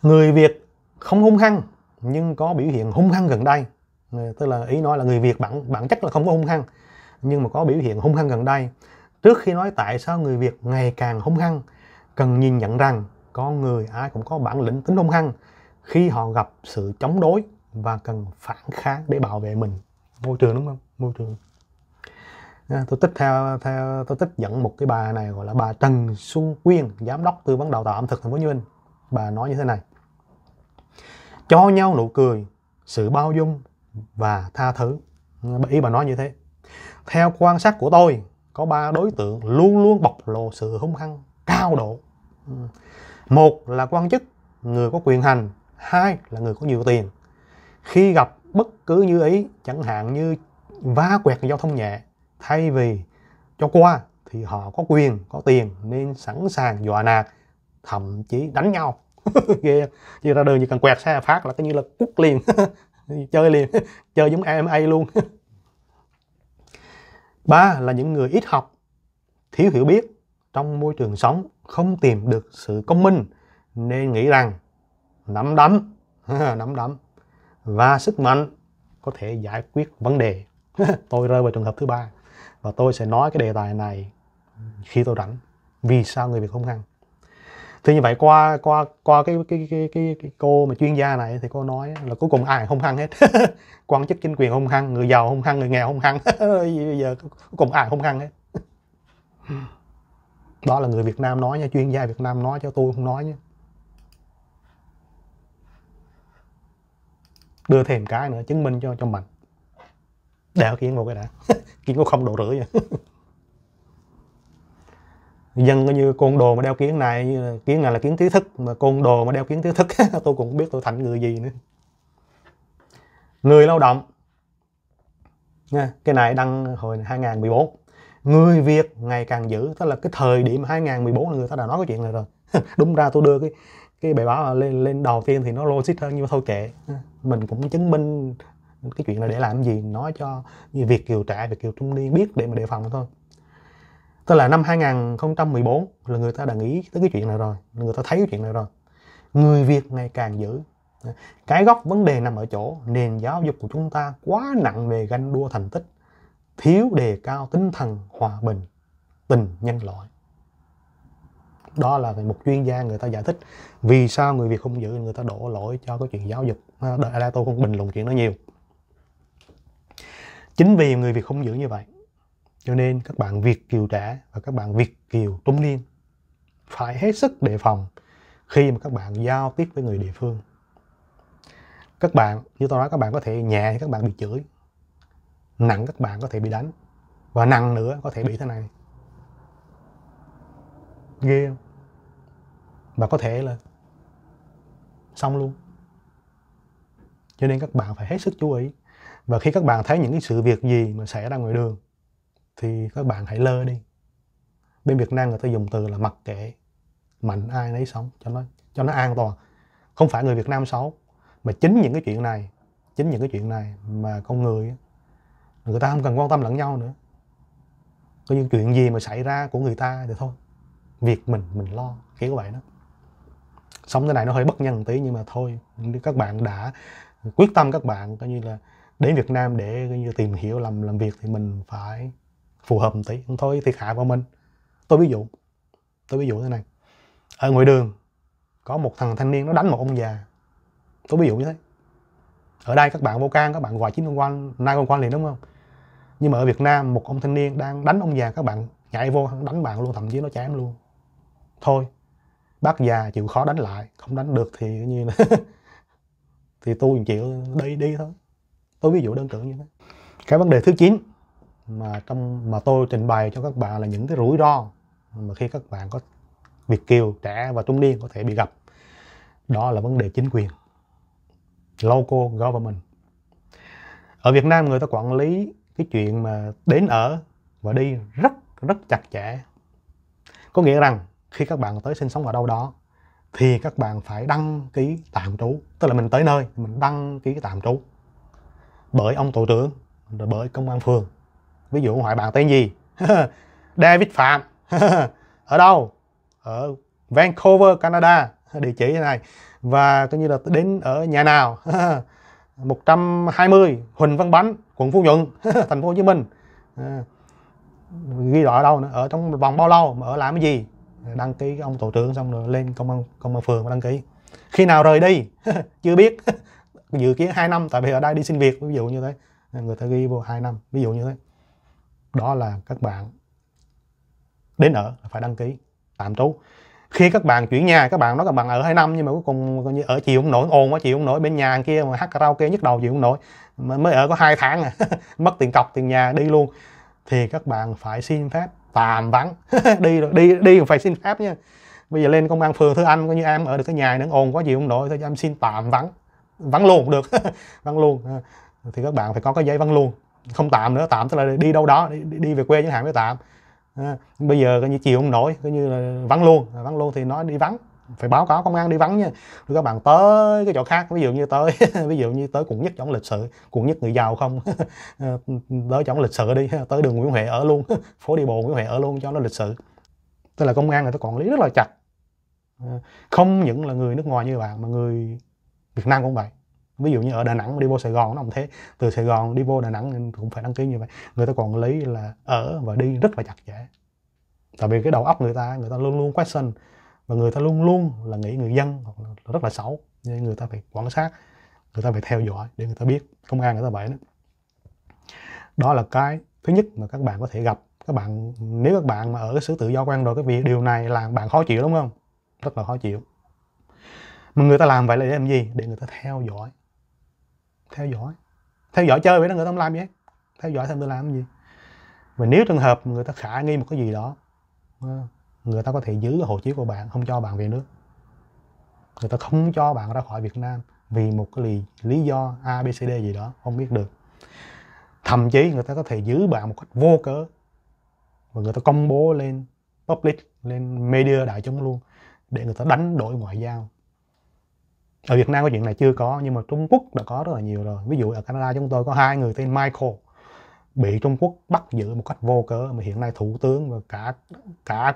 người việt không hung hăng nhưng có biểu hiện hung hăng gần đây tức là ý nói là người việt bản bản chất là không có hung hăng nhưng mà có biểu hiện hung hăng gần đây trước khi nói tại sao người việt ngày càng hung hăng cần nhìn nhận rằng có người ai cũng có bản lĩnh tính hung hăng khi họ gặp sự chống đối và cần phản kháng để bảo vệ mình môi trường đúng không môi trường à, tôi tích theo theo tôi tích dẫn một cái bà này gọi là bà Trần Xuân Quyên giám đốc tư vấn đào tạo ẩm thực thành phố Hồ Chí Minh bà nói như thế này cho nhau nụ cười sự bao dung và tha thứ ý bà nói như thế theo quan sát của tôi có ba đối tượng luôn luôn bộc lộ sự hung hăng cao độ một là quan chức người có quyền hành hai là người có nhiều tiền khi gặp bất cứ như ý chẳng hạn như va quẹt giao thông nhẹ thay vì cho qua thì họ có quyền có tiền nên sẵn sàng dọa nạt thậm chí đánh nhau ghê như ra đường chỉ cần quẹt xe phát là cái như là quốc liền chơi liền chơi giống MMA luôn ba là những người ít học thiếu hiểu biết trong môi trường sống không tìm được sự công minh nên nghĩ rằng nắm đấm nắm đấm và sức mạnh có thể giải quyết vấn đề tôi rơi vào trường hợp thứ ba và tôi sẽ nói cái đề tài này khi tôi rảnh vì sao người việt không ăn thì như vậy qua qua qua cái cái cái cái, cái cô mà chuyên gia này thì cô nói là cuối cùng ai không hăng hết quan chức chính quyền không hăng người giàu không hăng người nghèo không hăng bây giờ cuối cùng ai không hăng hết đó là người Việt Nam nói nha chuyên gia Việt Nam nói cho tôi không nói nha đưa thêm cái nữa chứng minh cho cho mình để kiến một cái đã kiến có không đồ rửa vậy dân coi như côn đồ mà đeo kiến này kiến này là kiến trí thức mà côn đồ mà đeo kiến trí thức tôi cũng không biết tôi thành người gì nữa người lao động cái này đăng hồi 2014 người Việt ngày càng giữ tức là cái thời điểm 2014 là người ta đã nói cái chuyện này rồi đúng ra tôi đưa cái cái bài báo lên lên đầu tiên thì nó logic hơn nhưng mà thôi kệ mình cũng chứng minh cái chuyện này để làm gì nói cho Việt kiều trẻ Việt kiều trung niên biết để mà đề phòng thôi tức là năm 2014 là người ta đã nghĩ tới cái chuyện này rồi người ta thấy cái chuyện này rồi người Việt ngày càng giữ cái gốc vấn đề nằm ở chỗ nền giáo dục của chúng ta quá nặng về ganh đua thành tích thiếu đề cao tinh thần hòa bình tình nhân loại đó là một chuyên gia người ta giải thích vì sao người việt không giữ người ta đổ lỗi cho cái chuyện giáo dục đại la tôi không bình luận chuyện đó nhiều chính vì người việt không giữ như vậy cho nên các bạn Việt Kiều trẻ và các bạn Việt Kiều trung niên phải hết sức đề phòng khi mà các bạn giao tiếp với người địa phương các bạn như tôi nói các bạn có thể nhẹ các bạn bị chửi nặng các bạn có thể bị đánh và nặng nữa có thể bị thế này ghê không và có thể là xong luôn cho nên các bạn phải hết sức chú ý và khi các bạn thấy những cái sự việc gì mà xảy ra ngoài đường thì các bạn hãy lơ đi bên Việt Nam người ta dùng từ là mặc kệ mạnh ai nấy sống cho nó cho nó an toàn không phải người Việt Nam xấu mà chính những cái chuyện này chính những cái chuyện này mà con người người ta không cần quan tâm lẫn nhau nữa có những chuyện gì mà xảy ra của người ta thì thôi việc mình mình lo kiểu vậy đó sống thế này nó hơi bất nhân một tí nhưng mà thôi các bạn đã quyết tâm các bạn coi như là đến Việt Nam để coi như tìm hiểu làm làm việc thì mình phải phù hợp một tí không thôi thiệt hại vào mình tôi ví dụ tôi ví dụ thế này ở ngoài đường có một thằng thanh niên nó đánh một ông già tôi ví dụ như thế ở đây các bạn vô can các bạn gọi chính công quan nay công quan liền đúng không nhưng mà ở việt nam một ông thanh niên đang đánh ông già các bạn nhảy vô đánh bạn luôn thậm chí nó chém luôn thôi bác già chịu khó đánh lại không đánh được thì như là thì tôi chịu đi đi thôi tôi ví dụ đơn cử như thế cái vấn đề thứ chín mà trong mà tôi trình bày cho các bạn là những cái rủi ro mà khi các bạn có Việt kiều trẻ và trung niên có thể bị gặp đó là vấn đề chính quyền local government ở Việt Nam người ta quản lý cái chuyện mà đến ở và đi rất rất chặt chẽ có nghĩa rằng khi các bạn tới sinh sống ở đâu đó thì các bạn phải đăng ký tạm trú tức là mình tới nơi mình đăng ký tạm trú bởi ông tổ trưởng rồi bởi công an phường ví dụ hỏi bạn tên gì David Phạm ở đâu ở Vancouver Canada địa chỉ này và coi như là đến ở nhà nào 120 Huỳnh Văn Bánh quận Phú Nhuận thành phố Hồ Chí Minh à, ghi rõ ở đâu nữa ở trong vòng bao lâu mà ở làm cái gì đăng ký ông tổ trưởng xong rồi lên công an công an phường và đăng ký khi nào rời đi chưa biết dự kiến 2 năm tại vì ở đây đi xin việc ví dụ như thế người ta ghi vô 2 năm ví dụ như thế đó là các bạn đến ở phải đăng ký tạm trú khi các bạn chuyển nhà các bạn nói các bạn ở hai năm nhưng mà cuối cùng như ở chịu không nổi ồn quá chịu không nổi bên nhà kia mà hát karaoke nhức đầu chịu không nổi mới ở có hai tháng à mất tiền cọc tiền nhà đi luôn thì các bạn phải xin phép tạm vắng đi đi đi phải xin phép nha bây giờ lên công an phường thứ anh coi như em ở được cái nhà nó ồn quá chịu không nổi thì em xin tạm vắng vắng luôn được vắng luôn thì các bạn phải có cái giấy vắng luôn không tạm nữa tạm tức là đi đâu đó đi, đi về quê chẳng hạn mới tạm à, bây giờ coi như chiều không nổi coi như là vắng luôn à, vắng luôn thì nói đi vắng phải báo cáo công an đi vắng nha rồi các bạn tới cái chỗ khác ví dụ như tới ví dụ như tới quận nhất chọn lịch sự quận nhất người giàu không à, tới chọn lịch sự đi tới đường nguyễn huệ ở luôn phố đi bộ nguyễn huệ ở luôn cho nó lịch sự tức là công an người ta quản lý rất là chặt à, không những là người nước ngoài như bạn mà người việt nam cũng vậy ví dụ như ở đà nẵng đi vô sài gòn nó không thế từ sài gòn đi vô đà nẵng cũng phải đăng ký như vậy người ta còn lấy là ở và đi rất là chặt chẽ tại vì cái đầu óc người ta người ta luôn luôn question và người ta luôn luôn là nghĩ người dân rất là xấu nên người ta phải quan sát người ta phải theo dõi để người ta biết công an người ta vậy đó đó là cái thứ nhất mà các bạn có thể gặp các bạn nếu các bạn mà ở cái sự tự do quen rồi cái việc điều này làm bạn khó chịu đúng không rất là khó chịu mà người ta làm vậy là để làm gì để người ta theo dõi theo dõi theo dõi chơi vậy đó người ta không làm gì hết theo dõi xem tôi làm cái gì và nếu trường hợp người ta khả nghi một cái gì đó ờ, người ta có thể giữ hộ chiếu của bạn không cho bạn về nước người ta không cho bạn ra khỏi Việt Nam vì một cái lý, lý do A B C D gì đó không biết được thậm chí người ta có thể giữ bạn một cách vô cớ và người ta công bố lên public lên media đại chúng luôn để người ta đánh đổi ngoại giao ở Việt Nam có chuyện này chưa có nhưng mà Trung Quốc đã có rất là nhiều rồi ví dụ ở Canada chúng tôi có hai người tên Michael bị Trung Quốc bắt giữ một cách vô cớ mà hiện nay thủ tướng và cả cả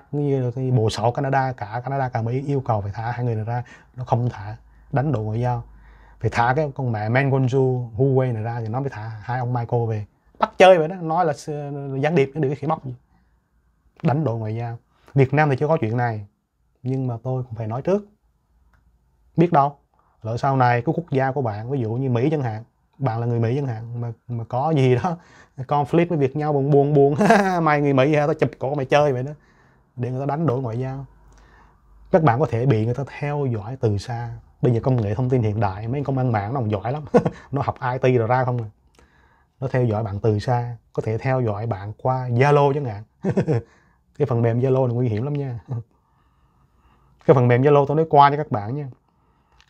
cái bộ sổ Canada cả Canada cả Mỹ yêu cầu phải thả hai người này ra nó không thả đánh đổ ngoại giao phải thả cái con mẹ Mengonju Huawei này ra thì nó mới thả hai ông Michael về bắt chơi vậy đó nói là gián điệp cái điều cái móc đánh đổ ngoại giao Việt Nam thì chưa có chuyện này nhưng mà tôi cũng phải nói trước biết đâu rồi sau này cái quốc gia của bạn ví dụ như mỹ chẳng hạn bạn là người mỹ chẳng hạn mà mà có gì đó conflict với việc nhau buồn buồn buồn mày người mỹ hả tao chụp cổ mày chơi vậy đó để người ta đánh đổi ngoại giao các bạn có thể bị người ta theo dõi từ xa bây giờ công nghệ thông tin hiện đại mấy công an mạng nó giỏi lắm nó học it rồi ra không à nó theo dõi bạn từ xa có thể theo dõi bạn qua zalo chẳng hạn cái phần mềm zalo này nguy hiểm lắm nha cái phần mềm zalo tôi nói qua cho các bạn nha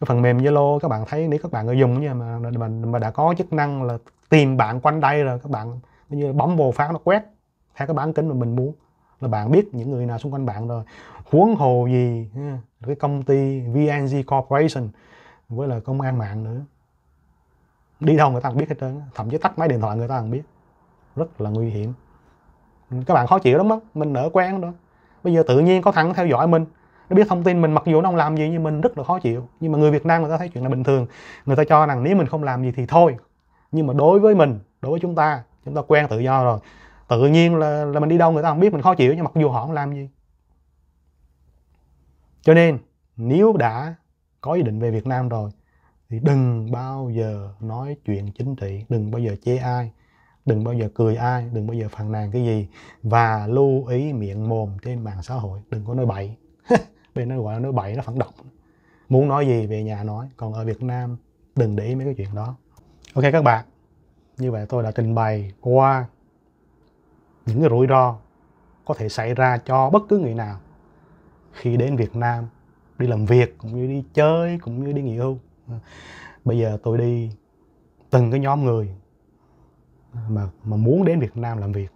cái phần mềm Zalo các bạn thấy nếu các bạn người dùng nha mà mình mà đã có chức năng là tìm bạn quanh đây rồi các bạn như bấm vô phát nó quét theo cái bán kính mà mình muốn là bạn biết những người nào xung quanh bạn rồi huống hồ gì cái công ty VNG Corporation với là công an mạng nữa đi đâu người ta không biết hết trơn thậm chí tắt máy điện thoại người ta không biết rất là nguy hiểm các bạn khó chịu lắm á mình nở quen đó bây giờ tự nhiên có thằng theo dõi mình nó biết thông tin mình mặc dù nó không làm gì nhưng mình rất là khó chịu nhưng mà người Việt Nam người ta thấy chuyện là bình thường người ta cho rằng nếu mình không làm gì thì thôi nhưng mà đối với mình đối với chúng ta chúng ta quen tự do rồi tự nhiên là, là mình đi đâu người ta không biết mình khó chịu nhưng mặc dù họ không làm gì cho nên nếu đã có ý định về Việt Nam rồi thì đừng bao giờ nói chuyện chính trị đừng bao giờ chế ai đừng bao giờ cười ai đừng bao giờ phàn nàn cái gì và lưu ý miệng mồm trên mạng xã hội đừng có nói bậy bên nó gọi là nó bậy nó phản động muốn nói gì về nhà nói còn ở việt nam đừng để ý mấy cái chuyện đó ok các bạn như vậy tôi đã trình bày qua những cái rủi ro có thể xảy ra cho bất cứ người nào khi đến việt nam đi làm việc cũng như đi chơi cũng như đi nghỉ hưu bây giờ tôi đi từng cái nhóm người mà mà muốn đến việt nam làm việc